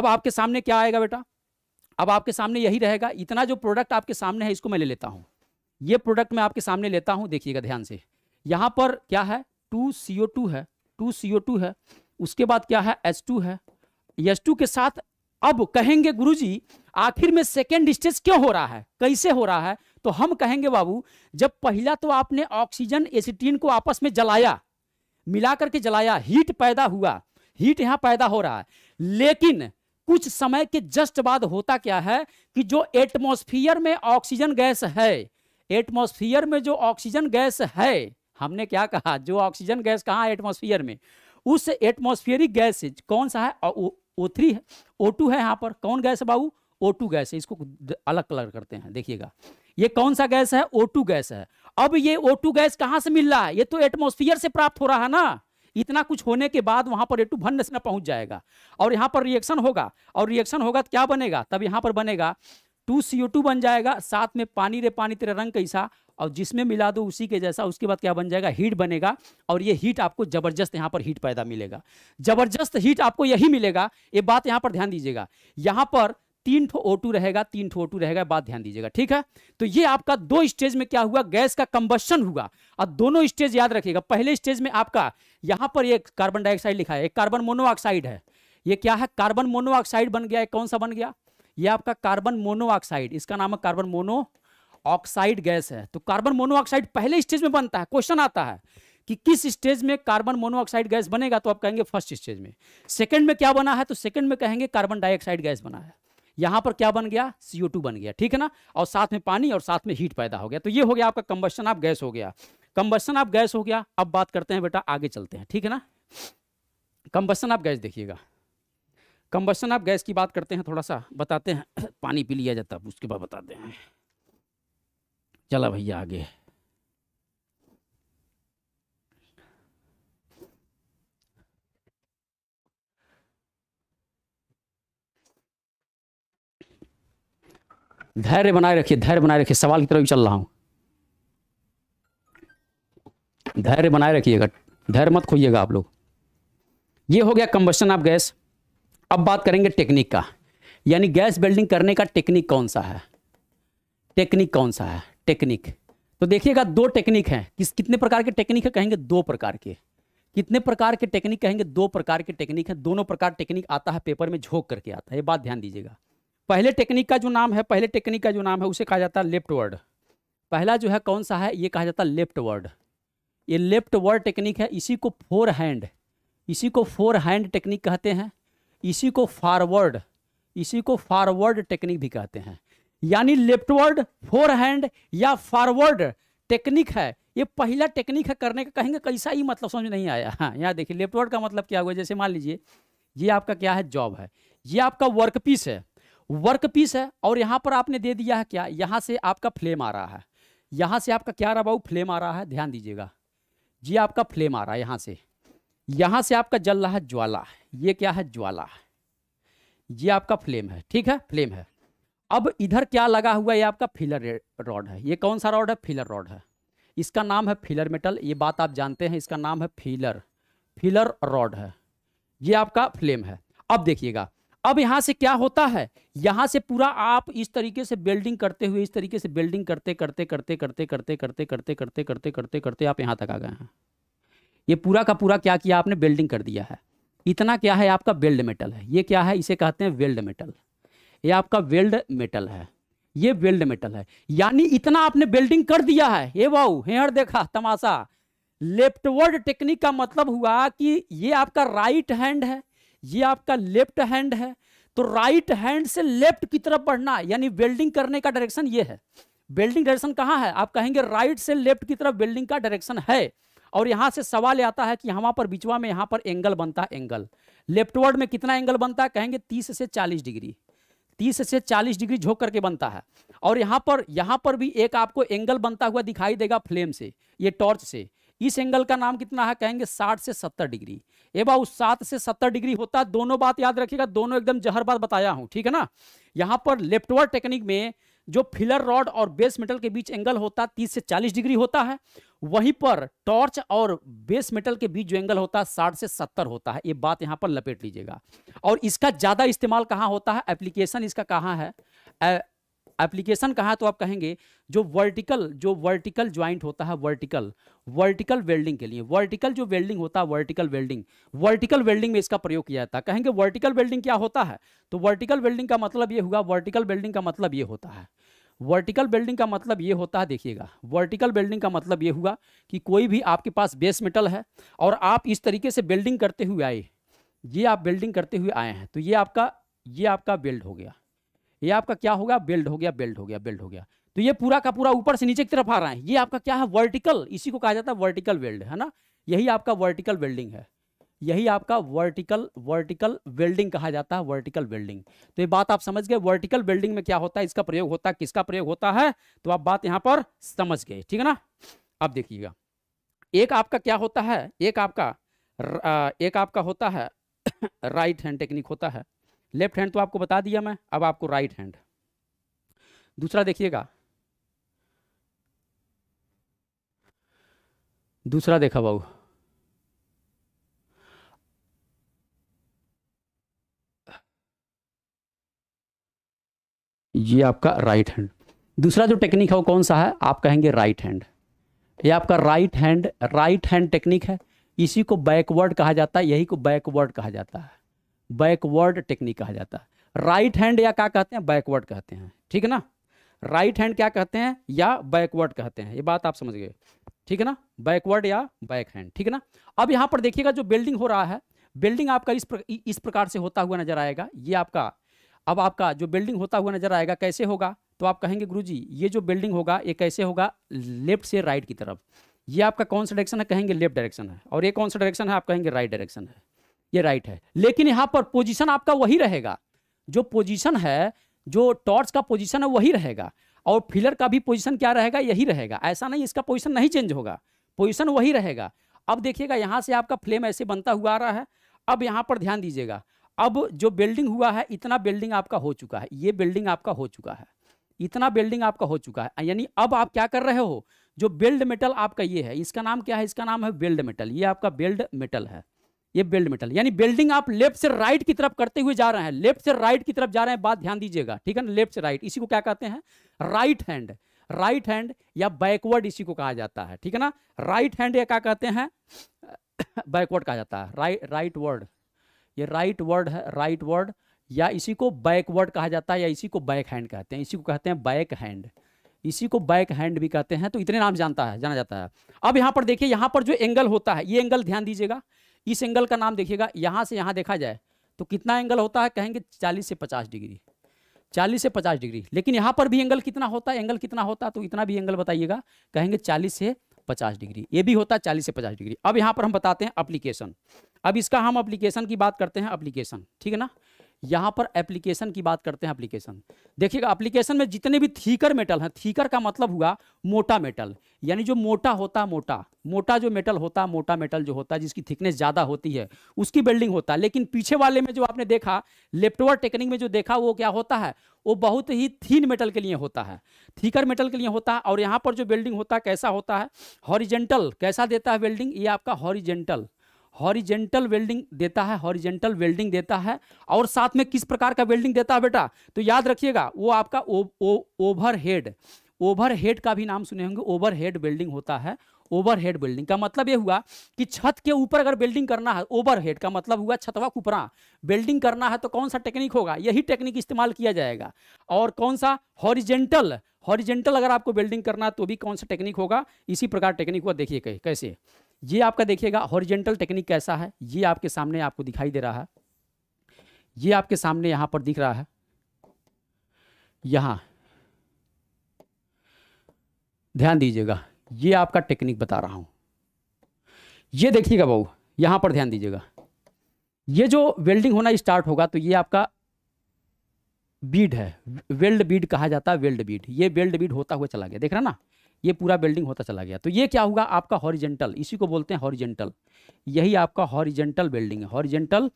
अब आपके सामने क्या आएगा बेटा अब आपके सामने यही रहेगा इतना जो प्रोडक्ट आपके सामने है इसको मैं ले लेता हूँ ये प्रोडक्ट मैं आपके सामने लेता हूँ देखिएगा ध्यान से यहाँ पर क्या है टू सी ओ टू है टू सी ओ टू है उसके बाद क्या है एच टू है एच टू के साथ अब कहेंगे गुरुजी आखिर में सेकेंड स्टेज क्यों हो रहा है कैसे हो रहा है तो हम कहेंगे बाबू जब पहला तो आपने ऑक्सीजन एसिटीन को आपस में जलाया मिला करके जलाया हीट पैदा हुआ हीट यहाँ पैदा हो रहा है लेकिन कुछ समय के जस्ट बाद होता क्या है कि जो एटमोस्फियर में ऑक्सीजन गैस है एटमोस्फियर में जो ऑक्सीजन गैस है हमने क्या कहा जो ऑक्सीजन गैस कहा एटमोस्फियर में उस एटमोस्फियरिक गैस कौन सा है ओ थ्री है ओ टू है यहाँ पर कौन गैस है बाबू ओ टू गैस है इसको अलग कलर करते हैं देखिएगा ये कौन सा गैस है ओ टू गैस है अब ये ओ टू गैस कहाँ से मिल रहा है ये तो एटमोस्फियर से प्राप्त हो रहा है ना इतना कुछ होने के बाद वहां पर ए टू भन पहुंच जाएगा और यहाँ पर रिएक्शन होगा और रिएक्शन होगा तो क्या बनेगा तब यहाँ पर बनेगा टू सी टू बन जाएगा साथ में पानी रे पानी तेरा रंग कैसा और जिसमें मिला दो उसी के जैसा उसके बाद क्या बन जाएगा हीट बनेगा और ये हीट आपको जबरदस्त यहाँ पर हीट पैदा मिलेगा जबरदस्त हीट आपको यही मिलेगा ये बात यहाँ पर ध्यान दीजिएगा यहाँ पर तीन ठो ओ रहेगा तीन ठो ओ रहेगा बात ध्यान दीजिएगा ठीक है तो ये आपका दो स्टेज में क्या हुआ गैस का कंबस्शन हुआ और दोनों स्टेज याद रखिएगा पहले स्टेज में आपका यहाँ पर एक कार्बन डाइऑक्साइड लिखा है एक कार्बन मोनोऑक्साइड है ये क्या है कार्बन मोनोऑक्साइड बन गया है कौन सा बन गया ये आपका कार्बन मोनोऑक्साइड इसका नाम है कार्बन मोनो ऑक्साइड गैस है तो कार्बन मोनोऑक्साइड पहले स्टेज में बनता है क्वेश्चन आता है कि किस स्टेज में कार्बन मोनोऑक्साइड गैस बनेगा तो आप कहेंगे फर्स्ट स्टेज में सेकंड में क्या बना है तो सेकंड में कहेंगे कार्बन डाइऑक्साइड गैस बना है यहां पर क्या बन गया सीओ बन गया ठीक है ना और साथ में पानी और साथ में हीट पैदा हो गया तो ये हो गया आपका कंबस्टन ऑफ गैस हो गया कंबस्टन ऑफ गैस हो गया अब बात करते हैं बेटा आगे चलते हैं ठीक है ना कंबस्टन ऑफ गैस देखिएगा कंबस्टन ऑफ गैस की बात करते हैं थोड़ा सा बताते हैं पानी पी लिया जाता है उसके बाद बताते हैं चला भैया आगे धैर्य बनाए रखिए धैर्य बनाए रखिए सवाल की तरफ भी चल रहा हूं धैर्य बनाए रखिएगा धैर्य मत खोइएगा आप लोग ये हो गया कंबस्टन ऑफ गैस अब बात करेंगे टेक्निक का यानी गैस बिल्डिंग करने का टेक्निक कौन सा है टेक्निक कौन सा है टेक्निक तो देखिएगा दो टेक्निक हैं किस कितने प्रकार के टेक्निक है कहेंगे दो प्रकार के कितने प्रकार के टेक्निक कहेंगे दो प्रकार के टेक्निक हैं दोनों प्रकार टेक्निक आता है पेपर में झोंक करके आता है ये बात ध्यान दीजिएगा पहले टेक्निक का जो नाम है पहले टेक्निक का जो नाम है उसे कहा जाता है लेफ्ट वर्ड पहला जो है कौन सा है ये कहा जाता है लेफ्ट वर्ड ये लेफ्ट वर्ड टेक्निक है इसी को फोर हैंड इसी को फोर हैंड टेक्निक कहते हैं इसी को फारवर्ड इसी को फारवर्ड टेक्निक भी कहते हैं यानी लेफ्टवर्ड फोर हैंड या फारवर्ड टेक्निक है ये पहला टेक्निक है करने का कहेंगे कैसा ही मतलब समझ नहीं आया हाँ यहाँ देखिए लेफ्टवर्ड का मतलब क्या हुआ जैसे मान लीजिए ये आपका क्या है जॉब है ये आपका वर्क पीस है वर्क पीस है और यहाँ पर आपने दे दिया है क्या यहाँ से आपका फ्लेम आ रहा है यहाँ से आपका क्या रहा फ्लेम आ रहा है ध्यान दीजिएगा जी आपका फ्लेम आ रहा है यहाँ से यहाँ से आपका जल रहा है ज्वाला ये क्या है ज्वाला ये आपका फ्लेम है ठीक है फ्लेम है अब इधर क्या लगा हुआ है ये आपका फिलर रॉड है ये कौन सा रॉड है फिलर रॉड है इसका नाम है फिलर मेटल ये बात आप जानते हैं इसका नाम है फिलर फिलर रॉड है ये आपका फ्लेम है अब देखिएगा अब यहां से क्या होता है यहां से पूरा आप इस तरीके से बिल्डिंग करते हुए इस तरीके से बिल्डिंग करते करते करते करते करते करते करते करते करते करते करते आप यहां तक आ गए हैं ये पूरा का पूरा क्या किया आपने बिल्डिंग कर दिया है इतना क्या है आपका वेल्ड मेटल है ये क्या है इसे कहते हैं वेल्ड मेटल ये आपका वेल्ड मेटल है ये वेल्ड मेटल है यानी इतना आपने बिल्डिंग कर दिया है ये वाऊ हेयर देखा तमाशा लेफ्टवर्ड टेक्निक का मतलब हुआ कि ये आपका राइट हैंड है ये आपका लेफ्ट हैंड है तो राइट हैंड से लेफ्ट की तरफ बढ़ना यानी वेल्डिंग करने का डायरेक्शन ये है वेल्डिंग डायरेक्शन कहाँ है आप कहेंगे राइट से लेफ्ट की तरफ वेल्डिंग का डायरेक्शन है और यहां से सवाल आता है कि वहाँ पर बिचवा में यहां पर एंगल बनता है एंगल लेफ्टवर्ड में कितना एंगल बनता है कहेंगे तीस से चालीस डिग्री तीस से चालीस डिग्री झोंक करके बनता है और यहां पर यहां पर भी एक आपको एंगल बनता हुआ दिखाई देगा फ्लेम से ये टॉर्च से इस एंगल का नाम कितना है कहेंगे साठ से सत्तर डिग्री ए बाबू सात से सत्तर डिग्री होता है दोनों बात याद रखिएगा दोनों एकदम जहर बात बताया हूं ठीक है ना यहां पर लेफ्टवर्ड टेक्निक में जो फिलर रॉड और बेस मेटल के बीच एंगल होता है तीस से चालीस डिग्री होता है वहीं पर टॉर्च और बेस मेटल के बीच जो एंगल होता है साठ से सत्तर होता है ये बात यहाँ पर लपेट लीजिएगा और इसका ज़्यादा इस्तेमाल कहाँ होता है एप्लीकेशन इसका कहाँ है एप्लीकेशन कहा तो आप कहेंगे जो वर्टिकल जो वर्टिकल ज्वाइंट होता है वर्टिकल वर्टिकल वेल्डिंग के लिए वर्टिकल जो वेल्डिंग होता है वर्टिकल वेल्डिंग वर्टिकल वेल्डिंग में इसका प्रयोग किया जाता है कहेंगे वर्टिकल वेल्डिंग क्या होता है तो वर्टिकल वेल्डिंग का मतलब ये हुआ वर्टिकल वेल्डिंग का मतलब ये होता है वर्टिकल बिल्डिंग का मतलब ये होता है देखिएगा वर्टिकल बिल्डिंग का मतलब ये हुआ कि कोई भी आपके पास बेस मेटल है और आप इस तरीके से बिल्डिंग करते हुए आए ये आप बिल्डिंग करते हुए आए हैं तो ये आपका ये आपका बिल्ड हो गया ये आपका क्या हो गया बेल्ट हो गया बेल्ट हो गया बेल्ट हो गया तो ये पूरा का पूरा ऊपर से नीचे की तरफ आ रहा है ये आपका क्या है वर्टिकल इसी को कहा जाता है वर्टिकल वेल्ड है ना यही आपका वर्टिकल वेल्डिंग है यही आपका वर्टिकल वर्टिकल वेल्डिंग कहा जाता है वर्टिकल वेल्डिंग तो ये बात आप समझ गए वर्टिकल वेल्डिंग में क्या होता है इसका प्रयोग होता है किसका प्रयोग होता है तो आप बात यहाँ पर समझ गए ठीक है ना अब देखिएगा एक आपका क्या होता है एक आपका एक आपका होता है राइट हैंड टेक्निक होता है लेफ्ट हैंड तो आपको बता दिया मैं अब आपको राइट हैंड दूसरा देखिएगा दूसरा देखा बाबू ये आपका राइट हैंड दूसरा जो टेक्निक है वो कौन सा है आप कहेंगे राइट हैंड ये आपका right hand right hand technique है इसी को बैकवर्ड कहा जाता है यही को बैकवर्ड कहा जाता है बैकवर्ड टेक्निक कहा जाता है राइट हैंड या क्या कहते हैं बैकवर्ड कहते हैं ठीक है ना राइट हैंड क्या कहते हैं या बैकवर्ड कहते हैं ये बात आप समझ गए ठीक है ना बैकवर्ड या बैक हैंड ठीक है ना अब यहां पर देखिएगा जो बिल्डिंग हो रहा है बिल्डिंग आपका इस प्र, इस प्रकार से होता हुआ नजर आएगा ये आपका अब आपका जो बिल्डिंग होता हुआ नजर आएगा कैसे होगा तो आप कहेंगे गुरुजी ये जो बिल्डिंग होगा ये कैसे होगा लेफ्ट से राइट की तरफ ये आपका कौन सा डायरेक्शन है कहेंगे लेफ्ट डायरेक्शन है और ये कौन सा डायरेक्शन है आप कहेंगे राइट डायरेक्शन है ये राइट है लेकिन यहाँ पर पोजीशन आपका वही रहेगा जो पोजीशन है जो टॉर्च का पोजीशन है वही रहेगा और फिलर का भी पोजीशन क्या रहेगा यही रहेगा ऐसा नहीं इसका पोजीशन नहीं चेंज होगा पोजीशन वही रहेगा अब देखिएगा यहां से आपका फ्लेम ऐसे बनता हुआ आ रहा है अब यहाँ पर ध्यान दीजिएगा अब जो बिल्डिंग हुआ है इतना बिल्डिंग आपका हो चुका है ये बिल्डिंग आपका हो चुका है इतना बिल्डिंग आपका हो चुका है यानी अब आप क्या कर रहे हो जो बिल्ड मेटल आपका ये है इसका नाम क्या है इसका नाम है बिल्ड मेटल ये आपका बिल्ड मेटल है ये बेल्ड मेटल यानी बेल्डिंग आप लेफ्ट से राइट की तरफ करते हुए जा रहे हैं लेफ्ट से राइट की तरफ जा रहे हैं बात ध्यान दीजिएगा ठीक है ना लेफ्ट से राइट इसी को क्या कहते हैं राइट हैंड राइट हैंड या बैकवर्ड इसी को कहा जाता है ठीक है ना राइट हैंड या क्या कहते हैं बैकवर्ड कहा जाता है राइट राइट वर्ड ये राइट वर्ड है राइट वर्ड या इसी को बैकवर्ड कहा जाता है या इसी को बैक हैंड कहते हैं इसी को कहते हैं बैक हैंड इसी को बैक हैंड भी कहते हैं तो इतने नाम जानता है जाना जाता है अब यहाँ पर देखिए यहाँ पर जो एंगल होता है ये एंगल ध्यान दीजिएगा इस एंगल का नाम देखिएगा यहाँ से यहाँ देखा जाए तो कितना एंगल होता है कहेंगे चालीस से पचास डिग्री चालीस से पचास डिग्री लेकिन यहाँ पर भी एंगल कितना होता है एंगल कितना होता है तो इतना भी एंगल बताइएगा कहेंगे चालीस से पचास डिग्री ये भी होता है चालीस से पचास डिग्री अब यहाँ पर हम बताते हैं अप्लीकेशन अब इसका हम अप्लीकेशन की बात करते हैं अप्लीकेशन ठीक है ना यहाँ पर एप्लीकेशन की बात करते हैं एप्लीकेशन देखिएगा एप्लीकेशन में जितने भी थीकर मेटल हैं थीकर का मतलब हुआ मोटा मेटल यानी जो मोटा होता है मोटा मोटा जो मेटल होता है मोटा मेटल जो होता है जिसकी थिकनेस ज़्यादा होती है उसकी बिल्डिंग होता है लेकिन पीछे वाले में जो आपने देखा लेफ्टवर टेक्निक में जो देखा वो क्या होता है वो बहुत ही थीन मेटल के लिए होता है थीकर मेटल के लिए होता है और यहाँ पर जो बिल्डिंग होता है कैसा होता है हॉरिजेंटल कैसा देता है बेल्डिंग ये आपका हॉरिजेंटल हॉरिजेंटल वेल्डिंग देता है हॉरिजेंटल वेल्डिंग देता है और साथ में किस प्रकार का वेल्डिंग देता है बेटा तो याद रखिएगा वो आपका ओवर हेड ओवर हेड का भी नाम सुने होंगे ओवर हेड वेल्डिंग होता है ओवर हेड वेल्डिंग का मतलब ये हुआ कि छत के ऊपर अगर वेल्डिंग करना है ओवर हेड का मतलब हुआ छतवा कुपरा वेल्डिंग करना है तो कौन सा टेक्निक होगा यही टेक्निक इस्तेमाल किया जाएगा और कौन सा हॉरिजेंटल हॉरिजेंटल अगर आपको वेल्डिंग करना है तो भी कौन सा टेक्निक होगा इसी प्रकार टेक्निक हुआ देखिए कैसे ये आपका देखिएगा हॉरिजेंटल टेक्निक कैसा है ये आपके सामने आपको दिखाई दे रहा है ये आपके सामने यहां पर दिख रहा है यहां ध्यान दीजिएगा ये आपका टेक्निक बता रहा हूं ये देखिएगा बहू यहां पर ध्यान दीजिएगा ये जो वेल्डिंग होना स्टार्ट होगा तो ये आपका बीड है वेल्ड बीड कहा जाता है वेल्ड बीड ये वेल्ड बीड होता हुआ चला गया देख रहा ना ये पूरा बेल्डिंग होता चला गया तो ये क्या होगा आपका हॉरिजेंटल इसी को बोलते हैं हॉरिजेंटल यही आपका हॉरिजेंटल बिल्डिंग है हॉरिजेंटल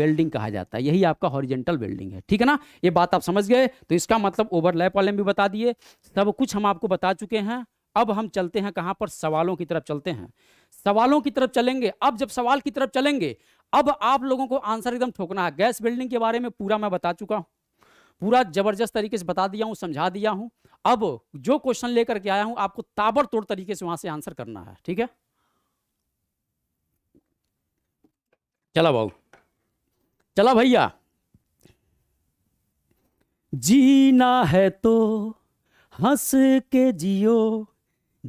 वेल्डिंग कहा जाता है यही आपका हॉरिजेंटल वेल्डिंग है ठीक है ना ये बात आप समझ गए तो इसका मतलब ओवरलैप वाले भी बता दिए सब कुछ हम आपको बता चुके हैं अब हम चलते हैं कहां पर सवालों की तरफ चलते हैं सवालों की तरफ चलेंगे अब जब सवाल की तरफ चलेंगे अब आप लोगों को आंसर एकदम ठोकना है गैस बिल्डिंग के बारे में पूरा मैं बता चुका हूँ पूरा जबरदस्त तरीके से बता दिया हूँ समझा दिया हूँ अब जो क्वेश्चन लेकर के आया हूं आपको ताबड़तोड़ तरीके से वहां से आंसर करना है ठीक है चला भाऊ चला भैया जीना है तो हंस के जियो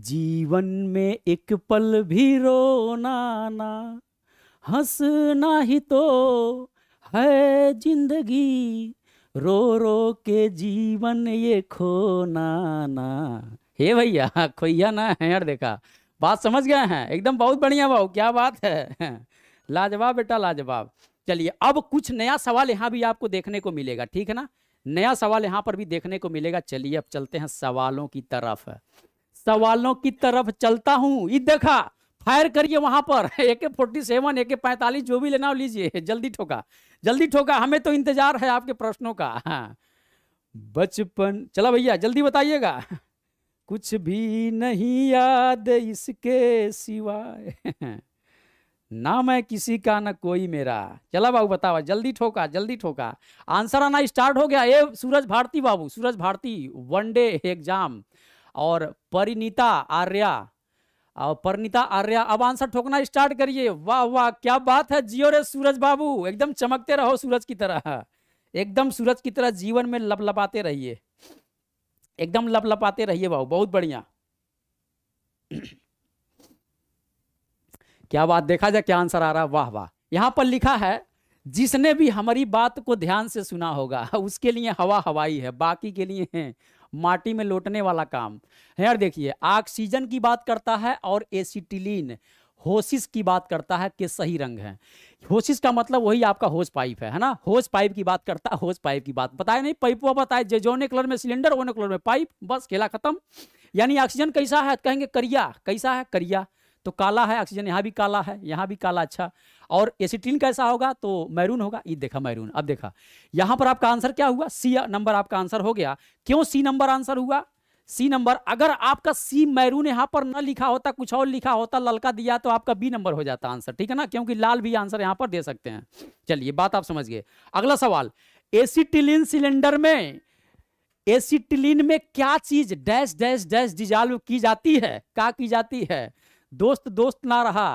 जीवन में एक पल भी रोना ना हंसना ही तो है जिंदगी रो रो के जीवन ये खोना ना हे भैया खोइया ना है यार देखा बात समझ गए हैं एकदम बहुत बढ़िया भाव क्या बात है लाजवाब बेटा लाजवाब चलिए अब कुछ नया सवाल यहाँ भी आपको देखने को मिलेगा ठीक है ना नया सवाल यहाँ पर भी देखने को मिलेगा चलिए अब चलते हैं सवालों की तरफ सवालों की तरफ चलता हूँ ये देखा फायर करिए वहां पर ए के फोर्टी सेवन ए के पैंतालीस जो भी लेना हो लीजिए जल्दी ठोका जल्दी ठोका हमें तो इंतजार है आपके प्रश्नों का हाँ। बचपन चला भैया जल्दी बताइएगा कुछ भी नहीं याद इसके सिवाय ना मैं किसी का ना कोई मेरा चला बाबू बतावा जल्दी ठोका जल्दी ठोका आंसर आना स्टार्ट हो गया ए सूरज भारती बाबू Suraj Bharti one day exam और परिणीता आर्या और परनीता आर्या अब आंसर ठोकना स्टार्ट करिए वाह वाह क्या बात है जियो रे सूरज बाबू एकदम चमकते रहो सूरज की तरह एकदम सूरज की तरह जीवन में लपलपाते रहिए एकदम लपलपाते रहिए बाबू बहुत बढ़िया क्या बात देखा जाए क्या आंसर आ रहा वाह वाह यहाँ पर लिखा है जिसने भी हमारी बात को ध्यान से सुना होगा उसके लिए हवा हवाई है बाकी के लिए हैं माटी में लौटने वाला काम यार देखिए ऑक्सीजन की बात करता है और एसिटिलीन होशिस की बात करता है कि सही रंग है होशिस का मतलब वही आपका होश पाइप है है ना होश पाइप की बात करता है होश पाइप की बात बताया नहीं पाइप वो बताए जेजोने कलर में सिलेंडर ओने कलर में पाइप बस खेला खत्म यानी ऑक्सीजन कैसा है कहेंगे करिया कैसा है करिया तो काला है ऑक्सीजन यहाँ भी काला है यहाँ भी काला अच्छा और एसिटीन कैसा होगा तो मैरून होगा ये देखा मैरून अब देखा यहाँ पर आपका आंसर क्या हुआ सी नंबर आपका आंसर हो गया क्यों सी नंबर आंसर हुआ सी नंबर अगर आपका सी मैरून यहाँ पर न लिखा होता कुछ और लिखा होता ललका दिया तो आपका बी नंबर हो जाता आंसर ठीक है ना क्योंकि लाल भी आंसर यहाँ पर दे सकते हैं चलिए बात आप समझ गए अगला सवाल एसिटिलिन सिलेंडर में एसिटिलिन में क्या चीज डैश डैश डैश डिजॉल्व की जाती है क्या की जाती है दोस्त दोस्त ना रहा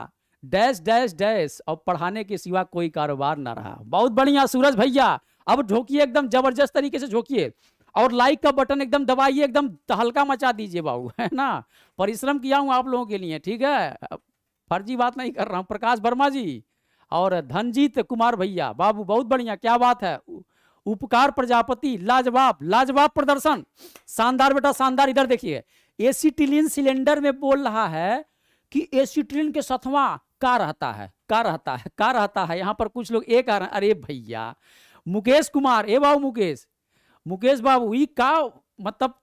डैश डैश डैश और पढ़ाने के सिवा कोई कारोबार ना रहा बहुत बढ़िया सूरज भैया अब झोंकिए एकदम जबरदस्त तरीके से झोंकिए और लाइक का बटन एकदम दबाइए एकदम हल्का मचा दीजिए बाबू है ना परिश्रम किया हूँ आप लोगों के लिए ठीक है फर्जी बात नहीं कर रहा हूँ प्रकाश वर्मा जी और धनजीत कुमार भैया बाबू बहुत बढ़िया क्या बात है उपकार प्रजापति लाजवाब लाजवाब प्रदर्शन शानदार बेटा शानदार इधर देखिए एसी टिलियन सिलेंडर में बोल रहा है कि एसिट्रिन के सतवा का रहता है का रहता है का रहता है यहाँ पर कुछ लोग एक आ रहे हैं अरे भैया मुकेश कुमार ए बाबू मुकेश मुकेश बाबू ये का मतलब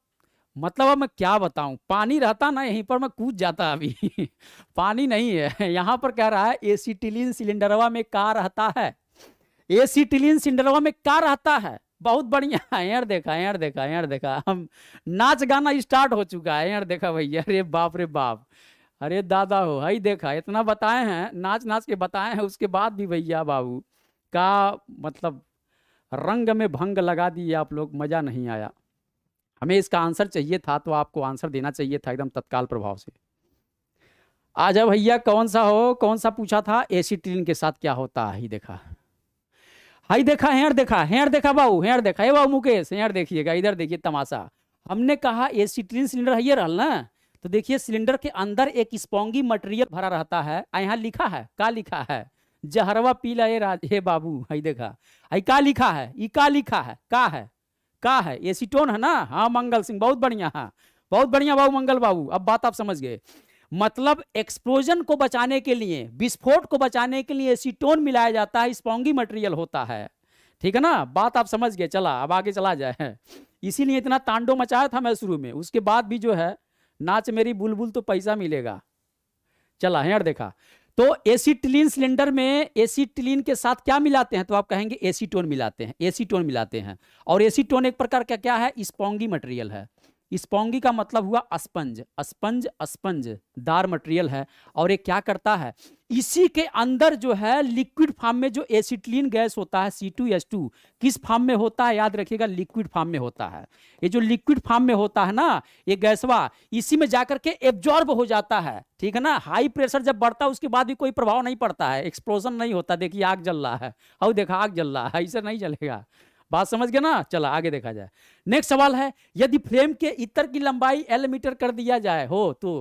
मतलब अब मैं क्या बताऊं पानी रहता ना यहीं पर मैं कूद जाता अभी पानी नहीं है यहाँ पर कह रहा है एसिटिलिन सिलेंडरवा में का रहता है एसिटिलिन सिलेंडरवा में का रहता है बहुत बढ़िया यार देखा यार देखा यार देखा हम नाच गाना स्टार्ट हो चुका है यार देखा भैया अरे बाप रे बाप अरे दादा हो हई देखा इतना बताए हैं नाच नाच के बताए हैं उसके बाद भी भैया बाबू का मतलब रंग में भंग लगा दिए आप लोग मज़ा नहीं आया हमें इसका आंसर चाहिए था तो आपको आंसर देना चाहिए था एकदम तत्काल प्रभाव से आज भैया कौन सा हो कौन सा पूछा था एसी ट्रेन के साथ क्या होता है ही देखा हाई देखा हेड़ देखा हेड़ देखा बाबू हेड़ देखा हे बाबू मुकेश हेड़ देखिएगा इधर देखिए तमाशा हमने कहा एसी ट्रेन सिलेंडर है ये ना तो देखिए सिलेंडर के अंदर एक स्पोंगी मटेरियल भरा रहता है यहाँ लिखा है का लिखा है जहरवा पीला ये राज हे बाबू हाई देखा आई का लिखा है ई का लिखा है का है का है एसीटोन है ना हाँ मंगल सिंह बहुत बढ़िया हाँ बहुत बढ़िया बाबू मंगल बाबू अब बात आप समझ गए मतलब एक्सप्लोजन को बचाने के लिए विस्फोट को बचाने के लिए एसीटोन मिलाया जाता है स्पॉन्गी मटेरियल होता है ठीक है ना बात आप समझ गए चला अब आगे चला जाए इसीलिए इतना तांडो मचाया था मैं शुरू में उसके बाद भी जो है नाच मेरी बुलबुल तो पैसा मिलेगा चला हेड़ देखा तो एसिटिलीन सिलेंडर में एसिटिलीन के साथ क्या मिलाते हैं तो आप कहेंगे एसीटोन मिलाते हैं एसीटोन मिलाते हैं और एसीटोन एक प्रकार का क्या है स्पॉन्गी मटेरियल है स्पोंगी का मतलब हुआ स्पंज स्पंज स्पंज दार मटेरियल है और ये क्या करता है इसी के अंदर जो है लिक्विड फॉर्म में जो एसिटिलीन गैस होता है C2H2 किस फॉर्म में होता है याद रखिएगा लिक्विड फॉर्म में होता है ये जो लिक्विड फॉर्म में होता है ना ये गैसवा इसी में जाकर के एब्जॉर्ब हो जाता है ठीक है ना हाई प्रेशर जब बढ़ता है उसके बाद भी कोई प्रभाव नहीं पड़ता है एक्सप्लोजन नहीं होता देखिए आग जल रहा है और देखा आग जल रहा है ऐसे नहीं जलेगा बात समझ गए ना चला आगे देखा जाए नेक्स्ट सवाल है यदि फ्लेम के इतर की लंबाई एल मीटर कर दिया जाए हो तो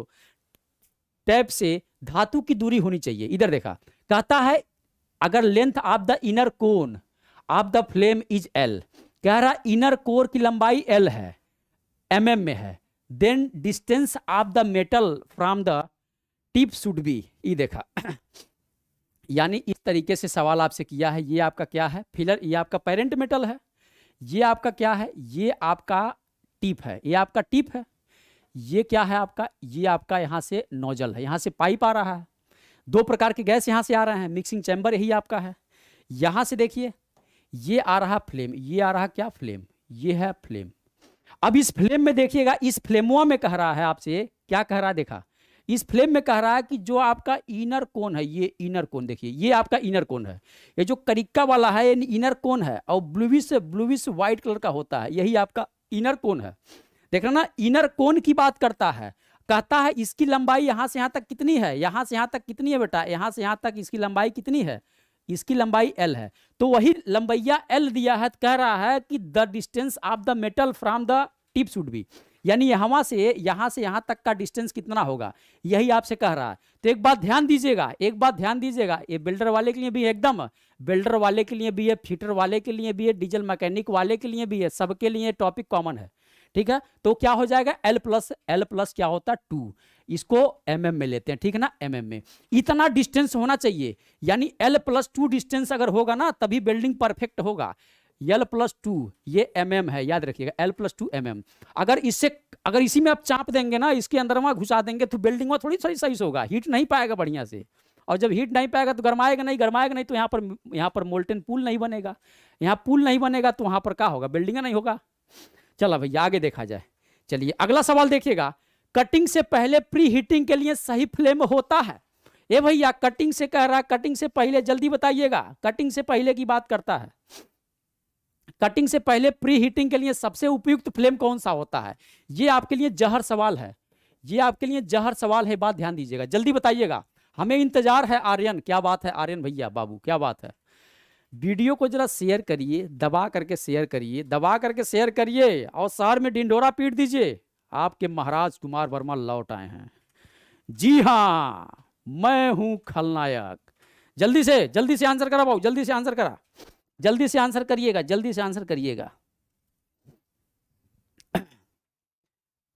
टैप से धातु की दूरी होनी चाहिए इधर देखा कहता है अगर length of the inner cone of the flame is L कह रहा इनर कोर की लंबाई एल है एम mm में है then distance of the metal from the tip should be ये देखा यानी इस तरीके से सवाल आपसे किया है ये आपका क्या है फिलर ये आपका पेरेंट मेटल है ये आपका क्या है ये आपका टिप है ये आपका टिप है ये क्या है आपका ये आपका यहाँ से नोजल है यहाँ से पाइप आ रहा है दो प्रकार के गैस यहाँ से आ रहे हैं मिक्सिंग चैम्बर यही आपका है यहाँ से देखिए ये आ रहा फ्लेम ये आ रहा क्या फ्लेम ये है फ्लेम अब इस फ्लेम में देखिएगा इस फ्लेमुआ में कह रहा है आपसे क्या कह रहा है देखा इस फ्लेम में कह रहा है कि जो आपका इनर कोन है ये इनर कोन देखिए ये आपका इनर कोन है ये जो करिक्का वाला है यानी इनर कोन है और ब्लूविश ब्लूविश व्हाइट कलर का होता है यही आपका इनर कोन है देख रहे ना इनर कोन की बात करता है कहता है इसकी लंबाई यहाँ से यहाँ तक कितनी है यहाँ से यहाँ तक कितनी है बेटा यहाँ से यहाँ तक इसकी लंबाई कितनी है इसकी लंबाई एल है तो वही लंबैया एल दिया है कह रहा है कि the distance of the metal from the tip should be यानी यहाँ से यहाँ से यहाँ तक का डिस्टेंस कितना होगा यही आपसे कह रहा है तो एक बात ध्यान दीजिएगा एक बात ध्यान दीजिएगा ये बिल्डर वाले के लिए भी एकदम बिल्डर वाले के लिए भी है फीटर वाले के लिए भी है डीजल मैकेनिक वाले के लिए भी है सबके लिए टॉपिक कॉमन है ठीक है तो क्या हो जाएगा एल प्लस एल प्लस क्या होता है टू इसको एम mm में लेते हैं ठीक है ना एम mm में इतना डिस्टेंस होना चाहिए यानी एल प्लस टू डिस्टेंस अगर होगा ना तभी बिल्डिंग परफेक्ट होगा एल प्लस टू ये एम mm है याद रखिएगा L plus two M M अगर इससे अगर इसी में आप चाप देंगे ना इसके अंदर वहाँ घुसा देंगे तो बिल्डिंग में थोड़ी सही सही होगा हीट नहीं पाएगा बढ़िया से और जब हीट नहीं पाएगा तो गर्माएगा नहीं गर्माएगा नहीं तो यहाँ पर यहाँ पर मोल्टेन पुल नहीं बनेगा यहाँ पुल नहीं बनेगा तो वहाँ पर क्या होगा बिल्डिंग नहीं होगा चलो भैया आगे देखा जाए चलिए अगला सवाल देखिएगा कटिंग से पहले प्री हीटिंग के लिए सही फ्लेम होता है ये भैया कटिंग से कह रहा है कटिंग से पहले जल्दी बताइएगा कटिंग से पहले की बात करता है कटिंग से पहले प्री हीटिंग के लिए सबसे उपयुक्त फ्लेम कौन सा होता है ये आपके लिए जहर सवाल है ये आपके लिए जहर सवाल है बात ध्यान दीजिएगा जल्दी बताइएगा हमें इंतजार है आर्यन क्या बात है आर्यन भैया बाबू क्या बात है वीडियो को जरा शेयर करिए दबा करके शेयर करिए दबा करके शेयर करिए और शहर में डिंडोरा पीट दीजिए आपके महाराज कुमार वर्मा लौट आए हैं जी हाँ मैं हूं खलनायक जल्दी से जल्दी से आंसर करा बाबू जल्दी से आंसर करा जल्दी से आंसर करिएगा जल्दी से आंसर करिएगा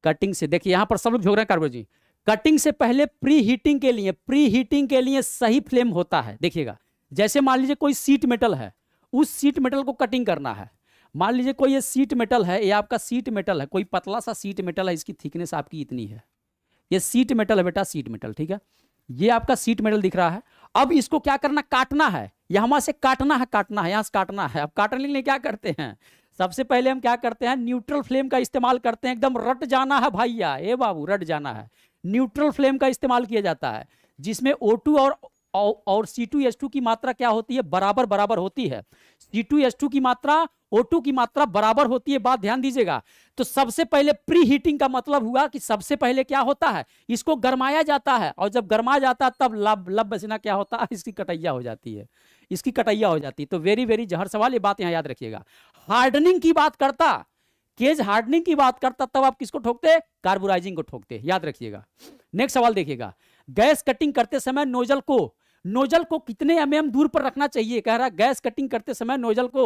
कटिंग से देखिए यहां पर सब लोग झोंक रहे हैं कार्बो जी कटिंग से पहले प्री हीटिंग के लिए प्री हीटिंग के लिए सही फ्लेम होता है देखिएगा जैसे मान लीजिए कोई सीट मेटल है उस सीट मेटल को कटिंग करना है मान लीजिए कोई ये सीट मेटल है ये आपका सीट मेटल है कोई पतला सा सीट मेटल है इसकी थिकनेस आपकी इतनी है ये सीट मेटल है बेटा सीट मेटल ठीक है ये आपका सीट मेटल दिख रहा है अब इसको क्या करना काटना है यहां से काटना है काटना है यहां से काटना है अब काटने के लिए क्या करते हैं सबसे पहले हम क्या करते हैं न्यूट्रल फ्लेम का इस्तेमाल करते हैं एकदम रट जाना है भैया ए बाबू रट जाना है न्यूट्रल फ्लेम का इस्तेमाल किया जाता है जिसमें ओ और और टू की मात्रा क्या होती है बराबर बराबर होती है सी टू की मात्रा टू की मात्रा बराबर होती है बात ध्यान दीजिएगा तो सबसे पहले प्री हीटिंग का मतलब हुआ कि सबसे पहले क्या होता है इसको गरमाया जाता है और जब गरमा जाता है तब लब लब बचना क्या होता है इसकी कटैया हो जाती है इसकी कटैया हो जाती तो वेरी वेरी जहर सवाल ये बात यहाँ याद रखिएगा हार्डनिंग की बात करता केज हार्डनिंग की बात करता तब आप किसको ठोकते कार्बोराइजिंग को ठोकते याद रखिएगा नेक्स्ट सवाल देखिएगा गैस कटिंग करते समय नोजल को नोजल को कितने एम एम दूर पर रखना चाहिए कह रहा गैस कटिंग करते समय नोजल को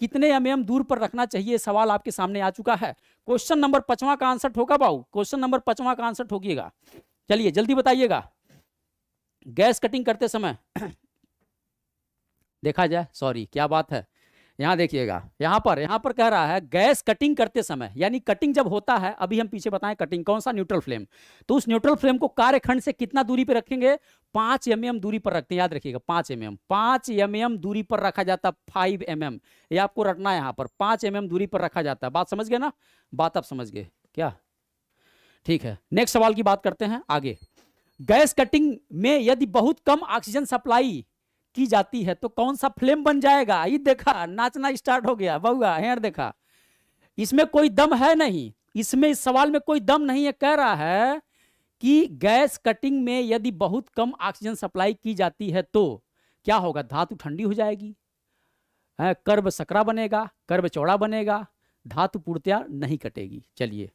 कितने एम एम दूर पर रखना चाहिए सवाल आपके सामने आ चुका है क्वेश्चन नंबर पचवा का आंसर ठोका बाबू क्वेश्चन नंबर पचवा का आंसर ठोकिएगा चलिए जल्दी बताइएगा गैस कटिंग करते समय देखा जाए सॉरी क्या बात है यहाँ देखिएगा यहाँ पर यहाँ पर कह रहा है गैस कटिंग करते समय यानी कटिंग जब होता है अभी हम पीछे बताएं कटिंग कौन सा न्यूट्रल फ्लेम तो उस न्यूट्रल फ्लेम को कार्यखंड से कितना दूरी पर रखेंगे पांच एम mm दूरी पर रखते हैं याद रखिएगा पांच एम एम पांच एम एम दूरी पर रखा जाता है फाइव एम एम ये आपको रटना है यहाँ पर पांच एम एम दूरी पर रखा जाता है बात समझ गए ना बात आप समझ गए क्या ठीक है नेक्स्ट सवाल की बात करते हैं आगे गैस कटिंग में यदि बहुत कम ऑक्सीजन सप्लाई की जाती है तो कौन सा फ्लेम बन जाएगा ये देखा नाचना स्टार्ट हो गया बउआ हेर देखा इसमें कोई दम है नहीं इसमें इस सवाल में कोई दम नहीं है कह रहा है कि गैस कटिंग में यदि बहुत कम ऑक्सीजन सप्लाई की जाती है तो क्या होगा धातु ठंडी हो जाएगी है कर्ब सकरा बनेगा कर्ब चौड़ा बनेगा धातु पूर्तिया नहीं कटेगी चलिए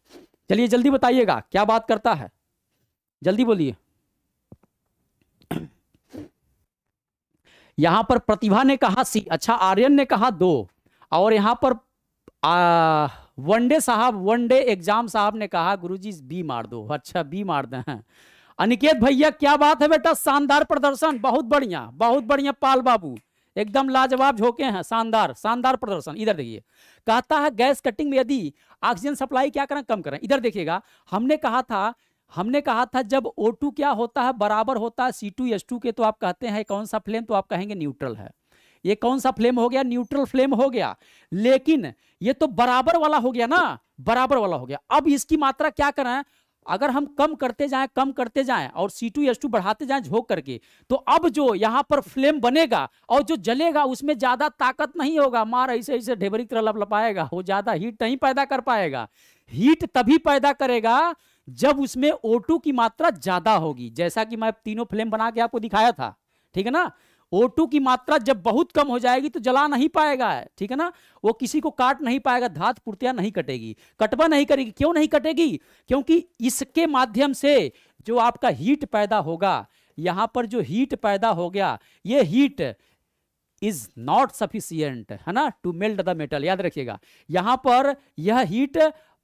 चलिए जल्दी बताइएगा क्या बात करता है जल्दी बोलिए यहां पर प्रतिभा ने कहा सी अच्छा आर्यन ने कहा दो और यहां पर वनडे साहब वनडे एग्जाम साहब ने कहा गुरुजी बी मार दो अच्छा बी मार दे हाँ। अनिकेत भैया क्या बात है बेटा शानदार प्रदर्शन बहुत बढ़िया बहुत बढ़िया पाल बाबू एकदम लाजवाब झोंके हैं शानदार शानदार प्रदर्शन इधर देखिए कहता है गैस कटिंग में यदि ऑक्सीजन सप्लाई क्या करें कम करें इधर देखिएगा हमने कहा था हमने कहा था जब O2 क्या होता है बराबर होता है C2H2 के तो आप कहते हैं कौन सा फ्लेम तो आप कहेंगे न्यूट्रल है ये कौन सा फ्लेम हो गया न्यूट्रल फ्लेम हो गया लेकिन ये तो बराबर वाला हो गया ना बराबर वाला हो गया अब इसकी मात्रा क्या कराएं अगर हम कम करते जाएं कम करते जाएं और C2H2 बढ़ाते जाएं झोंक करके तो अब जो यहां पर फ्लेम बनेगा और जो जलेगा उसमें ज्यादा ताकत नहीं होगा मार ऐसे ऐसे ढेबरी तरह लपलपाएगा वो ज्यादा हीट नहीं पैदा कर पाएगा हीट तभी पैदा करेगा जब उसमें O2 की मात्रा ज्यादा होगी जैसा कि मैं तीनों फ्लेम बना के आपको दिखाया था ठीक है ना O2 की मात्रा जब बहुत कम हो जाएगी तो जला नहीं पाएगा ठीक है ना वो किसी को काट नहीं पाएगा धात पूर्तियां नहीं कटेगी कटवा नहीं करेगी क्यों नहीं कटेगी क्योंकि इसके माध्यम से जो आपका हीट पैदा होगा यहां पर जो हीट पैदा हो गया ये हीट इज नॉट सफिशियंट है ना टू मेल्ट द मेटल याद रखिएगा यहां पर यह हीट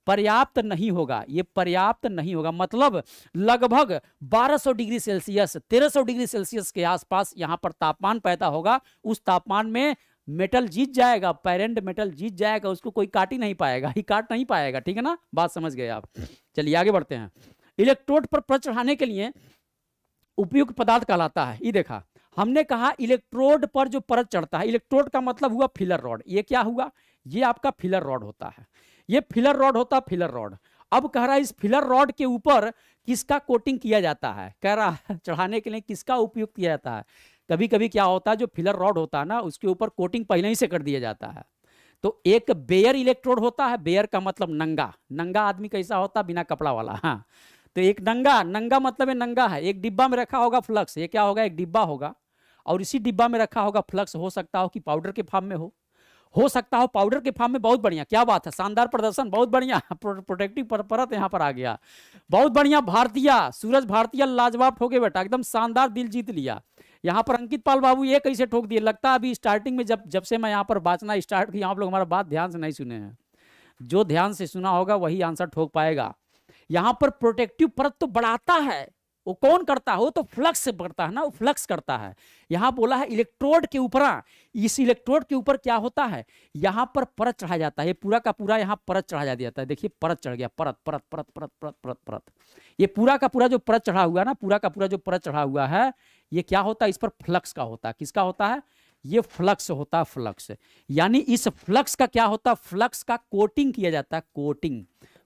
पर्याप्त नहीं होगा ये पर्याप्त नहीं होगा मतलब लगभग 1200 डिग्री सेल्सियस 1300 डिग्री सेल्सियस के आसपास यहाँ पर तापमान पैदा होगा उस तापमान में मेटल जीत जाएगा पेरेंट मेटल जीत जाएगा उसको कोई काट ही नहीं पाएगा ही काट नहीं पाएगा ठीक है ना बात समझ गए आप चलिए आगे बढ़ते हैं इलेक्ट्रोड पर प्र चढ़ाने के लिए उपयुक्त पदार्थ कहलाता है ये देखा हमने कहा इलेक्ट्रोड पर जो परत चढ़ता है इलेक्ट्रोड का मतलब हुआ फिलर रॉड ये क्या हुआ ये आपका फिलर रॉड होता है ये फिलर रॉड होता फिलर रॉड अब कह रहा है इस फिलर रॉड के ऊपर किसका कोटिंग किया जाता है कह रहा है चढ़ाने के लिए किसका उपयोग किया जाता है कभी कभी क्या होता है जो फिलर रॉड होता है ना उसके ऊपर कोटिंग पहले ही से कर दिया जाता है तो एक बेयर इलेक्ट्रोड होता है बेयर का मतलब नंगा नंगा आदमी कैसा होता बिना कपड़ा वाला हाँ तो एक नंगा नंगा मतलब है नंगा है एक डिब्बा में रखा होगा फ्लक्स ये क्या होगा एक डिब्बा होगा और इसी डिब्बा में रखा होगा फ्लक्स हो सकता हो कि पाउडर के फार्म में हो हो सकता हो पाउडर के फार्म में बहुत बढ़िया क्या बात है शानदार प्रदर्शन बहुत बढ़िया प्रोटेक्टिव पर, परत यहाँ पर आ गया बहुत बढ़िया भारतीय सूरज भारतीय लाजवाब ठोके बेटा एकदम शानदार दिल जीत लिया यहाँ पर अंकित पाल बाबू ये कैसे ठोक दिए लगता है अभी स्टार्टिंग में जब जब से मैं यहाँ पर बाँचना स्टार्ट किया आप लोग हमारा बात ध्यान से नहीं सुने हैं जो ध्यान से सुना होगा वही आंसर ठोक पाएगा यहाँ पर प्रोटेक्टिव परत तो बढ़ाता है वो कौन करता है वो तो फ्लक्स करता है ना वो फ्लक्स करता है यहाँ बोला है इलेक्ट्रोड के ऊपर हाँ, इस इलेक्ट्रोड के ऊपर क्या होता है यहाँ पर परत चढ़ा जाता है ये पूरा का पूरा यहाँ परत चढ़ा जाता है देखिए परत चढ़ गया परत परत परत परत परत परत परत ये पूरा का पूरा जो परत चढ़ा हुआ है ना पूरा का पूरा जो परत चढ़ा हुआ है ये क्या होता है इस पर फ्लक्स का होता है किसका होता है ये फ्लक्स होता है फ्लक्स यानी इस फ्लक्स का क्या होता है फ्लक्स का कोटिंग किया जाता है कोटिंग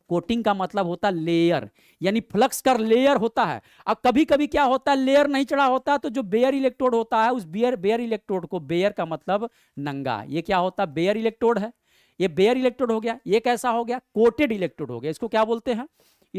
कोटिंग का मतलब होता है लेयर यानी फ्लक्स का लेयर होता है अब कभी कभी क्या होता है लेयर नहीं चढ़ा होता तो जो बेयर इलेक्ट्रोड होता है उस बेयर बेयर इलेक्ट्रोड को बेयर का मतलब नंगा ये क्या होता है बेयर इलेक्ट्रोड है ये बेयर इलेक्ट्रोड हो गया ये कैसा हो गया कोटेड इलेक्ट्रोड हो गया इसको क्या बोलते हैं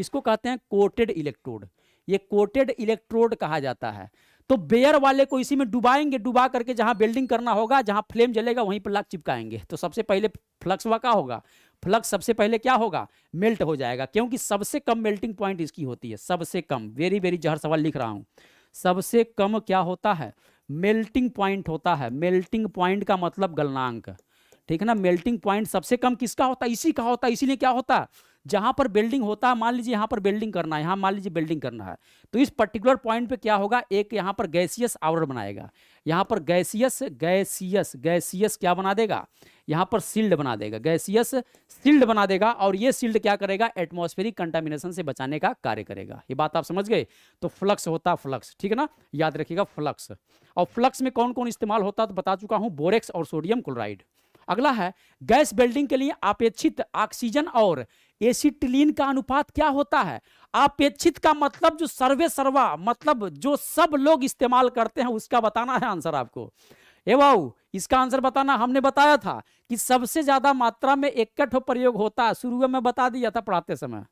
इसको कहते हैं कोटेड इलेक्ट्रोड ये कोटेड इलेक्ट्रोड कहा जाता है तो बेयर वाले को इसी में डुबाएंगे डुबा करके जहां बेल्डिंग करना होगा जहां फ्लेम जलेगा वहीं पर लाख चिपकाएंगे तो सबसे पहले फ्लक्स वका होगा फ्लक्स सबसे पहले क्या होगा मेल्ट हो जाएगा क्योंकि सबसे कम मेल्टिंग पॉइंट इसकी होती है सबसे कम वेरी वेरी जहर सवाल लिख रहा हूं सबसे कम क्या होता है मेल्टिंग पॉइंट होता है मेल्टिंग पॉइंट का मतलब गलनांक ठीक है ना मेल्टिंग पॉइंट सबसे कम किसका होता है इसी का होता है इसीलिए क्या होता है जहाँ पर बिल्डिंग होता है मान लीजिए यहाँ पर बिल्डिंग करना है यहाँ मान लीजिए बिल्डिंग करना है तो इस पर्टिकुलर पॉइंट पे क्या होगा एक यहाँ पर गैसियस आवरण बनाएगा यहाँ पर गैसियस गैसियस गैसियस क्या बना देगा यहाँ पर सील्ड बना देगा गैसियस सील्ड बना देगा और ये सील्ड क्या करेगा एटमोस्फेरिक कंटामिनेशन से बचाने का कार्य करेगा ये बात आप समझ गए तो फ्लक्स होता फ्लक्स ठीक है ना याद रखिएगा फ्लक्स और फ्लक्स में कौन कौन इस्तेमाल होता तो बता चुका हूँ बोरेक्स और सोडियम क्लोराइड अगला है गैस वेल्डिंग के लिए अपेक्षित ऑक्सीजन और एसिटिलीन का अनुपात क्या होता है अपेक्षित का मतलब जो सर्वे सर्वा मतलब जो सब लोग इस्तेमाल करते हैं उसका बताना है आंसर आपको ए बाबू इसका आंसर बताना हमने बताया था कि सबसे ज्यादा मात्रा में एकट प्रयोग होता है शुरू में बता दिया था पढ़ाते समय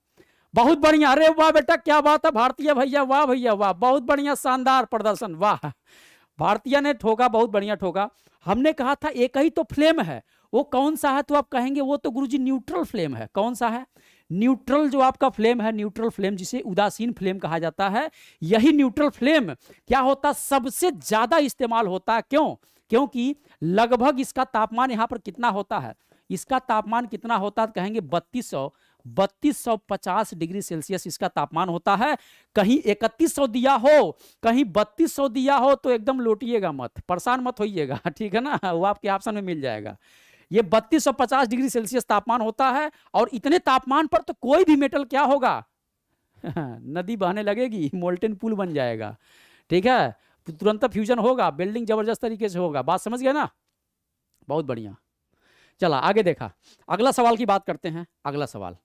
बहुत बढ़िया अरे वाह बेटा क्या बात है भारतीय भैया वाह भैया वाह बहुत बढ़िया शानदार प्रदर्शन वाह भारतीय ने ठोका बहुत बढ़िया ठोका हमने कहा था एक ही तो फ्लेम है वो कौन सा है तो आप कहेंगे वो तो गुरुजी न्यूट्रल फ्लेम है कौन सा है न्यूट्रल जो आपका फ्लेम है न्यूट्रल फ्लेम जिसे उदासीन फ्लेम कहा जाता है यही न्यूट्रल फ्लेम क्या होता सबसे ज्यादा इस्तेमाल होता है क्यों क्योंकि लगभग इसका तापमान यहाँ पर कितना होता है इसका तापमान कितना होता है कहेंगे बत्तीस सौ बत्तीस सौ पचास डिग्री सेल्सियस इसका तापमान होता है कहीं इकतीस सौ दिया हो कहीं बत्तीस सौ दिया हो तो एकदम लोटिएगा मत परेशान मत होइएगा ठीक है ना वो आपके ऑप्शन में मिल जाएगा ये बत्तीस डिग्री सेल्सियस तापमान होता है और इतने तापमान पर तो कोई भी मेटल क्या होगा नदी बहने लगेगी मोल्टेन पुल बन जाएगा ठीक है तुरंत फ्यूजन होगा बिल्डिंग जबरदस्त तरीके से होगा बात समझ गए ना बहुत बढ़िया चला आगे देखा अगला सवाल की बात करते हैं अगला सवाल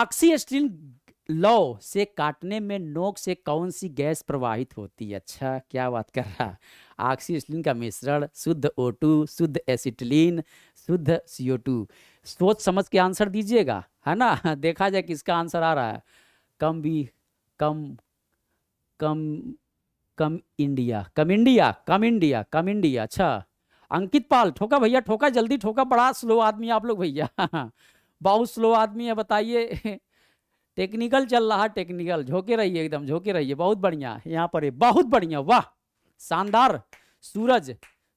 ऑक्सी स्ट्रीन लौ से काटने में नोक से कौन सी गैस प्रवाहित होती है अच्छा क्या बात कर रहा ऑक्सीजन का मिश्रण शुद्ध O2 शुद्ध एसिटिलीन शुद्ध CO2 सोच समझ के आंसर दीजिएगा है ना देखा जाए किसका आंसर आ रहा है कम भी कम कम कम इंडिया कम इंडिया कम इंडिया कम इंडिया अच्छा अंकित पाल ठोका भैया ठोका जल्दी ठोका बड़ा स्लो आदमी आप लोग भैया बहुत स्लो आदमी है बताइए टेक्निकल चल रहा है टेक्निकल झोंके रहिए एकदम झोंके रहिए बहुत बढ़िया यहाँ पर बहुत बढ़िया वाह शानदार सूरज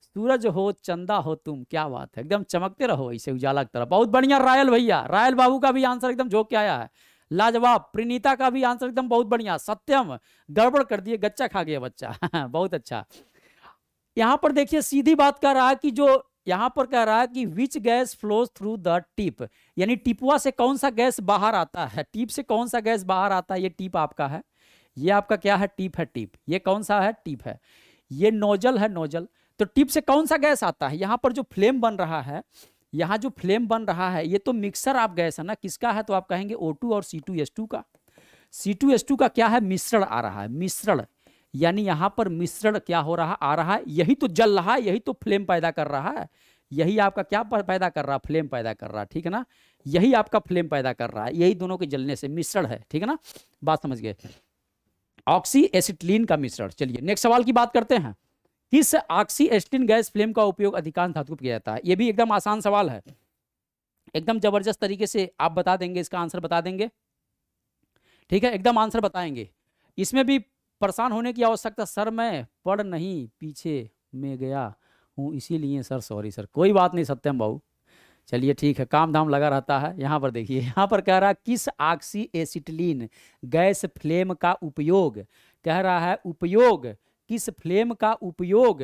सूरज हो चंदा हो तुम क्या बात है एकदम चमकते रहो इसे उजाला की तरफ बहुत बढ़िया रायल भैया रायल बाबू का भी आंसर एकदम झोंक के आया है लाजवाब प्रीनीता का भी आंसर एकदम बहुत बढ़िया सत्यम गड़बड़ कर दिए गच्चा खा गया बच्चा बहुत अच्छा यहाँ पर देखिए सीधी बात कर रहा है कि जो यहां पर कह रहा है कि which gas flows through the tip यानी टिपुआ से कौन सा गैस बाहर आता है टिप से कौन सा गैस बाहर आता है ये टिप आपका है ये आपका क्या है टिप है टिप ये कौन सा है टिप है ये नोजल है नोजल तो टिप से कौन सा गैस आता है यहाँ पर जो फ्लेम बन रहा है यहाँ जो फ्लेम बन रहा है ये तो मिक्सर आप गैस है ना किसका है तो आप कहेंगे ओ और सी का सी का क्या है मिश्रण आ रहा है मिश्रण यानी यहां पर मिश्रण क्या हो रहा आ रहा है यही तो जल रहा है यही तो फ्लेम पैदा कर रहा है यही आपका क्या पैदा कर रहा है फ्लेम पैदा कर रहा है ठीक है ना यही आपका फ्लेम पैदा कर रहा है यही दोनों के जलने से मिश्रण है ठीक है ना बात समझ गए ऑक्सी एसिटलीन का मिश्रण चलिए नेक्स्ट सवाल की बात करते हैं किस ऑक्सी एसिटिन गैस फ्लेम का उपयोग अधिकांश धातु किया जाता है यह भी एकदम आसान सवाल है एकदम जबरदस्त तरीके से आप बता देंगे इसका आंसर बता देंगे ठीक है एकदम आंसर बताएंगे इसमें भी परेशान होने की आवश्यकता सर मैं पढ़ नहीं पीछे में गया हूँ इसीलिए सर सॉरी सर कोई बात नहीं सत्यम भाऊ चलिए ठीक है काम धाम लगा रहता है यहाँ पर देखिए यहाँ पर कह रहा है किस ऑक्सी एसिटिलीन गैस फ्लेम का उपयोग कह रहा है उपयोग किस फ्लेम का उपयोग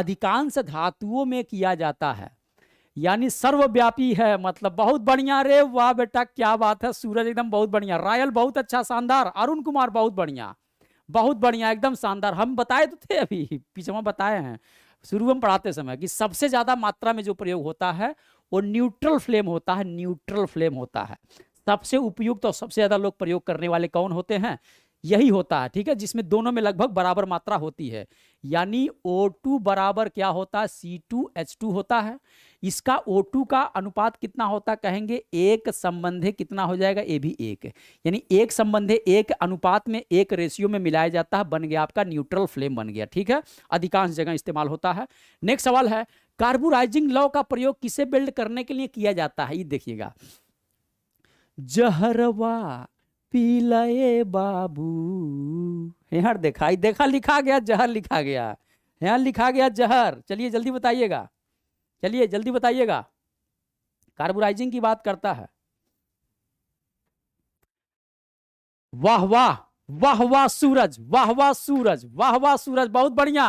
अधिकांश धातुओं में किया जाता है यानी सर्वव्यापी है मतलब बहुत बढ़िया रे वाह बेटा क्या बात है सूरज एकदम बहुत बढ़िया रायल बहुत अच्छा शानदार अरुण कुमार बहुत बढ़िया बहुत बढ़िया एकदम शानदार हम बताए तो थे अभी हम बताए हैं शुरू में पढ़ाते समय कि सबसे ज्यादा मात्रा में जो प्रयोग होता है वो न्यूट्रल फ्लेम होता है न्यूट्रल फ्लेम होता है सबसे उपयुक्त तो और सबसे ज्यादा लोग प्रयोग करने वाले कौन होते हैं यही होता है ठीक है जिसमें दोनों में लगभग बराबर मात्रा होती है यानी O2 बराबर क्या होता है C2H2 होता है इसका O2 का अनुपात कितना होता कहेंगे एक संबंधे कितना हो जाएगा ये भी एक यानी एक संबंधे एक अनुपात में एक रेशियो में मिलाया जाता है बन गया आपका न्यूट्रल फ्लेम बन गया ठीक है अधिकांश जगह इस्तेमाल होता है नेक्स्ट सवाल है कार्बोराइजिंग लॉ का प्रयोग किसे बिल्ड करने के लिए किया जाता है ये देखिएगा जहरवा पीला बाबू यहाँ देखा देखा लिखा गया जहर लिखा गया यहाँ लिखा गया जहर चलिए जल्दी बताइएगा चलिए जल्दी बताइएगा कार्बोराइजिंग की बात करता है वाह वाह वाह वाह सूरज वाह वाह सूरज वाह वाह सूरज बहुत बढ़िया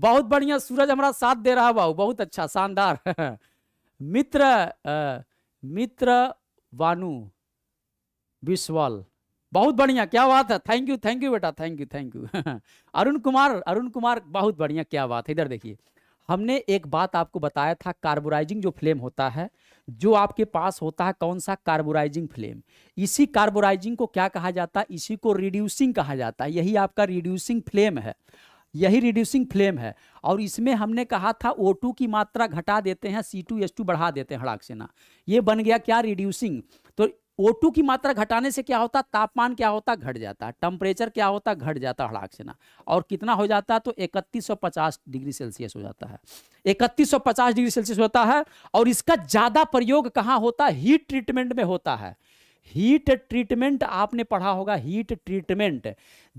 बहुत बढ़िया सूरज हमारा साथ दे रहा बाबू बहुत अच्छा शानदार मित्र आ, मित्र वानु बिस्वाल बहुत बढ़िया क्या बात है थैंक यू थैंक यू बेटा thank you thank you Arun Kumar Arun Kumar बहुत बढ़िया क्या बात है इधर देखिए हमने एक बात आपको बताया था कार्बोराइजिंग जो फ्लेम होता है जो आपके पास होता है कौन सा कार्बोराइजिंग फ्लेम इसी कार्बोराइजिंग को क्या कहा जाता है इसी को रिड्यूसिंग कहा जाता है यही आपका रिड्यूसिंग फ्लेम है यही रिड्यूसिंग फ्लेम है और इसमें हमने कहा था O2 की मात्रा घटा देते हैं C2H2 बढ़ा देते हैं हड़ाक सेना ये बन गया क्या रिड्यूसिंग तो O2 की मात्रा घटाने से क्या होता तापमान क्या होता घट जाता टेम्परेचर क्या होता घट जाता हड़ाक से ना और कितना हो जाता है तो 3150 डिग्री सेल्सियस हो जाता है 3150 डिग्री सेल्सियस होता है और इसका ज़्यादा प्रयोग कहाँ होता है हीट ट्रीटमेंट में होता है हीट ट्रीटमेंट आपने पढ़ा होगा हीट ट्रीटमेंट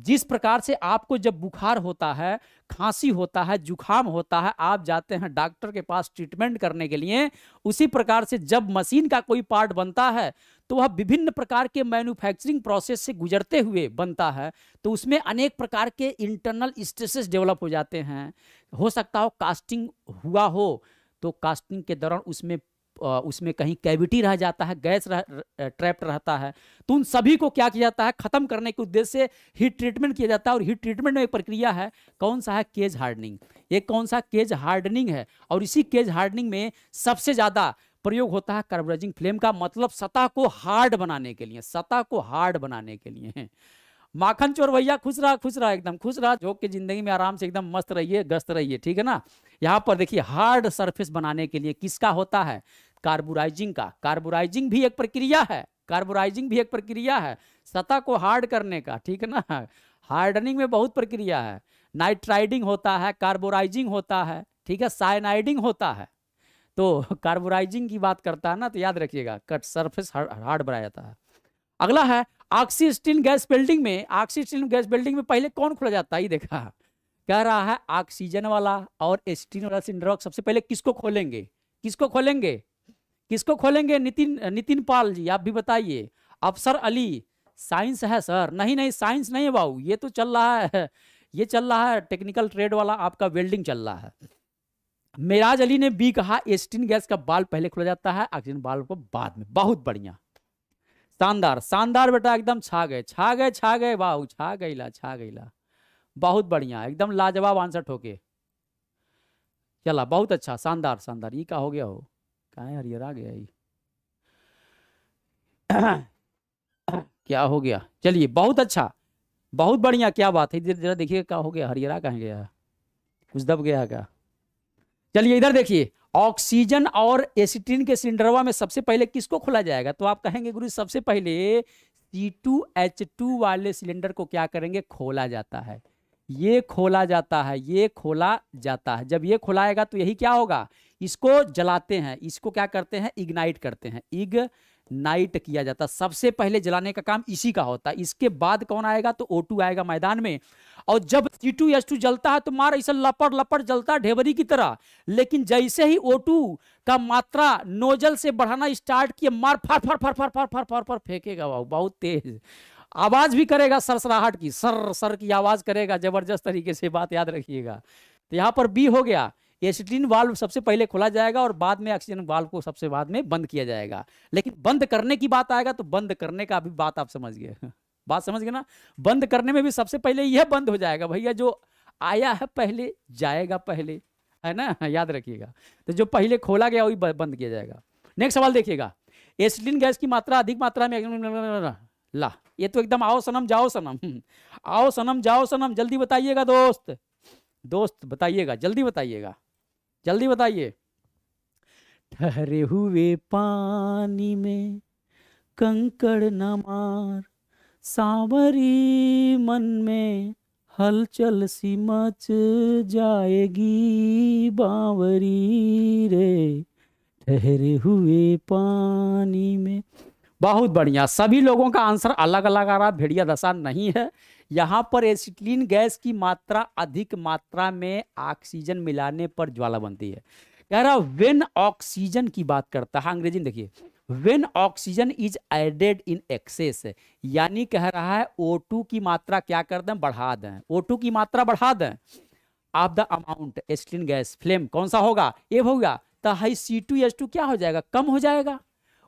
जिस प्रकार से आपको जब बुखार होता है खांसी होता है जुखाम होता है आप जाते हैं डॉक्टर के पास ट्रीटमेंट करने के लिए उसी प्रकार से जब मशीन का कोई पार्ट बनता है तो वह विभिन्न प्रकार के मैन्युफैक्चरिंग प्रोसेस से गुजरते हुए बनता है तो उसमें अनेक प्रकार के इंटरनल स्ट्रेसेस डेवलप हो जाते हैं हो सकता हो कास्टिंग हुआ हो तो कास्टिंग के दौरान उसमें उसमें कहीं कैविटी रह जाता है गैस रह, ट्रैप्ट रहता है तो उन सभी को क्या किया जाता है खत्म करने के उद्देश्य से हीट ट्रीटमेंट किया जाता है और हीट ट्रीटमेंट में एक प्रक्रिया है कौन सा है केज हार्डनिंग ये कौन सा केज हार्डनिंग है और इसी केज हार्डनिंग में सबसे ज़्यादा प्रयोग होता है कार्बोराइजिंग फ्लेम का मतलब सतह को हार्ड बनाने के लिए सतह को हार्ड बनाने के लिए माखन चोर भैया खुश रहा खुश रहा एकदम खुश रहा जो कि जिंदगी में आराम से एकदम मस्त रहिए गस्त रहिए ठीक है ना यहाँ पर देखिए हार्ड सरफेस बनाने के लिए किसका होता है कार्बोराइजिंग का कार्बोराइजिंग भी एक प्रक्रिया है कार्बोराइजिंग भी एक प्रक्रिया है सतह को हार्ड करने का ठीक है ना हार्डनिंग में बहुत प्रक्रिया है नाइट्राइडिंग होता है कार्बोराइजिंग होता है ठीक है साइनाइडिंग होता है तो कार्बोराइजिंग की बात करता है ना तो याद रखिएगा कट सरफेस हार्ड बनाया जाता है अगला है ऑक्सीस्टीन गैस बिल्डिंग में ऑक्सीस्टीन गैस बिल्डिंग में पहले कौन खोला जाता है ये देखा कह रहा है ऑक्सीजन वाला और एस्टीन वाला सिंड्रॉक्स सबसे पहले किसको खोलेंगे किसको खोलेंगे किसको खोलेंगे नितिन नितिन पाल जी आप भी बताइए अफसर अली साइंस है सर नहीं नहीं साइंस नहीं है बाबू ये तो चल रहा है ये चल रहा है टेक्निकल ट्रेड वाला आपका वेल्डिंग चल रहा है मेराज अली ने बी कहा एस्टिन गैस का बाल पहले खुला जाता है ऑक्सीजन बाल को बाद में बहुत बढ़िया शानदार शानदार बेटा एकदम छा गए छा गए छा गए वाह छा गईला छा गईला बहुत बढ़िया एकदम लाजवाब आंसर ठोके चला बहुत अच्छा शानदार शानदार ये का हो गया हो कहा हरियर आ गया ये क्या हो गया चलिए बहुत अच्छा बहुत बढ़िया क्या बात है जरा देखिए क्या हो गया हरियरा कहा गया कुछ दब गया क्या चलिए इधर देखिए ऑक्सीजन और एसिटिन के सिलेंडरवा में सबसे पहले किसको खोला जाएगा तो आप कहेंगे गुरु सबसे पहले C2H2 वाले सिलेंडर को क्या करेंगे खोला जाता है ये खोला जाता है ये खोला जाता है जब ये खोलाएगा तो यही क्या होगा इसको जलाते हैं इसको क्या करते हैं इग्नाइट करते हैं इग नाइट किया जाता सबसे पहले जलाने का काम इसी का होता इसके बाद कौन आएगा तो ओ आएगा मैदान में और जब सी टू एस टू जलता है तो मार ऐसा लपड़ लपड़ जलता ढेबरी की तरह लेकिन जैसे ही ओ का मात्रा नोजल से बढ़ाना स्टार्ट किया मार फर फर फर फर फर फर फर फर फेंकेगा वाह बहुत तेज आवाज भी करेगा सरसराहट की सर सर की आवाज करेगा जबरदस्त तरीके से बात याद रखिएगा तो यहाँ पर बी हो गया एसिटीन वाल्व सबसे पहले खोला जाएगा और बाद में ऑक्सीजन वाल्व को सबसे बाद में बंद किया जाएगा लेकिन बंद करने की बात आएगा तो बंद करने का भी बात आप समझ गए बात समझ गए ना बंद करने में भी सबसे पहले यह बंद हो जाएगा भैया जो आया है पहले जाएगा पहले है ना याद रखिएगा तो जो पहले खोला गया वही बंद किया जाएगा नेक्स्ट सवाल देखिएगा एसिटिन गैस की मात्रा अधिक मात्रा में ला ये तो एकदम आओ सनम जाओ सनम आओ सनम जाओ सनम जल्दी बताइएगा दोस्त दोस्त बताइएगा जल्दी बताइएगा जल्दी बताइए ठहरे हुए पानी में कंकड़ न मार सावरी मन में हलचल सी मच जाएगी बावरी रे ठहरे हुए पानी में बहुत बढ़िया सभी लोगों का आंसर अलग अलग आ रहा भेड़िया दशा नहीं है यहाँ पर एसिटिलीन गैस की मात्रा अधिक मात्रा में ऑक्सीजन मिलाने पर ज्वाला बनती है कह रहा वेन ऑक्सीजन की बात करता है हाँ, अंग्रेजी देखिए when oxygen is added in excess यानी कह रहा है टू की मात्रा क्या कर दें बढ़ा दें टू की मात्रा बढ़ा दें of the amount acetylene gas flame कौन सा होगा ये होगा तो high C two S two क्या हो जाएगा कम हो जाएगा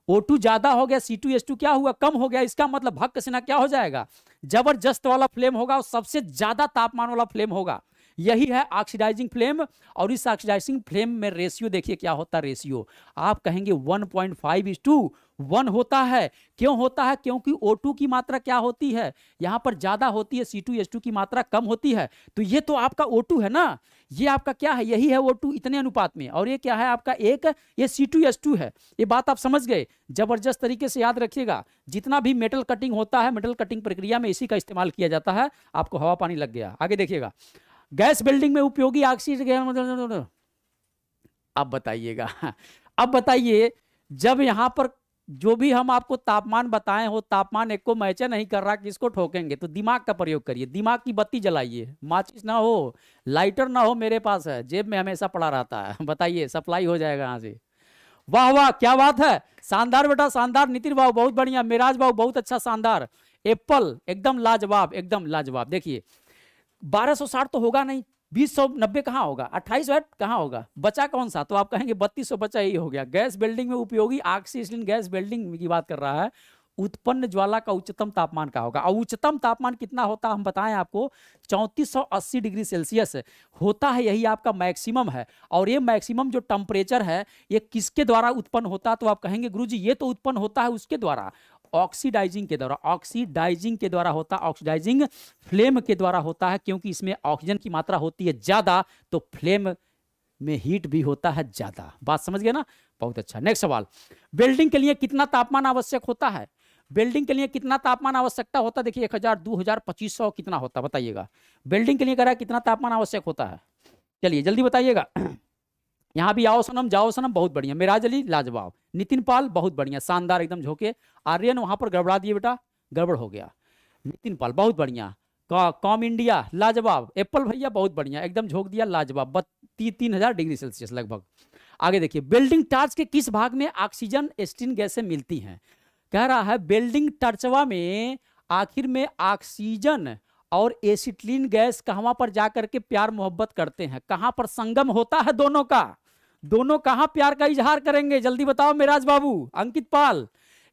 O2 ज्यादा हो गया C2H2 क्या हुआ कम हो गया इसका मतलब भक्त सेना क्या हो जाएगा जबरदस्त वाला फ्लेम होगा और सबसे ज्यादा तापमान वाला फ्लेम होगा यही है ऑक्सीडाइजिंग फ्लेम और इस ऑक्सीडाइजिंग फ्लेम में रेशियो देखिए क्या होता है रेशियो आप कहेंगे 1.5 point five is to one होता है क्यों होता है क्योंकि O2 की मात्रा क्या होती है यहाँ पर ज़्यादा होती है C2H2 की मात्रा कम होती है तो ये तो आपका O2 है ना ये आपका क्या है यही है O2 इतने अनुपात में और ये क्या है आपका एक ये C2H2 है ये बात आप समझ गए जबरदस्त तरीके से याद रखिएगा जितना भी मेटल कटिंग होता है मेटल कटिंग प्रक्रिया में इसी का इस्तेमाल किया जाता है आपको हवा पानी लग गया आगे देखिएगा गैस बिल्डिंग में उपयोगी ऑक्सीजन मतलब, मतलब, मतलब, अब बताइएगा अब बताइए जब यहाँ पर जो भी हम आपको तापमान बताए हो तापमान एक को मैचे नहीं कर रहा कि इसको ठोकेंगे तो दिमाग का प्रयोग करिए दिमाग की बत्ती जलाइए माचिस ना हो लाइटर ना हो मेरे पास है जेब में हमेशा पड़ा रहता है बताइए सप्लाई हो जाएगा यहाँ से वाह वाह क्या बात है शानदार बेटा शानदार नितिन भाव बहुत बढ़िया मिराज बाबू बहुत अच्छा शानदार एप्पल एकदम लाजवाब एकदम लाजवाब देखिए 1260 तो होगा नहीं बीस सौ नब्बे कहाँ होगा अट्ठाईस वाट कहाँ होगा बचा कौन सा तो आप कहेंगे बत्तीस सौ बचा यही हो गया गैस बिल्डिंग में उपयोगी आक्सीजलिन गैस बिल्डिंग की बात कर रहा है उत्पन्न ज्वाला का उच्चतम तापमान का होगा और उच्चतम तापमान कितना होता हम बताएं आपको 3480 डिग्री सेल्सियस होता है यही आपका मैक्सिमम है और ये मैक्सिमम जो टेम्परेचर है ये किसके द्वारा उत्पन्न होता है तो आप कहेंगे गुरु जी ये तो उत्पन्न होता है उसके द्वारा ऑक्सीडाइजिंग के द्वारा ऑक्सीडाइजिंग के द्वारा होता है ऑक्सीडाइजिंग फ्लेम के द्वारा होता है क्योंकि इसमें ऑक्सीजन की मात्रा होती है ज़्यादा तो फ्लेम में हीट भी होता है ज़्यादा बात समझ गए ना बहुत अच्छा नेक्स्ट सवाल बिल्डिंग के लिए कितना तापमान आवश्यक होता है बिल्डिंग के लिए कितना तापमान आवश्यकता होता है देखिए एक हज़ार दो हज़ार पच्चीस सौ कितना होता है बताइएगा बिल्डिंग के लिए कह रहा है कितना तापमान आवश्यक होता है चलिए जल्दी बताइएगा यहाँ भी आओ सनम जाओ सनम बहुत बढ़िया मिराज अली लाजवाब नितिन पाल बहुत बढ़िया शानदार एकदम झोंके आर्यन वहाँ पर गड़बड़ा दिए बेटा गड़बड़ हो गया नितिन पाल बहुत बढ़िया कॉम इंडिया लाजवाब एप्पल भैया बहुत बढ़िया एकदम झोंक दिया लाजवाब बत्ती तीन हजार डिग्री सेल्सियस लगभग आगे देखिए बिल्डिंग टार्च के किस भाग में ऑक्सीजन एस्टिन गैसें मिलती हैं कह रहा है बिल्डिंग टर्चवा में आखिर में ऑक्सीजन और एसिटलिन गैस कहाँ पर जाकर के प्यार मोहब्बत करते हैं कहाँ पर संगम होता है दोनों का दोनों कहाँ प्यार का इजहार करेंगे जल्दी बताओ मेराज बाबू अंकित पाल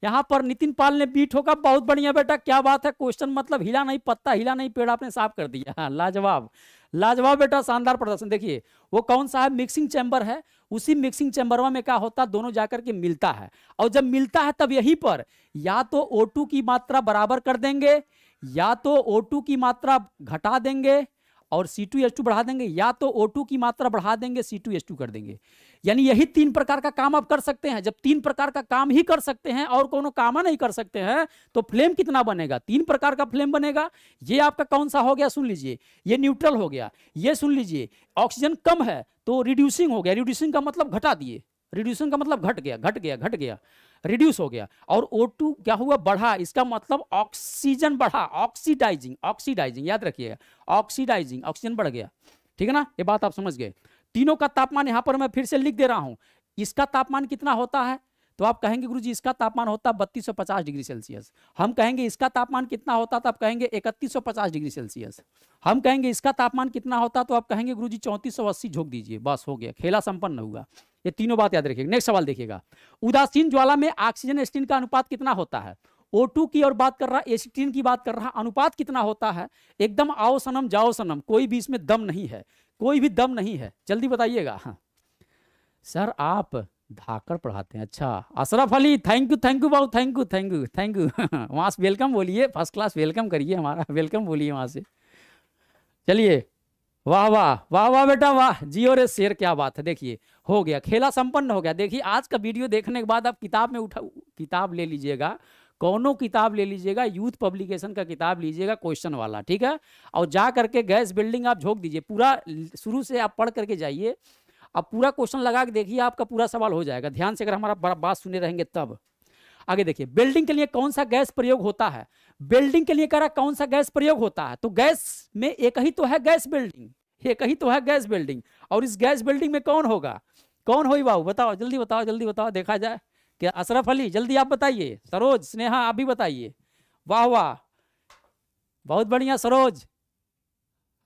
यहाँ पर नितिन पाल ने बीट होगा बहुत बढ़िया बेटा क्या बात है क्वेश्चन मतलब हिला नहीं पत्ता हिला नहीं पेड़ आपने साफ कर दिया हाँ, लाजवाब लाजवाब बेटा शानदार प्रदर्शन देखिए वो कौन सा है मिक्सिंग चैम्बर है उसी मिक्सिंग चैम्बरवा में क्या होता है दोनों जाकर के मिलता है और जब मिलता है तब यहीं पर या तो ओ की मात्रा बराबर कर देंगे या तो ओ की मात्रा घटा देंगे और सी टू टू बढ़ा देंगे या तो ओ टू की मात्रा बढ़ा देंगे सी टू टू कर देंगे यानी यही तीन प्रकार का काम आप कर सकते हैं जब तीन प्रकार का काम ही कर सकते हैं और कोनो कामा नहीं कर सकते हैं तो फ्लेम कितना बनेगा तीन प्रकार का फ्लेम बनेगा ये आपका कौन सा हो गया सुन लीजिए ये न्यूट्रल हो गया ये सुन लीजिए ऑक्सीजन कम है तो रिड्यूसिंग हो गया रिड्यूसिंग का मतलब घटा दिए रिड्यूसिंग का मतलब घट गया घट गया घट गया रिड्यूस हो गया और ओ टू क्या हुआ बढ़ा इसका मतलब ऑक्सीजन बढ़ा ऑक्सीडाइजिंग ऑक्सीडाइजिंग याद रखिएगा ऑक्सीडाइजिंग ऑक्सीजन बढ़ गया ठीक है ना ये बात आप समझ गए तीनों का तापमान यहाँ पर मैं फिर से लिख दे रहा हूँ इसका तापमान कितना होता है तो आप कहेंगे गुरु जी इसका तापमान होता बत्तीस सौ पचास डिग्री सेल्सियस हम कहेंगे इसका तापमान कितना होता तो आप कहेंगे इकतीस सौ पचास डिग्री सेल्सियस हम कहेंगे इसका तापमान कितना होता तो आप कहेंगे गुरु जी चौंतीस सौ अस्सी झोंक दीजिए बस हो गया खेला संपन्न हुआ ये तीनों बात याद रखिएगा नेक्स्ट सवाल देखिएगा उदासीन ज्वाला में ऑक्सीजन एस्टिन का अनुपात कितना होता है ओ टू की और बात कर रहा है एसिटीन की बात कर रहा अनुपात कितना होता है एकदम आओ सनम जाओ सनम कोई भी इसमें दम नहीं है कोई भी दम नहीं है जल्दी बताइएगा हाँ सर आप धाकर पढ़ाते हैं अच्छा Ashraf Ali thank you thank you बाबू thank you thank you thank you वहाँ से वेलकम बोलिए फर्स्ट क्लास वेलकम करिए हमारा वेलकम बोलिए वहाँ से चलिए वाह वाह वाह वाह बेटा वाह जी और शेर क्या बात है देखिए हो गया खेला संपन्न हो गया देखिए आज का वीडियो देखने के बाद आप किताब में उठा किताब ले लीजिएगा कौनों किताब ले लीजिएगा यूथ पब्लिकेशन का किताब लीजिएगा क्वेश्चन वाला ठीक है और जा करके गैस बिल्डिंग आप झोंक दीजिए पूरा शुरू से आप पढ़ करके जाइए अब पूरा क्वेश्चन लगा के देखिए आपका पूरा सवाल हो जाएगा ध्यान से अगर हमारा बात सुने रहेंगे तब आगे देखिए बिल्डिंग के लिए कौन सा गैस प्रयोग होता है बिल्डिंग के लिए करा कौन सा गैस प्रयोग होता है तो गैस में एक ही तो है गैस बिल्डिंग एक ही तो है गैस बिल्डिंग और इस गैस बिल्डिंग में कौन होगा कौन हो बाबू बताओ जल्दी बताओ जल्दी बताओ देखा जाए क्या अशरफ अली जल्दी आप बताइए सरोज स्नेहा आप भी बताइए वाह वाह बहुत बढ़िया सरोज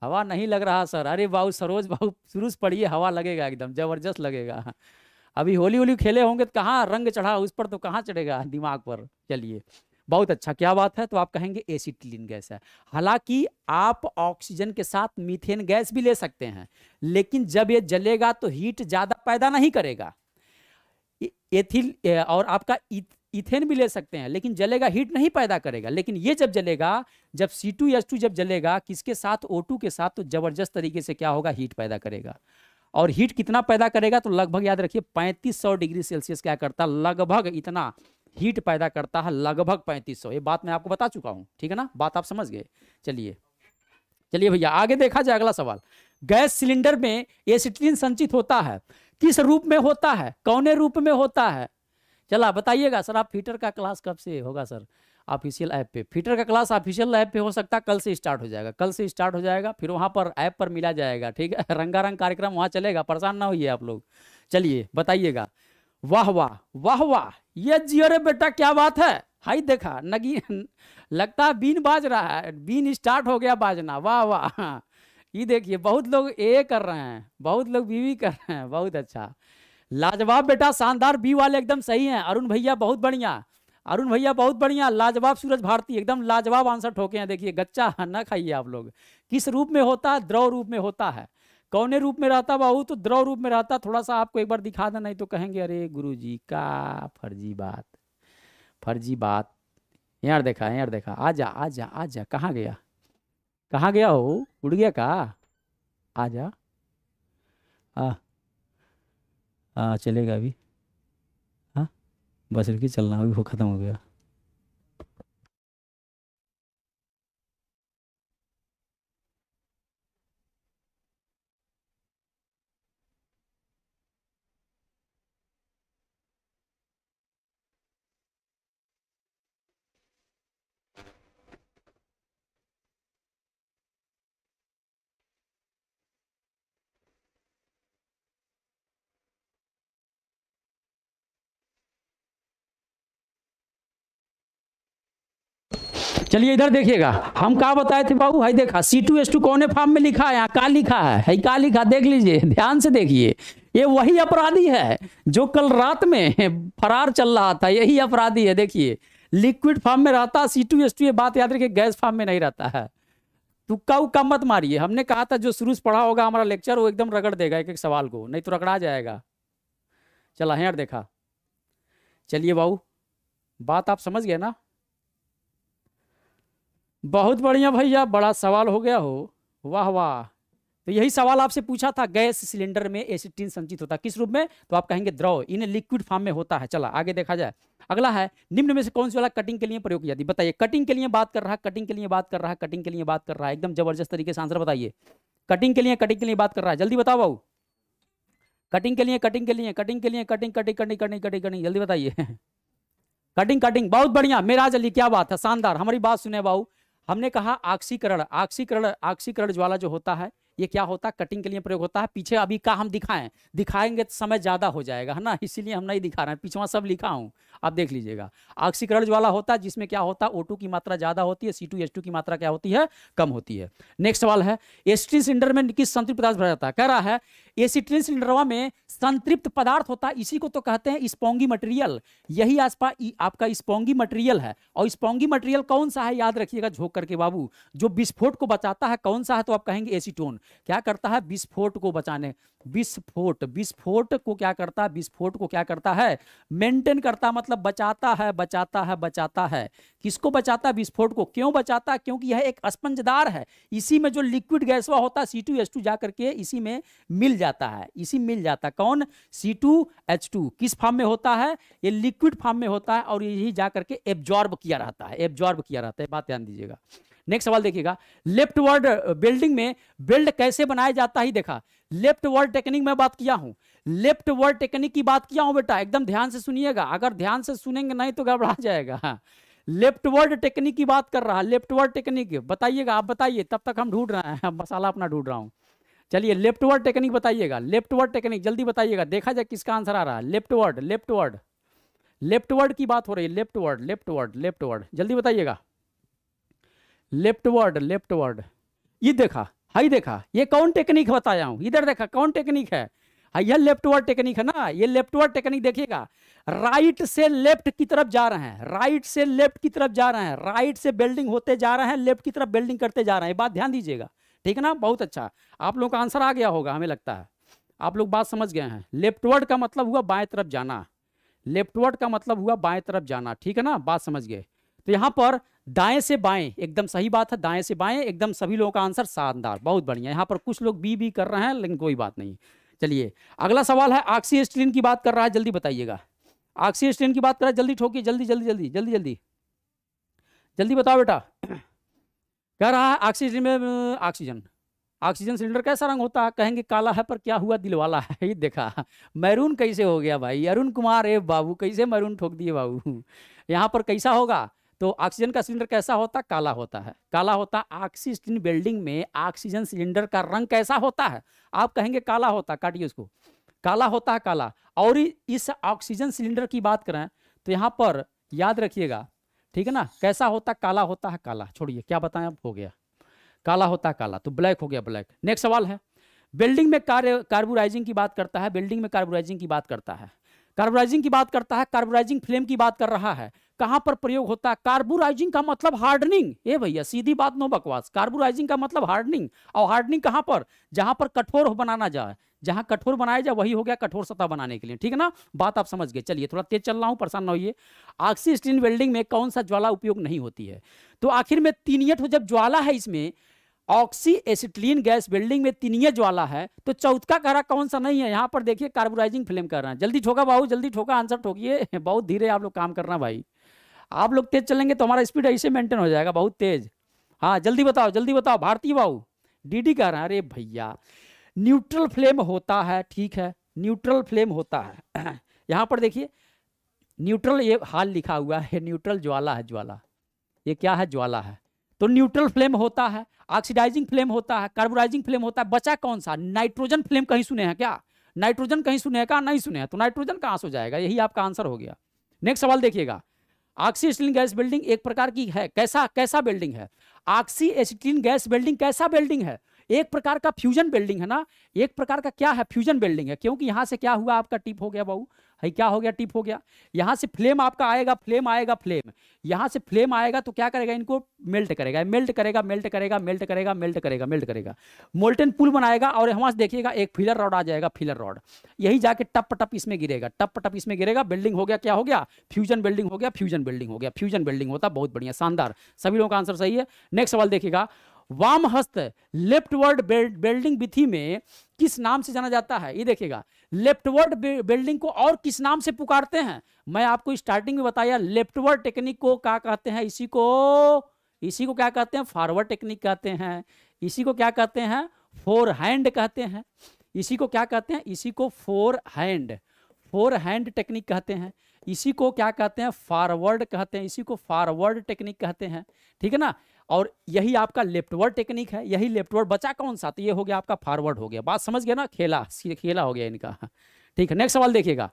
हवा नहीं लग रहा सर अरे बाबू सरोज बाबू से पढ़िए हवा लगेगा एकदम जबरदस्त लगेगा अभी होली होली खेले होंगे तो कहाँ रंग चढ़ा उस पर तो कहाँ चढ़ेगा दिमाग पर चलिए बहुत अच्छा क्या बात है तो आप कहेंगे एसिटिलीन गैस है हालांकि आप ऑक्सीजन के साथ मीथेन गैस भी ले सकते हैं लेकिन जब ये जलेगा तो हीट ज़्यादा पैदा नहीं करेगा एथिल और आपका इथेन भी ले सकते हैं लेकिन जलेगा हीट नहीं पैदा करेगा लेकिन ये जब जलेगा जब सी टू जब जलेगा किसके साथ टू के साथ तो जबरदस्त तरीके से क्या होगा हीट पैदा करेगा और हीट कितना पैदा करेगा तो लगभग याद रखिए 3500 डिग्री सेल्सियस क्या करता है लगभग इतना हीट पैदा करता है लगभग 3500 ये बात मैं आपको बता चुका हूँ ठीक है ना बात आप समझ गए चलिए चलिए भैया आगे देखा जाए अगला सवाल गैस सिलेंडर में एसिटिन संचित होता है किस रूप में होता है कौने रूप में होता है चला बताइएगा सर आप फीटर का क्लास कब से होगा सर ऑफिशियल ऐप पे फीटर का क्लास ऑफिशियल ऐप पे हो सकता है कल से स्टार्ट हो जाएगा कल से स्टार्ट हो जाएगा फिर वहाँ पर ऐप पर मिला जाएगा ठीक है रंगारंग कार्यक्रम वहाँ चलेगा परेशान ना होइए आप लोग चलिए बताइएगा वाह वाह वाह वाह ये जियो रे बेटा क्या बात है हाई देखा नगी लगता है बीन बाज रहा है बीन स्टार्ट हो गया बाजना वाह वाह हाँ। ये देखिए बहुत लोग ए कर रहे हैं बहुत लोग बीवी कर रहे हैं बहुत अच्छा लाजवाब बेटा शानदार बी वाले एकदम सही हैं अरुण भैया बहुत बढ़िया अरुण भैया बहुत बढ़िया लाजवाब सूरज भारती एकदम लाजवाब आंसर ठोके हैं देखिए गच्चा ना खाइए आप लोग किस रूप में होता है द्रव रूप में होता है कौने रूप में रहता बहू तो द्रव रूप में रहता थोड़ा सा आपको एक बार दिखा देना नहीं तो कहेंगे अरे गुरु जी का फर्जी बात फर्जी बात यार देखा यार देखा आ आ जा जा आ जा कहाँ गया कहाँ गया हो उड़ गया का जा आ हाँ चलेगा अभी हाँ बस रुकी चलना अभी वो ख़त्म हो गया चलिए इधर देखिएगा हम कहा बताए थे बाबू भाई देखा सी टू एस टू कौन फॉर्म में लिखा है का लिखा है, है का लिखा देख लीजिए ध्यान से देखिए ये वही अपराधी है जो कल रात में फरार चल रहा था यही अपराधी है देखिए लिक्विड फॉर्म में रहता सी टू एस टू ये बात याद रखिए गैस फॉर्म में नहीं रहता है तुक्का उक्का मत मारिए हमने कहा था जो शुरू से पढ़ा होगा हमारा लेक्चर वो एकदम रगड़ देगा एक एक सवाल को नहीं तो रगड़ा जाएगा चला हेर देखा चलिए बाबू बात आप समझ गए ना बहुत बढ़िया भैया बड़ा सवाल हो गया हो वाह वाह तो यही सवाल आपसे पूछा था गैस सिलेंडर में एसिटीन संचित होता है किस रूप में तो आप कहेंगे द्रव इन लिक्विड फॉर्म में होता है चला आगे देखा जाए अगला है निम्न में से कौन सी वाला कटिंग के लिए प्रयोग किया जाती बताइए कटिंग के लिए बात कर रहा है कटिंग के लिए बात कर रहा है कटिंग के लिए बात कर रहा है एकदम जबरदस्त तरीके से आंसर बताइए कटिंग के लिए कटिंग के लिए बात कर रहा है जल्दी बताओ भाऊ कटिंग के लिए कटिंग के लिए कटिंग के लिए cutting cutting cutting cutting cutting cutting जल्दी बताइए कटिंग कटिंग बहुत बढ़िया मेरा जल्दी क्या बात है शानदार हमारी बात सुने भाऊ हमने कहा आक्सीकरण आक्सीकरण आक्सीकरण ज्वाला जो होता है ये क्या होता है कटिंग के लिए प्रयोग होता है पीछे अभी का हम दिखाएं दिखाएंगे तो समय ज़्यादा हो जाएगा है ना इसीलिए हम नहीं दिखा रहे हैं पीछे सब लिखा हूं आप देख लीजिएगा ऑक्सीकरण वाला होता है जिसमें क्या होता है ओ की मात्रा ज़्यादा होती है सी टू की मात्रा क्या होती है कम होती है नेक्स्ट सवाल है एसिट्रीन सिलेंडर में किस संतृप्त पदार्थ भरा जाता है कह रहा है एसिट्रीन सिलेंडरवा में संतृप्त पदार्थ होता है इसी को तो कहते हैं स्पोंगी मटेरियल यही पास आपका स्पोंगी मटेरियल है और स्पोंगी मटेरियल कौन सा है याद रखिएगा झोंक करके बाबू जो विस्फोट को बचाता है कौन सा है तो आप कहेंगे एसिटोन क्या करता है विस्फोट को बचाने विस्फोट विस्फोट को क्या करता है विस्फोट को क्या करता है मेंटेन करता मतलब बचाता है बचाता है बचाता है किसको बचाता है विस्फोट को क्यों बचाता है क्योंकि यह एक स्पंजदार है इसी में जो लिक्विड गैसवा होता है सी टू एच जा करके इसी में मिल जाता है इसी मिल जाता है कौन सी टू किस फॉर्म में होता है ये लिक्विड फॉर्म में होता है और यही जा करके एब्जॉर्ब किया रहता है एब्जॉर्ब किया रहता है बात ध्यान दीजिएगा नेक्स्ट सवाल देखिएगा लेफ्ट वर्ड बिल्डिंग में बिल्ड कैसे बनाया जाता है देखा लेफ्ट वर्ड टेक्निक में बात किया हूं लेफ्ट वर्ड टेक्निक की बात किया हूं बेटा एकदम ध्यान से सुनिएगा अगर ध्यान से सुनेंगे नहीं तो गड़बड़ा जाएगा हाँ। लेफ्ट वर्ड टेक्निक की बात कर रहा है लेफ्ट वर्ड टेक्निक बताइएगा आप बताइए तब तक हम ढूंढ रहे हैं मसाला अपना ढूंढ रहा हूँ चलिए लेफ्ट वर्ड टेक्निक बताइएगा लेफ्ट वर्ड टेक्निक जल्दी बताइएगा देखा जाए किसका आंसर आ रहा है leftward leftward leftward की बात हो रही है leftward leftward leftward जल्दी बताइएगा लेफ्टवर्ड वर्ड ये देखा हाई देखा ये कौन टेक्निक बताया हूँ इधर देखा कौन टेक्निक है यह वर्ड टेक्निक है ना ये लेफ्टवर्ड टेक्निक देखिएगा राइट से लेफ्ट की तरफ जा रहे हैं राइट से लेफ्ट की तरफ जा रहे हैं राइट से बेल्डिंग होते जा रहे हैं लेफ्ट की तरफ बेल्डिंग करते जा रहे हैं बात ध्यान दीजिएगा ठीक है ना बहुत अच्छा आप लोगों का आंसर आ गया होगा हमें लगता है आप लोग बात समझ गए हैं लेफ्टवर्ड का मतलब हुआ बाएं तरफ जाना लेफ्टवर्ड का मतलब हुआ बाएं तरफ जाना ठीक है ना बात समझ गए तो यहाँ पर दाएं से बाएं एकदम सही बात है दाएं से बाएं एकदम सभी लोगों का आंसर शानदार बहुत बढ़िया यहाँ पर कुछ लोग बी बी कर रहे हैं लेकिन कोई बात नहीं चलिए अगला सवाल है ऑक्सीस्ट्रीन की बात कर रहा है जल्दी बताइएगा ऑक्सीस्ट्रीन की बात कर रहा है जल्दी ठोकिए जल्दी जल्दी जल्दी जल्दी जल्दी जल्दी बताओ बेटा कह रहा है ऑक्सीजन में ऑक्सीजन ऑक्सीजन सिलेंडर कैसा रंग होता है कहेंगे काला है पर क्या हुआ दिल वाला है ये देखा मैरून कैसे हो गया भाई अरुण कुमार ए बाबू कैसे मैरून ठोक दिए बाबू यहाँ पर कैसा होगा तो ऑक्सीजन का सिलेंडर कैसा होता काला होता है काला होता ऑक्सीजन बिल्डिंग में ऑक्सीजन सिलेंडर का रंग कैसा होता है आप कहेंगे काला होता काटिए उसको काला होता है काला और इस ऑक्सीजन सिलेंडर की बात करें तो यहाँ पर याद रखिएगा ठीक है ना कैसा होता काला होता है काला छोड़िए क्या बताएं अब हो गया काला होता है काला तो ब्लैक हो गया ब्लैक नेक्स्ट सवाल है बिल्डिंग में कार्य कार्बोराइजिंग की बात करता है बिल्डिंग में कार्बोराइजिंग की बात करता है कार्बोराइजिंग की बात करता है कार्बोराइजिंग फ्लेम की बात कर रहा है कहां पर प्रयोग होता है कार्बोराइजिंग का मतलब हार्डनिंग ये भैया सीधी बात नो बकवास कार्बोराइजिंग का मतलब हार्डनिंग और हार्डनिंग कहां पर जहां पर कठोर बनाना जाए जहां कठोर बनाया जाए वही हो गया कठोर सतह बनाने के लिए ठीक है ना बात आप समझ गए चलिए थोड़ा तेज चल रहा हूं परेशान ना होइए आक्सी स्टीन वेल्डिंग में कौन सा ज्वाला उपयोग नहीं होती है तो आखिर में तीनियट हो जब ज्वाला है इसमें ऑक्सी एसिटिलीन गैस वेल्डिंग में तीनिय ज्वाला है तो चौथा कह रहा कौन सा नहीं है यहां पर देखिए कार्बोराइजिंग फ्लेम कर रहा है जल्दी ठोका बाबू जल्दी ठोका आंसर ठोकिए बहुत धीरे आप लोग काम करना भाई आप लोग तेज चलेंगे तो हमारा स्पीड ऐसे मेंटेन हो जाएगा बहुत तेज हाँ जल्दी बताओ जल्दी बताओ भारतीय बाबू डीडी कह रहे हैं अरे भैया न्यूट्रल फ्लेम होता है ठीक है न्यूट्रल फ्लेम होता है यहाँ पर देखिए न्यूट्रल ये हाल लिखा हुआ है न्यूट्रल ज्वाला है ज्वाला ये क्या है ज्वाला है तो न्यूट्रल फ्लेम होता है ऑक्सीडाइजिंग फ्लेम होता है कार्बोराइजिंग फ्लेम होता है बचा कौन सा नाइट्रोजन फ्लेम कहीं सुने हैं क्या नाइट्रोजन कहीं सुने हैं नहीं सुने हैं तो नाइट्रोजन कहाँ से हो जाएगा यही आपका आंसर हो गया नेक्स्ट सवाल देखिएगा ऑक्सी गैस बिल्डिंग एक प्रकार की है कैसा कैसा बिल्डिंग है ऑक्सी एसिटिन गैस बिल्डिंग कैसा बिल्डिंग है एक प्रकार का फ्यूजन बिल्डिंग है ना एक प्रकार का क्या है फ्यूजन बिल्डिंग है क्योंकि यहाँ से क्या हुआ आपका टिप हो गया बहू है क्या हो गया टिप हो गया यहाँ से फ्लेम आपका आएगा फ्लेम आएगा फ्लेम यहाँ से फ्लेम आएगा तो क्या करेगा इनको मेल्ट करेगा मेल्ट करेगा मेल्ट करेगा मेल्ट करेगा मेल्ट करेगा मेल्ट करेगा मोल्टन पुल बनाएगा और वहाँ से देखिएगा एक फिलर रॉड आ जाएगा फिलर रॉड यही जाके टप टप इसमें गिरेगा टप टप इसमें गिरेगा बिल्डिंग हो गया क्या हो गया फ्यूजन बिल्डिंग हो गया फ्यूजन बिल्डिंग हो गया फ्यूजन बिल्डिंग होता बहुत बढ़िया शानदार सभी लोगों का आंसर सही है नेक्स्ट सवाल देखिएगा वाम हस्त लेफ्ट वर्ड बिल्डिंग विधि में किस नाम से जाना जाता है ये देखिएगा लेफ्टवर्ड बिल्डिंग को और किस नाम से पुकारते हैं मैं आपको स्टार्टिंग में बताया लेफ्टवर्ड टेक्निक को क्या कहते हैं इसी को इसी को क्या कहते हैं फॉरवर्ड टेक्निक कहते हैं इसी को क्या कहते हैं फोर हैंड कहते हैं इसी को क्या कहते हैं इसी को forehand forehand technique कहते हैं इसी को क्या कहते हैं फॉरवर्ड कहते हैं इसी को फॉरवर्ड टेक्निक कहते हैं ठीक है ना और यही आपका लेफ्टवर्ड टेक्निक है यही लेफ्टवर्ड बचा कौन सा तो ये हो गया आपका फॉरवर्ड हो गया बात समझ गया ना खेला खेला हो गया इनका ठीक है नेक्स्ट सवाल देखिएगा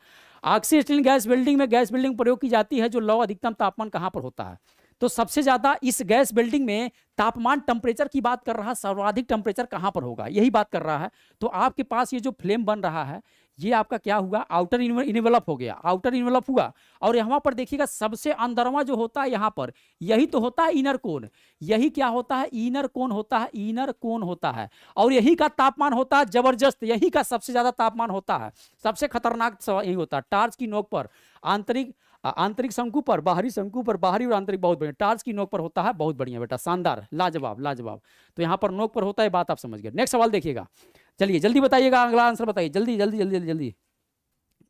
स्टील गैस बिल्डिंग में गैस बिल्डिंग प्रयोग की जाती है जो लो अधिकतम तापमान कहाँ पर होता है तो सबसे ज्यादा इस गैस बिल्डिंग में तापमान टेम्परेचर की बात कर रहा है सर्वाधिक टेम्परेचर कहाँ पर होगा यही बात कर रहा है तो आपके पास ये जो फ्लेम बन रहा है ये आपका क्या हुआ आउटर इन्वेलप हो गया आउटर इन्वेलप हुआ और यहाँ पर देखिएगा सबसे अंदरवा जो होता है यहाँ पर यही तो होता है इनर कोन यही क्या होता है इनर कोन होता है इनर कोन होता है और यही का तापमान होता है जबरदस्त यही का सबसे ज्यादा तापमान होता है सबसे खतरनाक यही होता है टार्च की नोक पर आंतरिक आंतरिक शंकु पर बाहरी शंकु पर बाहरी और आंतरिक बहुत बढ़िया टार्च की नोक पर होता है बहुत बढ़िया बेटा शानदार लाजवाब लाजवाब तो यहाँ पर नोक पर होता है बात आप समझ गए नेक्स्ट सवाल देखिएगा चलिए जल्दी बताइएगा अगला आंसर बताइए जल्दी जल्दी जल्दी जल्दी जल्दी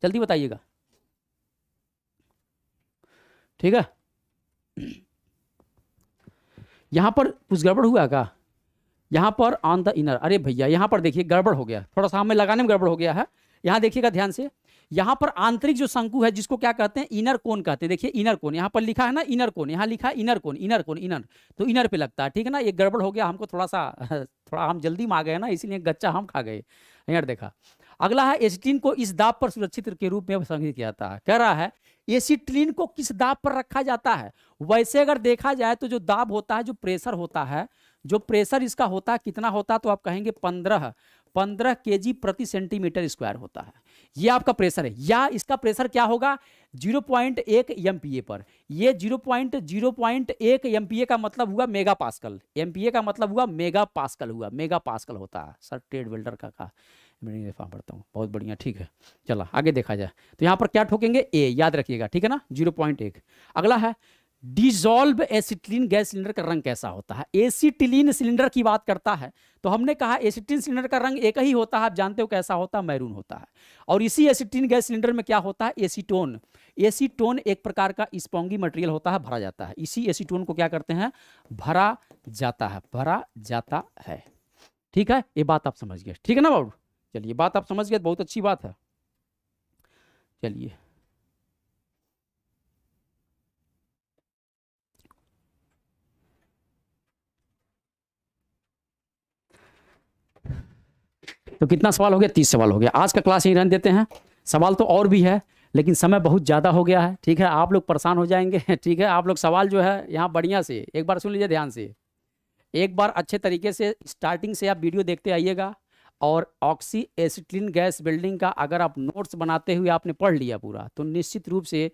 जल्दी बताइएगा ठीक है यहां पर कुछ गड़बड़ हुआ क्या यहां पर ऑन द इनर अरे भैया यहां पर देखिए गड़बड़ हो गया थोड़ा सा हमें लगाने में गड़बड़ हो गया है यहां देखिएगा ध्यान से यहां पर आंतरिक जो शंकु है जिसको क्या कहते हैं इनर कोन कहते हैं देखिए इनर कोन यहाँ पर लिखा है ना इनर कोन यहाँ लिखा है inner cone inner cone inner तो इनर पे लगता है ठीक है ना ये गड़बड़ हो गया हमको थोड़ा सा थोड़ा हम जल्दी में आ गए ना इसीलिए गच्चा हम खा गए यार देखा अगला है एसिटिन को इस दाब पर सुरक्षित के रूप में संग्रहित किया जाता है कह रहा है एसिटिन को किस दाब पर रखा जाता है वैसे अगर देखा जाए तो जो दाब होता है जो प्रेशर होता है जो प्रेशर इसका होता है कितना होता है तो आप कहेंगे पंद्रह पंद्रह के प्रति सेंटीमीटर स्क्वायर होता है ये आपका प्रेशर है या इसका प्रेशर क्या होगा 0.1 पॉइंट पर ये 0.0.1 पॉइंट का मतलब हुआ मेगा पास्कल एमपीए का मतलब हुआ मेगा पास्कल हुआ मेगा पास्कल होता है सर ट्रेड बिल्डर का का मैं पढ़ता हूँ बहुत बढ़िया ठीक है चला आगे देखा जाए तो यहाँ पर क्या ठोकेंगे ए याद रखिएगा ठीक है ना जीरो पॉइंट एक अगला है डिजॉल्व एसिटिलीन गैस सिलेंडर का रंग कैसा होता है एसिटिलीन सिलेंडर की बात करता है तो हमने कहा एसिटिन सिलेंडर का रंग एक ही होता है आप जानते हो कैसा होता है मैरून होता है और इसी एसिटिन गैस सिलेंडर में क्या होता है एसीटोन एसीटोन एक प्रकार का स्पॉन्गी मटेरियल होता है भरा जाता है इसी एसीटोन को क्या करते हैं भरा जाता है भरा जाता है ठीक है ये बात आप समझ गए ठीक है ना बाबू चलिए बात आप समझ गए बहुत अच्छी बात है चलिए तो कितना सवाल हो गया तीस सवाल हो गया आज का क्लास यहीं रहने देते हैं सवाल तो और भी है लेकिन समय बहुत ज़्यादा हो गया है ठीक है आप लोग परेशान हो जाएंगे ठीक है आप लोग सवाल जो है यहाँ बढ़िया से एक बार सुन लीजिए ध्यान से एक बार अच्छे तरीके से स्टार्टिंग से आप वीडियो देखते आइएगा और ऑक्सी एसिटिन गैस बिल्डिंग का अगर आप नोट्स बनाते हुए आपने पढ़ लिया पूरा तो निश्चित रूप से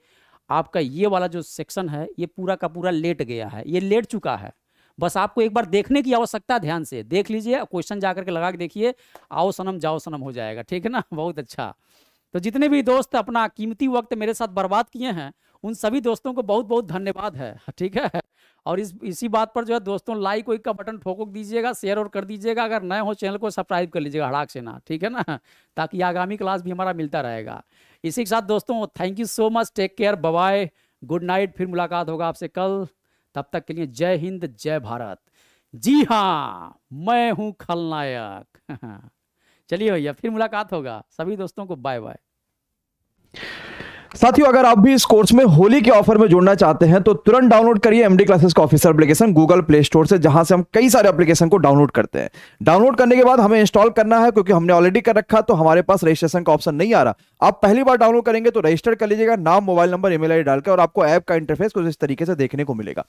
आपका ये वाला जो सेक्शन है ये पूरा का पूरा लेट गया है ये लेट चुका है बस आपको एक बार देखने की आवश्यकता ध्यान से देख लीजिए क्वेश्चन जा के लगा के देखिए आओ सनम जाओ सनम हो जाएगा ठीक है ना बहुत अच्छा तो जितने भी दोस्त अपना कीमती वक्त मेरे साथ बर्बाद किए हैं उन सभी दोस्तों को बहुत बहुत धन्यवाद है ठीक है और इस इसी बात पर जो है दोस्तों लाइक वाइक का बटन ठोक दीजिएगा शेयर और कर दीजिएगा अगर नए हो चैनल को सब्सक्राइब कर लीजिएगा हड़ाक से ना ठीक है ना ताकि आगामी क्लास भी हमारा मिलता रहेगा इसी के साथ दोस्तों thank you so much take care bye good night फिर मुलाकात होगा आपसे कल तब तक के लिए जय हिंद जय भारत जी हाँ मैं हूँ खलनायक चलिए भैया फिर मुलाकात होगा सभी दोस्तों को बाय बाय साथियों अगर आप भी इस कोर्स में होली के ऑफर में जुड़ना चाहते हैं तो तुरंत डाउनलोड करिए एमडी क्लासेस का officer application Google play store से जहां से हम कई सारे एप्लीकेशन को डाउनलोड करते हैं डाउनलोड करने के बाद हमें इंस्टॉल करना है क्योंकि हमने ऑलरेडी कर रखा तो हमारे पास रजिस्ट्रेशन का ऑप्शन नहीं आ रहा आप पहली बार डाउनलोड करेंगे तो रजिस्टर कर लीजिएगा नाम मोबाइल नंबर ईमेल आईडी डालकर और आपको ऐप का इंटरफेस कुछ इस तरीके से देखने को मिलेगा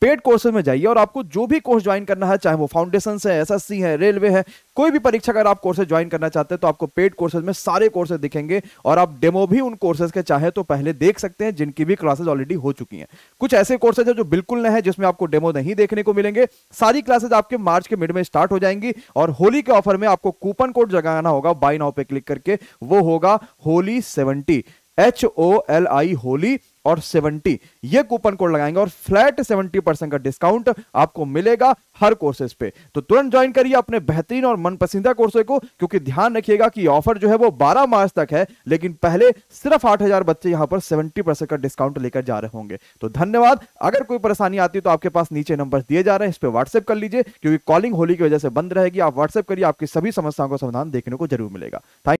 पेड कोर्सेज में जाइए और आपको जो भी कोर्स ज्वाइन करना है चाहे वो फाउंडेशन है एस है रेलवे है कोई भी परीक्षा अगर आप कोर्सेज ज्वाइन करना चाहते हैं तो आपको पेड कोर्सेज में सारे कोर्सेज दिखेंगे और आप डेमो भी उन कोर्सेज के चाहे तो पहले देख सकते हैं जिनकी भी क्लासेज ऑलरेडी हो चुकी है कुछ ऐसे कोर्सेज है जो बिल्कुल नए हैं जिसमें आपको डेमो नहीं देखने को मिलेंगे सारी क्लासेज आपके मार्च के मिड में स्टार्ट हो जाएंगी और होली के ऑफर में आपको कूपन कोड जगाना होगा बाई नाउ पे क्लिक करके वो होगा हो Holi seventy H O L I Holi और 70 ये कूपन कोड लगाएंगे और फ्लैट 70 परसेंट का डिस्काउंट आपको मिलेगा हर कोर्सेज पे तो तुरंत ज्वाइन करिए अपने बेहतरीन और मन पसंदीदा कोर्सों को क्योंकि ध्यान रखिएगा कि ऑफर जो है वो 12 मार्च तक है लेकिन पहले सिर्फ 8000 बच्चे यहां पर 70 परसेंट का डिस्काउंट लेकर जा रहे होंगे तो धन्यवाद अगर कोई परेशानी आती है तो आपके पास नीचे नंबर दिए जा रहे हैं इस पर व्हाट्सएप कर लीजिए क्योंकि कॉलिंग होली की वजह से बंद रहेगी आप व्हाट्सएप करिए आपकी सभी समस्याओं का समाधान देखने को जरूर मिलेगा थैंक